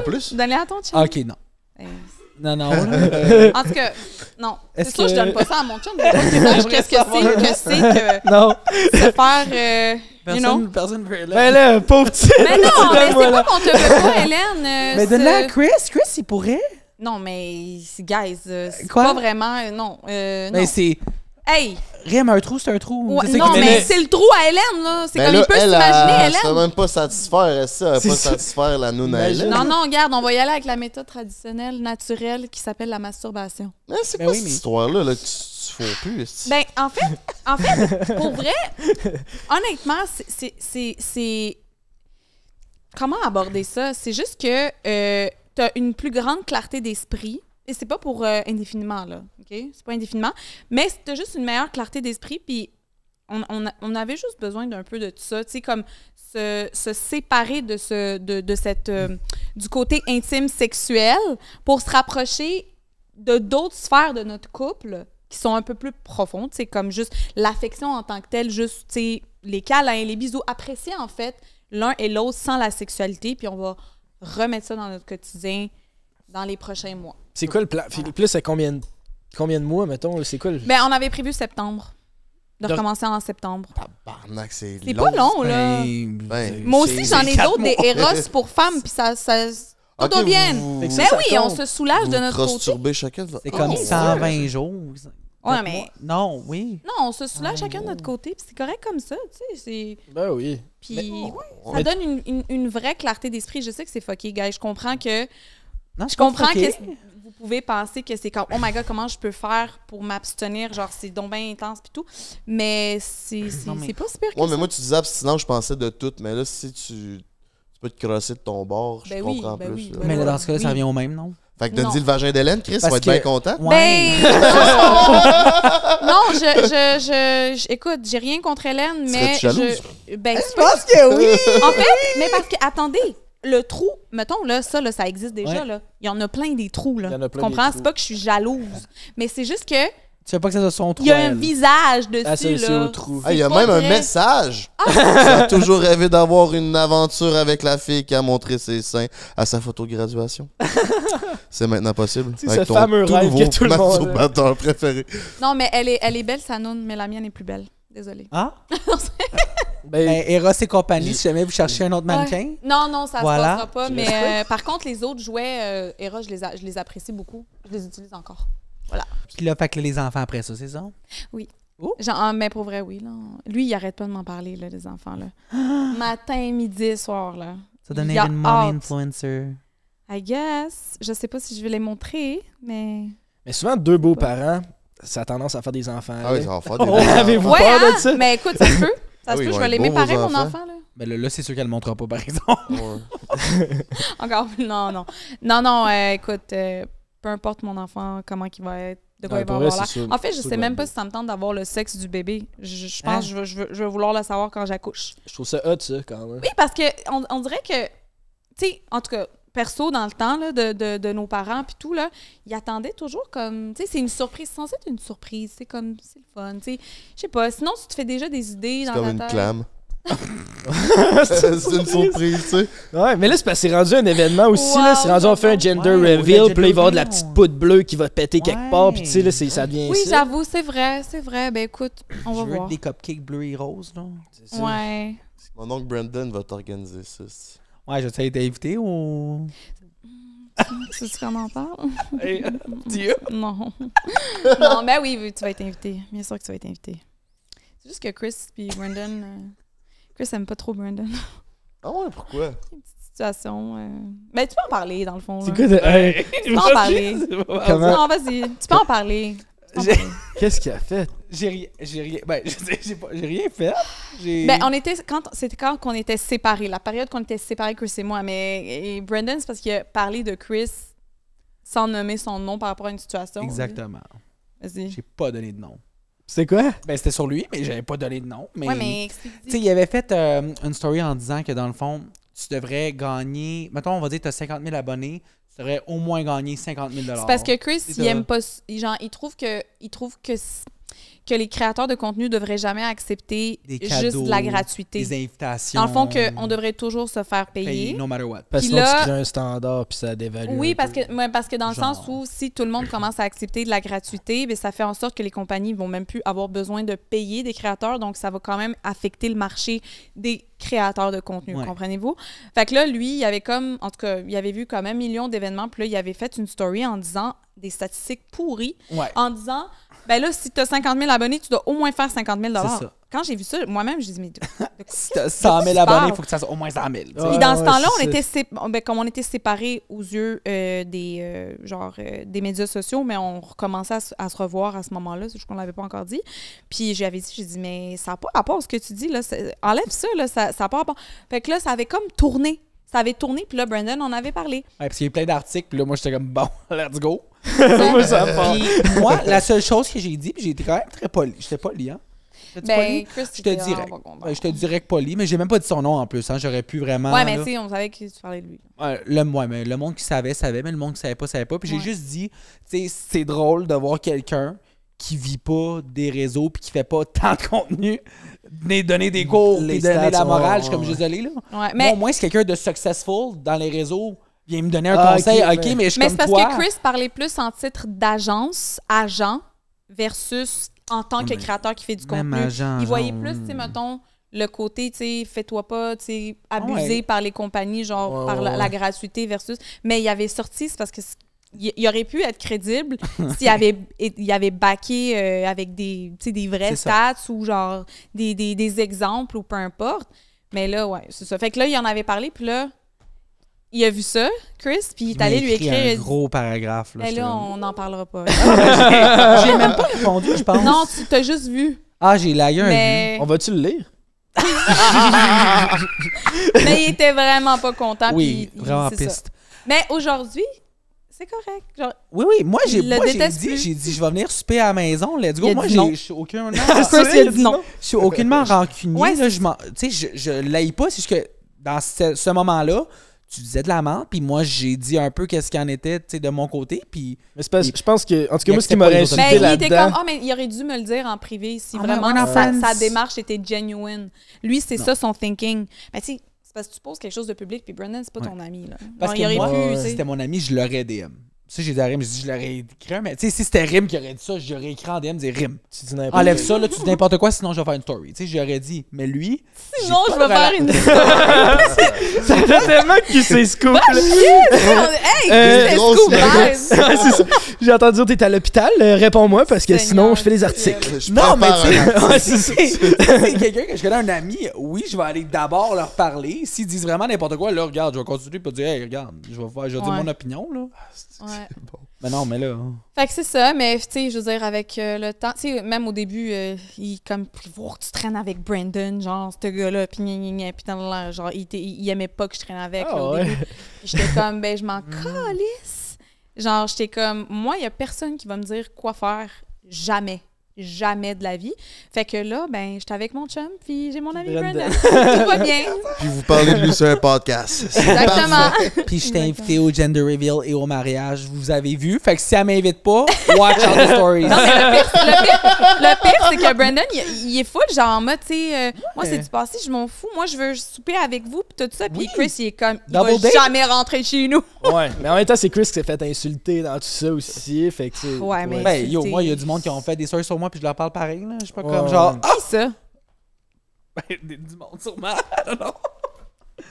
plus. donne le à ton chum. Ok, non. non, non. <laughs> en tout cas, non. C'est ça, que... je donne pas ça à mon chum. qu'est-ce que c'est que, non. se faire Personne, personne veut Hélène. Ben là, pauvre <laughs> petit... Mais non, <laughs> ben mais c'est pas qu'on te veut pas, Hélène. Euh, mais donne-la à Chris. Chris, il pourrait. Non, mais, guys, euh, c'est pas vraiment. Euh, non. mais ben, c'est. Hey! mais un trou, c'est un trou. non, mais, c'est le trou à Hélène, là. C'est comme il peut s'imaginer, Hélène. Elle même pas satisfaire ça. pas satisfaire la noune Hélène. Non, non, regarde, on va y aller avec la méthode traditionnelle, naturelle, qui s'appelle la masturbation. c'est quoi cette histoire-là là, plus. Ben, en fait, pour vrai, <laughs> honnêtement, c'est. Comment aborder ça? C'est juste que euh, tu as une plus grande clarté d'esprit. Et c'est pas pour euh, indéfiniment, là. OK? C'est pas indéfiniment. Mais tu juste une meilleure clarté d'esprit. Puis on, avait juste besoin d'un peu de tout ça. Tu sais, comme se, séparer de, ce, de, cette, euh, du côté intime sexuel pour se rapprocher de d'autres sphères de notre couple qui sont un peu plus profondes. C'est comme juste l'affection en tant que telle, juste les câlins, les bisous. Apprécier en fait l'un et l'autre sans la sexualité, puis on va remettre ça dans notre quotidien dans les prochains mois. C'est quoi le plan? Plus, c'est combien, de, combien de mois, mettons? C'est quoi le... Mais ben, on avait prévu septembre de recommencer en septembre. c'est long. C'est pas long, là. Ben, ben, Moi aussi, j'en ai d'autres des Eros pour femmes, <laughs> puis ça, ça, Bien Mais ben oui, on se soulage de notre côté. C'est comme 120 jours. Non, oui. Non, on se soulage chacun de notre côté, c'est correct comme ça, tu sais. Ben oui. ça donne une, vraie clarté d'esprit. Je sais que c'est fucké, gars. Je comprends que. Non, je, comprends que vous pouvez penser que c'est comme oh my god comment je peux faire pour m'abstenir genre c'est donc bien intense puis tout mais c'est c'est pas super mais moi tu disais abstinence je pensais de tout mais là si tu tu peux te crosser de ton bord, je ben comprends ben plus. Ben mais dans ce cas-là, ça revient au même, non? Fait que de dire le vagin d'Hélène, Chris, Tu va être bien content. Ben, <laughs> non, je, je, je, écoute, j'ai rien contre Hélène, mais je, ben, je pense que oui. <laughs> En fait, mais parce que attendez, le trou, mettons, là, ça, là, ça existe déjà. Là. Il y en a plein des trous. Là. Il Comprends? C'est pas que je suis jalouse. Mais c'est juste que tu veux pas que ça soit son Il y a un visage dessus. Ah, Ah, il y a même un message. J'ai ah! toujours rêvé d'avoir une aventure avec la fille qui a montré ses seins à sa photo de graduation. <laughs> c'est maintenant possible. C'est fameux rêve que tout le monde préféré. Non, mais elle est, elle est belle, Sanon, mais la mienne est plus belle. Désolée. Ah? <laughs> Ben, ben, Eros et compagnie, si jamais vous cherchez un autre mannequin. Non, non, ça ne se passera pas. Mais euh, par contre, les autres jouets, euh, Eros, je les, je les apprécie beaucoup. Je les utilise encore. Voilà. Puis là, fait que les enfants après ça, c'est ça? Oui. Oh! Genre, ah, mais pour vrai, oui. Là. Lui, il arrête pas de m'en parler, là, les enfants. Là. <gasps> Matin, midi, soir. Là. Ça donne une mommy influencer. I guess. Je sais pas si je vais les montrer, mais. Mais souvent, deux beaux parents, ça a tendance à faire des enfants. Ah oui, ça va faire <laughs> des enfants. Avez-vous hein? Mais écoute, ça se peut. <laughs> Ça se ah peut, je vais les pareil, mon enfant. Là. Mais ben là, là c'est sûr qu'elle ne montrera pas, par exemple. <laughs> Encore plus. non, non. Non, non, euh, écoute, euh, peu importe mon enfant, comment il va être, de quoi il va avoir l'air. En fait, je sais même pas si ça me tente d'avoir le sexe du bébé. Je, pense hein? que je, vais veux, vouloir la savoir quand j'accouche. Je trouve ça hot, ça, quand même. Oui, parce que on, dirait que, tu sais, en tout cas, perso, dans le temps de, de, nos parents, puis tout, là, ils attendaient toujours comme, tu sais, c'est une surprise. C'est censé être une surprise. C'est comme, c'est le fun, tu sais. Je sais pas, sinon, tu te fais déjà des idées dans comme tête. une clame. <laughs> c'est une surprise, tu sais. Ouais, mais là, c'est parce que c'est rendu un événement aussi. là, c'est rendu, on fait un gender reveal, puis là, il va y avoir de la petite poudre bleue qui va péter quelque part, puis tu sais, là, ça devient. Oui, j'avoue, c'est vrai, c'est vrai. Ben écoute, on va voir. Je veux des cupcakes bleus et roses, là. Ouais. Mon oncle Brandon va t'organiser ça. Ouais, je t'ai invité ou. Tu sais qu'on en parle? Hey, Dieu! <laughs> Non. non, mais ben oui, tu vas être invité. Bien sûr que tu vas être invité. C'est juste que Chris et Brandon. Euh, Chris aime pas trop Brandon. <laughs> Ah ouais, pourquoi? Une petite situation. Mais euh. ben, tu peux en parler, dans le fond. C'est quoi Tu peux en parler. <laughs> Non, vas-y. Tu peux en parler. Qu'est-ce qu'il a fait? J'ai rien. J'ai rien. Ben, <laughs> j'ai, pas, j'ai rien fait. Ben, on était. Quand, c'était quand on était séparés, la période qu'on était séparés, Chris et moi. Mais et Brandon, c'est parce qu'il a parlé de Chris sans nommer son nom par rapport à une situation. Exactement. Vas-y. J'ai pas donné de nom. C'est quoi? Ben, c'était sur lui, mais j'avais pas donné de nom. Mais, ouais, mais Tu sais, il avait fait euh, une story en disant que dans le fond, tu devrais gagner. Mettons, on va dire que tu as 50 000 abonnés, tu devrais au moins gagner 50 000 C'est parce que Chris, il aime pas. Genre, il trouve que, il trouve que que les créateurs de contenu devraient jamais accepter des cadeaux, juste la gratuité. Des invitations. Dans le fond, qu'on devrait toujours se faire payer. no matter what. Parce que c'est un standard, puis ça dévalue. Oui, parce que, parce que dans le sens où si tout le monde commence à accepter de la gratuité, ben, ça fait en sorte que les compagnies vont même plus avoir besoin de payer des créateurs, donc ça va quand même affecter le marché des créateur de contenu, comprenez-vous? Fait que là, lui, il avait comme, en tout cas, il avait vu comme un million d'événements, puis là, il avait fait une story en disant des statistiques pourries, en disant, ben là, si tu as 50 000 abonnés, tu dois au moins faire 50 000 C'est ça quand j'ai vu ça, moi-même, j'ai dit « mais de, de, <laughs> si 100 000 abonnés, il faut que ça soit au moins 100 000. Puis dans ce temps-là, on était ben, comme on était séparés aux yeux euh, des, euh, genre, euh, des médias sociaux, mais on recommençait à, se revoir à ce moment-là, c'est qu'on ne l'avait pas encore dit. Puis j'avais dit, j'ai dit, mais ça n'a pas rapport ce que tu dis, là, enlève ça, là, ça n'a pas Fait que là, ça avait comme tourné. Ça avait tourné, puis là, Brandon en avait parlé. parce qu'il y a plein d'articles, puis là, moi, j'étais comme, bon, <laughs> let's go. <laughs> moi, la seule chose que j'ai dit, puis j'ai été quand même très poli. J'étais poli, hein. Ben, je te dirais. que ben, je te dirais que poli, mais j'ai même pas dit son nom en plus. Hein. J'aurais pu vraiment. Ouais, mais tu si, on savait que tu parlais de lui. le, mais le monde qui savait, savait, mais le monde qui savait pas, savait pas. Puis j'ai juste dit, tu sais, c'est drôle de voir quelqu'un qui vit pas des réseaux puis qui fait pas tant de contenu, donner, des cours et donner la morale. Je suis comme, désolé, là. mais... au moins, c'est quelqu'un de successful dans les réseaux vient me donner un ah, conseil. OK, mais, je Mais c'est parce que Chris parlait plus en titre d'agence, agent, versus en tant que créateur qui fait du contenu, il voyait plus, tu sais, mettons, le côté, tu sais, fais-toi pas, tu sais, abusé par les compagnies, genre par la, gratuité versus. Mais il avait sorti, c'est parce que il, aurait pu être crédible <laughs> s'il avait, il avait backé euh, avec des, des vrais stats ou genre des, des, des, exemples ou peu importe. Mais là, ouais, c'est ça. Fait que là, il en avait parlé, puis là, il a vu ça, Chris, puis il est allé lui écrire. un gros paragraphe. Là, mais ben là, on n'en parlera pas. <laughs> <laughs> J'ai même pas répondu, je pense. Non, tu t'as juste vu. Ah, j'ai lagué un vu. On va-tu le lire? <laughs> mais il était vraiment pas content. Oui, vraiment piste. Mais aujourd'hui, c'est correct. oui, oui, moi, j'ai dit, j'ai dit, je vais venir souper à la maison, let's go. Moi, je suis aucunement... non. Je suis aucunement rancunier. Ouais, là, je, je, je l'aille pas, c'est juste que dans ce moment-là, tu disais de la mort, puis moi, j'ai dit un peu qu'est-ce qu'il en était, de mon côté, puis... je pense que, en tout cas, moi, ce qui m'aurait insulté là-dedans... Ben, il était comme, oh, mais il aurait dû me le dire en privé, si ah, vraiment sa, démarche était genuine. Lui, c'est ça, son thinking. Mais ben, tu sais, c'est parce que tu poses quelque chose de public, puis Brendan, c'est pas ton ami, là. Parce que moi, euh, si c'était mon ami, je l'aurais DM. Tu sais, j'ai à Rim, je dis, je l'aurais écrit, mais tu sais, si c'était Rim qui aurait dit ça, j'aurais écrit en DM des rimes. Tu dis Enlève quoi. ça, là, tu dis n'importe quoi, sinon je vais faire une story. Tu sais, j'aurais dit, mais lui. Sinon, je vais faire une story. <laughs> ça fait tellement qu'il s'est scoop. Bah, hey, qui euh, s'est scoop, <laughs> J'ai entendu dire, t'es à l'hôpital, euh, réponds-moi, parce que sinon, je fais des articles. Non, mais <laughs> tu sais, c'est quelqu'un que je connais, un ami, oui, je vais aller d'abord leur parler. S'ils disent vraiment n'importe quoi, là, regarde, je vais continuer pour dire, hey, regarde, je vais dire mon opinion, là. Ah, <laughs> Ouais. bon. non, mais là. Hein. Fait que c'est ça, mais tu sais, je veux dire, avec euh, le temps, tu sais, même au début, euh, il comme, voir tu traînes avec Brandon, genre, ce gars-là, puis puis genre, il, il, aimait pas que je traîne avec, ah au ouais. début. J'étais <laughs> comme, ben, je m'en mm. calisse. Genre, j'étais comme, moi, il y a personne qui va me dire quoi faire, jamais jamais de la vie. Fait que là, ben, j'étais avec mon chum, puis j'ai mon ami Brandon. Tout va <laughs> bien. Puis vous parlez de lui sur un podcast. <laughs> Exactement. puis je t'ai invité au gender reveal et au mariage. Vous avez vu. Fait que si elle m'invite pas, watch all the stories. Non, le pire, le pire, c'est que Brandon, il, est fou, genre, moi, tu sais, euh, moi, c'est du passé, je m'en fous. Moi, je veux souper avec vous, puis tout ça. Puis Chris, il est comme, il va jamais rentrer chez nous. ouais, mais en même temps, c'est Chris qui s'est fait insulter dans tout ça aussi. Fait que, ouais, mais. Ben, yo, moi, il y a du monde qui ont fait des stories sur moi puis je leur parle pareil. Là. Je suis pas comme genre. Ah! ça? Ben, du monde sûrement. <laughs> non.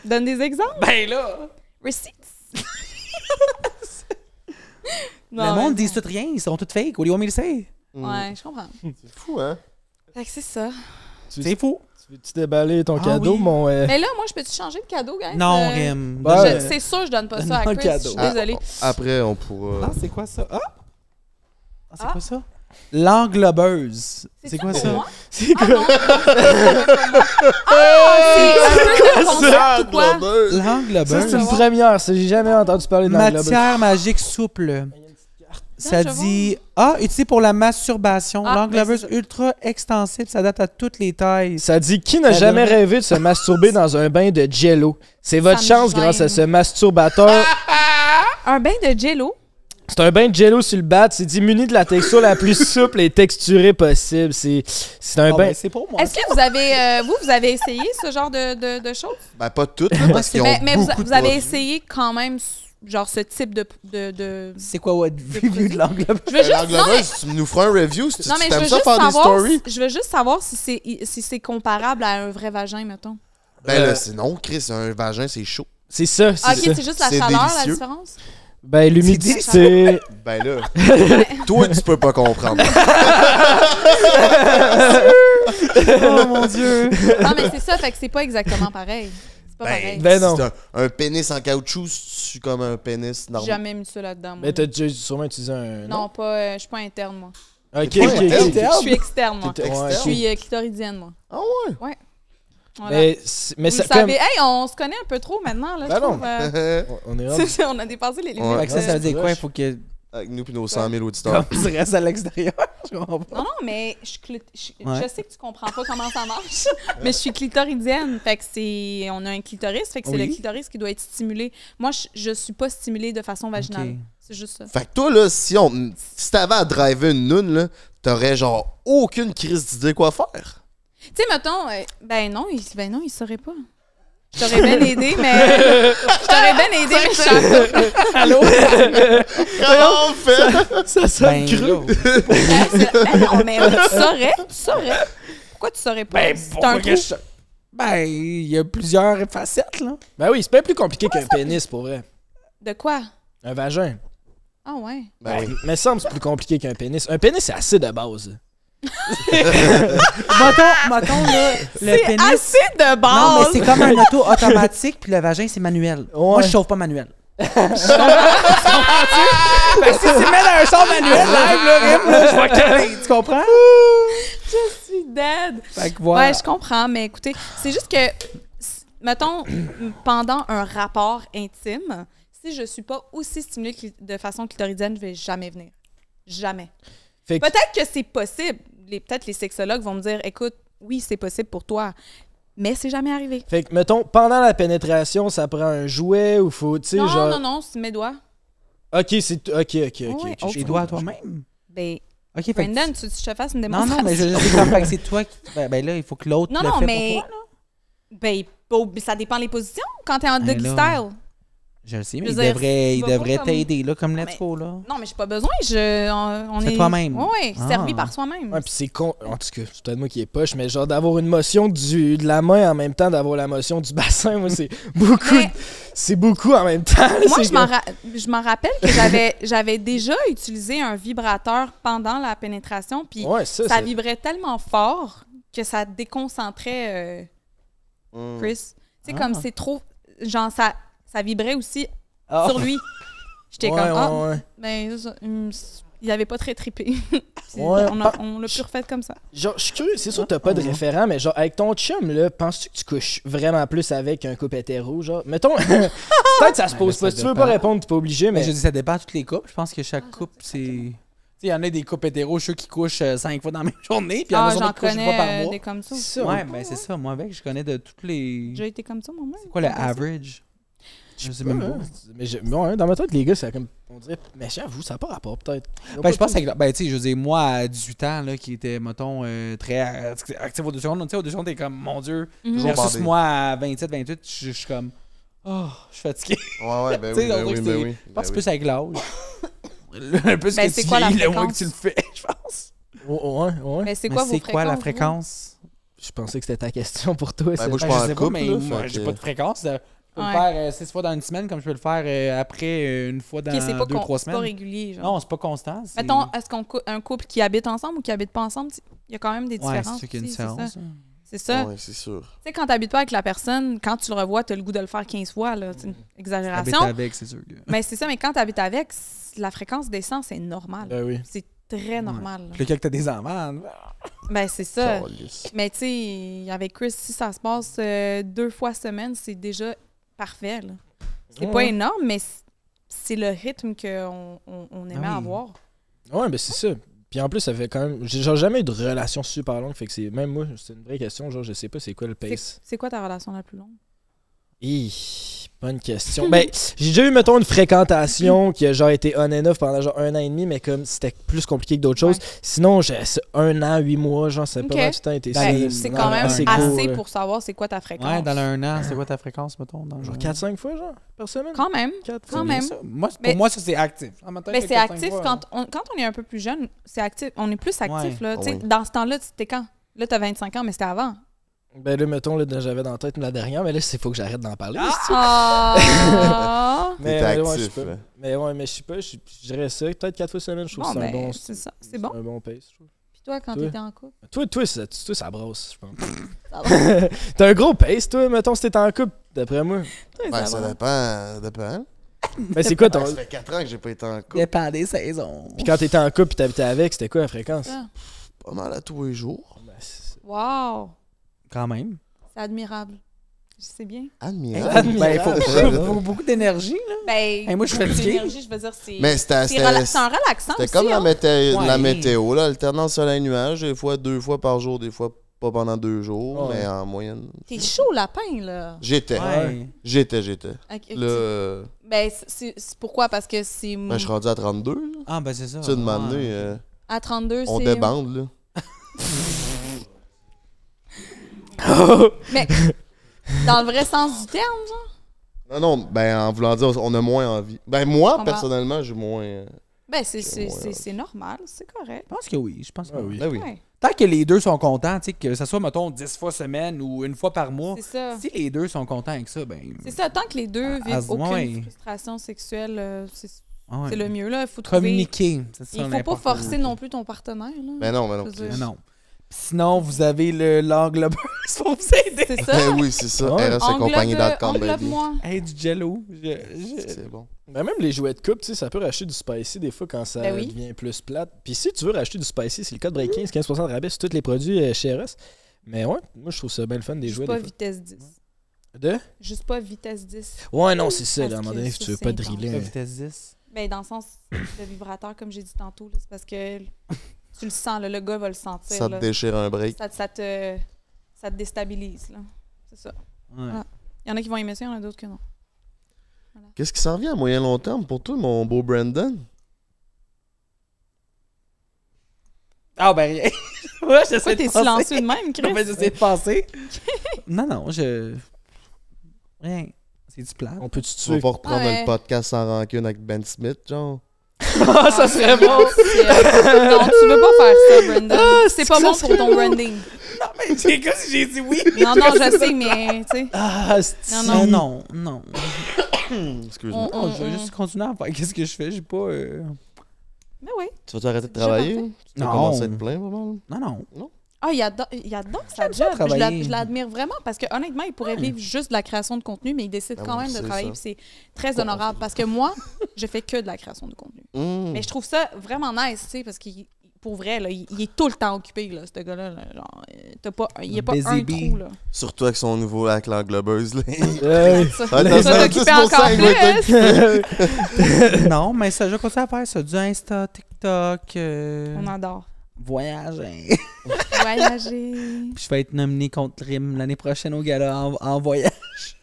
Donne des exemples. Ben là. Receipts. <laughs> non, le monde dit tout rien, ils sont tous fake. What do you want me to say? Ouais, mm. je comprends. C'est fou, hein? Fait que c'est ça. C'est fou. Tu veux déballer ton ah cadeau, mon. Euh? Mais là, moi, je peux-tu changer de cadeau, gars? Non, euh, ben, euh, C'est sûr, je donne pas ça à Chris. Je suis désolée. Ah, après, on pourra. Ah, c'est quoi ça? Ah! ah c'est quoi ça? L'englobeuse. C'est quoi ça? C'est ah quoi? c'est <laughs> quoi L'englobeuse. Ça, c'est une première. J'ai jamais entendu parler de Matière magique souple. Ça dit Ah, utilisé pour la masturbation. Ah, ultra extensible, ça date à toutes les tailles. Ça dit qui n'a jamais rêvé de se masturber dans un bain de jello. C'est votre chance grâce à ce masturbateur. <laughs> Un bain de jello. C'est un bain de jello sur le bat. C'est dit muni de la texture la plus souple et texturée possible. C'est, un ah, bain. Ben, Est-ce que vous avez, euh, vous, vous avez essayé ce genre de, de, de choses? Ben, pas toutes, parce qu'ils ont Mais, beaucoup vous, vous avez essayé quand même, genre, ce type de. de, de c'est quoi, votre review de l'angle Je veux ben, juste. tu nous feras un review si tu non, mais je veux faire des stories. je veux juste savoir si c'est, si comparable à un vrai vagin, mettons. Ben, euh. sinon, Chris, un vagin, c'est chaud. C'est ça, c'est Ok, c'est juste la chaleur, la différence? Ben, l'humidité. Ben là, <laughs> toi, tu peux pas comprendre. <laughs> oh mon Dieu! Non, mais c'est ça, fait que c'est pas exactement pareil. C'est pas ben, pareil. Ben, ben non. un, pénis en caoutchouc, c'est comme un pénis J'ai jamais mis ça là-dedans. Mais t'as sûrement utilisé un. Non, pas, euh, je suis pas interne, moi. Ok, ok. Je suis externe, moi. Je suis euh, clitoridienne, moi. Ah ouais? Ouais. Mais, mais ça, on se connaît un peu trop maintenant. Là, ben euh, <laughs> on, est on a dépassé les limites. Ça, veut dire quoi? Il faut que... Avec nous et nos 100 000 auditeurs. Comme tu restes à l'extérieur, <laughs> Non, non, mais je, sais que tu comprends pas comment ça marche, <laughs> mais je suis clitoridienne. Fait que c'est. On a un clitoris, fait que c'est le clitoris qui doit être stimulé. Moi, je, je suis pas stimulée de façon vaginale. C'est juste ça. Fait que toi, là, si, on... si t'avais à driver une nune, là, t'aurais genre aucune crise d'idée quoi faire. Tu sais, mettons, euh, ben non, il, ben non, il saurait pas. Je t'aurais bien aidé, mais. Je t'aurais bien aidé, mais je Allô? Comment Ça serait ben, cru. Ben non, mais tu saurais, tu saurais. Pourquoi tu saurais pas? Ben, un Ben, il y a plusieurs facettes, là. Ben oui, c'est bien plus compliqué qu'un pénis, pour vrai. De quoi? Un vagin. Ah ouais? Ben Mais ça me semble c'est plus compliqué qu'un pénis. Un pénis, c'est assez de base. <laughs> mettons, là, le assez de base. Non, mais c'est comme un auto automatique, puis le vagin, c'est manuel. Moi, je chauffe pas manuel. si tu mets un manuel je Tu comprends? Ben, je suis dead. Ouais, je comprends, mais écoutez, c'est juste que, mettons, <clears throat> pendant un rapport intime, si je suis pas aussi stimulée de façon clitoridienne, je vais jamais venir. Jamais. Peut-être que c'est possible. Les, peut-être les sexologues vont me dire écoute, oui, c'est possible pour toi, mais c'est jamais arrivé. Fait que, mettons, pendant la pénétration, ça prend un jouet ou faut, tu sais, non, genre. Non, non, non, c'est mes doigts. Ok, c'est. Ok, ok, ok. Oui, doigts à toi-même. Ben. Ok, Brandon, fait tu te fasse une démonstration? Non, non, mais je que c'est toi qui. Ben, ben, là, il faut que l'autre. Non, le non, fait mais. Pour toi, là. Ben, ça dépend des positions quand t'es en ben doggy style. Je le sais, mais il devrait, il devrait t'aider, comme... là, comme Let's là. Non, mais j'ai pas besoin. Je, c'est toi-même. Oui, servi ah. par soi-même. Ouais, puis c'est con. En tout cas, c'est peut-être moi qui est poche, mais genre d'avoir une motion du, de la main en même temps d'avoir la motion du bassin, moi, c'est <laughs> beaucoup. C'est beaucoup en même temps. Moi, je m'en, rappelle que j'avais, j'avais déjà utilisé un vibrateur pendant la pénétration, puis ça, vibrait tellement fort que ça déconcentrait euh, mm. Chris. C'est ah. comme c'est trop. Genre, ça ça vibrait aussi ah. sur lui. J'étais comme, ah, mais ben, il avait pas très trippé. <laughs> on, l'a plus refait comme ça. Genre, je suis curieux, c'est sûr que t'as pas de ah, référent, mais genre, avec ton chum, là, penses-tu que tu couches vraiment plus avec un couple hétéro, genre? Mettons, <laughs> peut-être ça se ben, pose pas. Si tu veux pas répondre, t'es pas obligé, ben, mais... Je dis, ça dépend de toutes les couples. Je pense que chaque ah, couple, c'est... Tu sais, il y en a des couples hétéros, ceux qui couchent euh, cinq fois dans la <laughs> même journée, puis il y en a d'autres qui couchent pas par euh, mois. des comme ça. Ouais, ben c'est ça. Moi, avec, je connais de toutes les... J'ai été comme ça, moi-même. C'est quoi le average? Je sais même pas. Hein. Mais, dans ma tête, les gars, c'est comme. On dirait, mais j'avoue, ça n'a pas rapport, peut-être. Ben, je pense que. Ben, tu sais, je veux dire, moi, à 18 ans, là, qui était, mettons, euh, très actif au deux secondes, tu sais, aux deux secondes, t'es comme, mon Dieu. Mhm. Versus moi, à 27, 28, je suis comme, oh, je suis fatigué. Ouais, ouais, ben, <laughs> oui, ben, oui, ben oui. Je ben pense <laughs> que c'est plus avec l'âge. le peu ce que tu le fais, je pense. Oh, oh, ouais, ouais. Ben, mais c'est quoi, la fréquence? Je pensais que c'était ta question pour toi. Ben, moi, je, pas, couple, j'ai pas de fréquence. Euh, peux ouais. le faire euh, six fois dans une semaine, comme je peux le faire euh, après euh, une fois dans deux, ou trois semaines. C'est pas régulier. Non, c'est pas constant. Est... Mettons, est-ce qu'on un couple qui habite ensemble ou qui habite pas ensemble, il y a quand même des différences. Ouais, c'est Ça. Hein. C'est ça. Oui, c'est sûr. Tu sais, quand tu habites pas avec la personne, quand tu le revois, tu as le goût de le faire 15 fois. C'est une exagération. Habites avec, c'est sûr. <laughs> mais c'est ça, mais quand tu habites avec, la fréquence descend, c'est normal. Ben oui. C'est très normal. Le cas que tu as des enfants. ben, c'est ça. mais tu sais, avec Chris, si ça se passe euh, deux fois semaine, c'est déjà parfait. C'est pas énorme, mais c'est le rythme qu'on on, ah aimait avoir. oui. avoir. Ouais, mais c'est ça. Puis en plus, ça fait quand même. J'ai jamais eu de relation super longue. Fait que c'est. Même moi, c'est une vraie question. Genre, je sais pas c'est quoi le pace. C'est quoi ta relation la plus longue? bonne question. <laughs> ben, j'ai déjà eu, mettons, une fréquentation qui a genre été on and off pendant genre un an et demi, mais comme c'était plus compliqué que d'autres choses. Sinon, j'ai un an, huit mois, genre, c'est pas mal du temps été ben, C'est quand même assez, pour savoir c'est quoi ta fréquence. dans un an, c'est quoi ta <clears throat> fréquence, mettons? genre 4-5 fois, genre, par semaine? Quand même. quand même. Moi, pour moi, ça, c'est actif. mais c'est actif quand, hein. on, quand on est un peu plus jeune, c'est actif. On est plus actif, là. Ah dans ce temps-là, c'était quand? Là, t'as 25 ans, mais c'était avant. Ben là, mettons, là, j'avais dans la tête la dernière, mais là, il faut que j'arrête d'en parler. Ah! ah! <laughs> mais, hein. mais, ouais, pas, mais je sais pas, je dirais ça, peut-être quatre fois semaine, je trouve que c'est un ben, bon... C'est c'est bon. un bon pace, je trouve. Puis toi, quand t'étais en couple? Toi, toi, ça, toi, ça brosse, je pense. <laughs> <laughs> T'as un gros pace, toi, mettons, si t'étais en couple, d'après moi. ben, ça, dépend, dépend. Mais c'est quoi ton... ça fait 4 ans que j'ai pas été en couple. Dépend des saisons. Puis quand t'étais en couple puis t'habitais avec, c'était quoi la fréquence? Ah. Pas mal à tous les jours. Ben, wow! Quand même. C'est admirable. sais bien. Admirable. Ben, il faut, beaucoup d'énergie, là. Ben, moi, je suis l'énergie, veux dire, c'est. Mais c'est c'était- c'est comme la hein. météo, la météo là, alternance soleil-nuage, des fois deux fois par jour, des fois pas pendant deux jours, mais en moyenne. T'es chaud lapin, là. J'étais. J'étais, j'étais. Ben, c'est- pourquoi? Parce que c'est. Ben, je suis rendu à 32. Ah, ben c'est ça. Tu sais, de euh, à 32, c'est. on débande, là. <laughs> <laughs> Mais dans le vrai sens du terme, genre? Non, non, ben en voulant dire, on a moins envie. Ben moi, personnellement, j'ai moins. Euh, ben c'est, normal, c'est correct. Je pense que oui, je pense que ben ben oui. Tant que les deux sont contents, que ce soit, mettons, 10 fois semaine ou une fois par mois, si les deux sont contents avec ça, ben. C'est ça, tant que les deux vivent aucune frustration sexuelle, euh, ah c'est le mieux. Là. Il faut Communiquer. Il ne faut pas forcer non plus ton partenaire. Là, ben non, mais ben non. Sinon, vous avez le l'englobeur pour vous aider. C'est ça. Ben oui, c'est ça. RS compagnie moi du jello. C'est bon. Mais ben, même les jouets de coupe, ça peut racheter du spicy des fois quand ça ben devient plus plate. Puis si tu veux racheter du spicy, c'est le code break 15, 15% de rabais sur tous les produits euh, chez RS. Mais ouais, moi je trouve ça bien le fun des Juste jouets. Pas vitesse 10. De? Juste pas vitesse 10. Ouais, non, c'est ça. à un moment donné, tu veux pas driller. Pas vitesse 10. Ben, dans le sens, le vibrateur, comme j'ai dit tantôt, c'est parce que tu le sens, le gars va le sentir. Ça te déchire un break. Ça, te, ça te déstabilise. Là. C'est ça. Ah. Il y en a qui vont aimer ça, il y en a d'autres qui non. Qu'est-ce qui s'en vient à moyen long terme pour toi, mon beau Brandon? Ah ben rien. Moi, <laughs> sais t'es silencieux de même, Chris? Non, mais j'essaie de penser. <laughs> non, non, je... Rien. C'est du plat On peut-tu tuer? vas reprendre le podcast sans rancune avec Ben Smith, genre? Ah, ça ah, serait bon! non, tu veux pas faire ça, Brenda. Ah, c'est pas bon pour ton branding. Non, mais c'est comme si j'ai dit oui. Non, non, je sais, mais tu sais. Ah, non, non. Non, <coughs> Excuse-moi. je vais juste continuer à faire. Qu'est-ce que je fais? J'ai pas. Mais euh. ben oui. Tu vas arrêter de travailler? Tu vas commencer à te plaindre, Non, non. Non? Ah, il adore, il sa job. Je, l'admire vraiment parce que honnêtement, il pourrait vivre juste de la création de contenu, mais il décide ben quand même de travailler. C'est très honorable parce que moi, je fais que de la création de contenu. Mmh. Mais je trouve ça vraiment nice, tu sais, parce qu'il pour vrai, là, il, est tout le temps occupé, là, ce gars-là. il n'y a pas un trou. Là. Surtout avec son nouveau avec l'englobeuse. Là. <laughs> encore plus. <laughs> non, mais ça, je continue à faire ça. Du Insta, TikTok. Euh, On adore. Voyager. Hein. Voyager. je vais être nominée contre Rim l'année prochaine au gala en, voyage.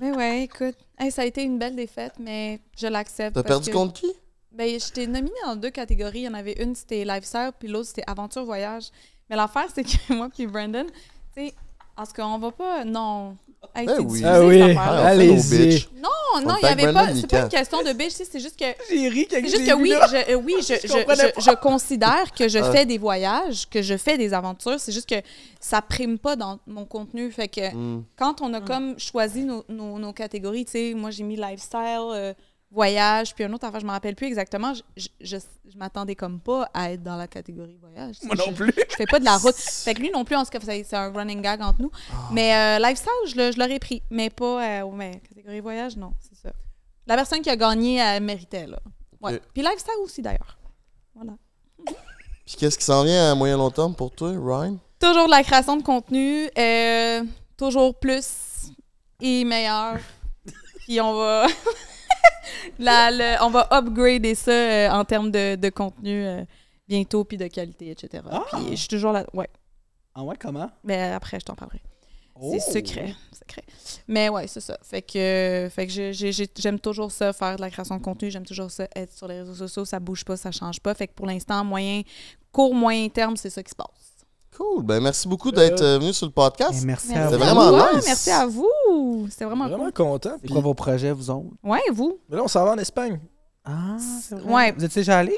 mais ouais, écoute, ça a été une belle défaite, mais je l'accepte. T'as perdu contre qui? Ben, j'étais nominée en deux catégories. Il y en avait une, c'était serve puis l'autre, c'était Aventure Voyage. Mais l'affaire, c'est que <laughs> moi puis Brandon, tu sais, parce qu'on va pas... Non, ben ah oui. Ah, Allez-y. Non, non, il n'y avait pas. C'est pas une question de bitch, c'est juste que. J'ai ri C'est juste que euh, oui, je, oui, je, je, considère que je ah. fais des voyages, que je fais des aventures. C'est juste que ça prime pas dans mon contenu. Fait que hmm. quand on a hmm. comme choisi nos, nos, nos catégories, tu sais, moi j'ai mis lifestyle. Euh, voyage, puis un autre affaire, je ne me rappelle plus exactement. Je, ne m'attendais comme pas à être dans la catégorie voyage. Moi non plus. Je, fais pas de la route. <laughs> Fait que lui non plus, en tout cas, c'est un running gag entre nous. Ah. Mais euh, lifestyle, je, l'aurais pris. Mais pas. Euh, mais catégorie voyage, non, c'est ça. La personne qui a gagné, elle méritait, là. Euh. Puis lifestyle aussi, d'ailleurs. Voilà. <laughs> puis qu'est-ce qui s'en vient à moyen long terme pour toi, Ryan? Toujours de la création de contenu. Euh, toujours plus et meilleur. <laughs> puis on va. <laughs> on va upgrader ça euh, en termes de, contenu euh, bientôt, puis de qualité, etc. Ah! Puis je suis toujours là. Ouais. Ah ouais, comment? Mais après, je t'en parlerai. C'est oh! secret, Mais ouais, c'est ça. Fait que, fait que j'aime toujours ça, faire de la création de contenu. J'aime toujours ça, être sur les réseaux sociaux. Ça bouge pas, ça change pas. Fait que pour l'instant, moyen, court, moyen terme, c'est ça qui se passe. Cool. Ben, merci beaucoup d'être euh, euh, venu sur le podcast. Eh, merci à vous. Merci à vous. C'était vraiment cool. Vraiment content. vos projets, vous autres? Oui, vous. mais là, on s'en va en Espagne. Ah, c'est ah, vrai. Ouais. Vous êtes déjà allé?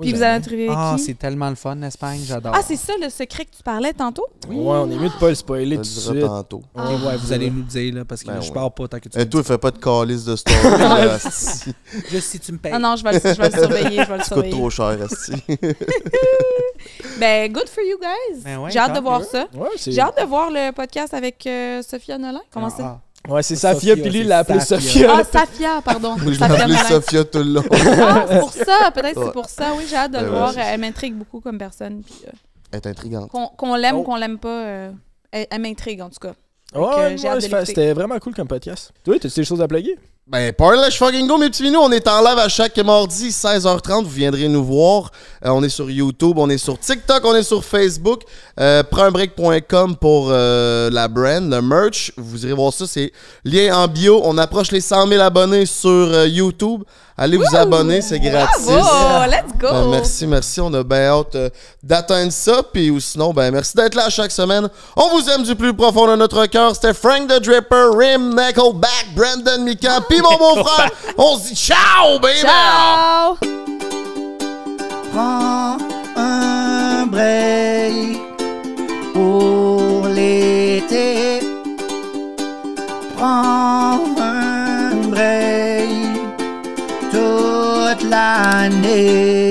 Puis vous avez trouvé Ah, c'est tellement le fun, l'Espagne, j'adore. Ah, c'est ça le secret que tu parlais tantôt? Oui. Ouais, on est mieux de pas le spoiler tout de suite. tantôt. Ah. Ouais, vous ah. allez nous le dire, là, parce que ben je parle pars pas tant que tu. Et eh, toi, ne fais pas de calice de story. là, <laughs> Juste si tu me payes. Ah non, je vais, le, je surveiller, je vais le Ça coûte trop cher, asti. <laughs> Ben, good for you guys. Ben J'ai hâte de voir ça. J'ai hâte de voir le podcast avec euh, Sophia Nolin. Comment ah. ça Ouais, c'est Safia, puis lui, il l'a appelé Safia. Ah, Safia, pardon. je <laughs> l'ai appelé Safia tout le long. ah, c'est pour ça, peut-être c'est pour ça. Oui, j'ai hâte de le voir. Elle m'intrigue beaucoup comme personne. Euh, elle est intrigante. Qu'on l'aime, ou oh. qu'on l'aime pas, euh, elle, m'intrigue en tout cas. Ouais, c'était vraiment cool comme podcast. Toi, tu tu des choses à plugger? Ben, Parlash fucking go, mes petits minous. On est en live à chaque mardi, 16h30. Vous viendrez nous voir. Euh, on est sur YouTube, on est sur TikTok, on est sur Facebook. Euh, pour euh, la brand, le merch. Vous irez voir ça, c'est lien en bio. On approche les 100 000 abonnés sur euh, YouTube. Allez vous abonner, c'est gratuit Bravo, let's go. Ben, merci, merci. On a bien hâte euh, d'atteindre ça. Puis ou sinon, ben merci d'être là chaque semaine. On vous aime du plus profond de notre cœur. C'était Frank the Dripper, Rim, Nickelback, Brandon Mika, puis mon beau frère. On se dit ciao, baby. Ciao. Prends un pour l'été. Prends my name.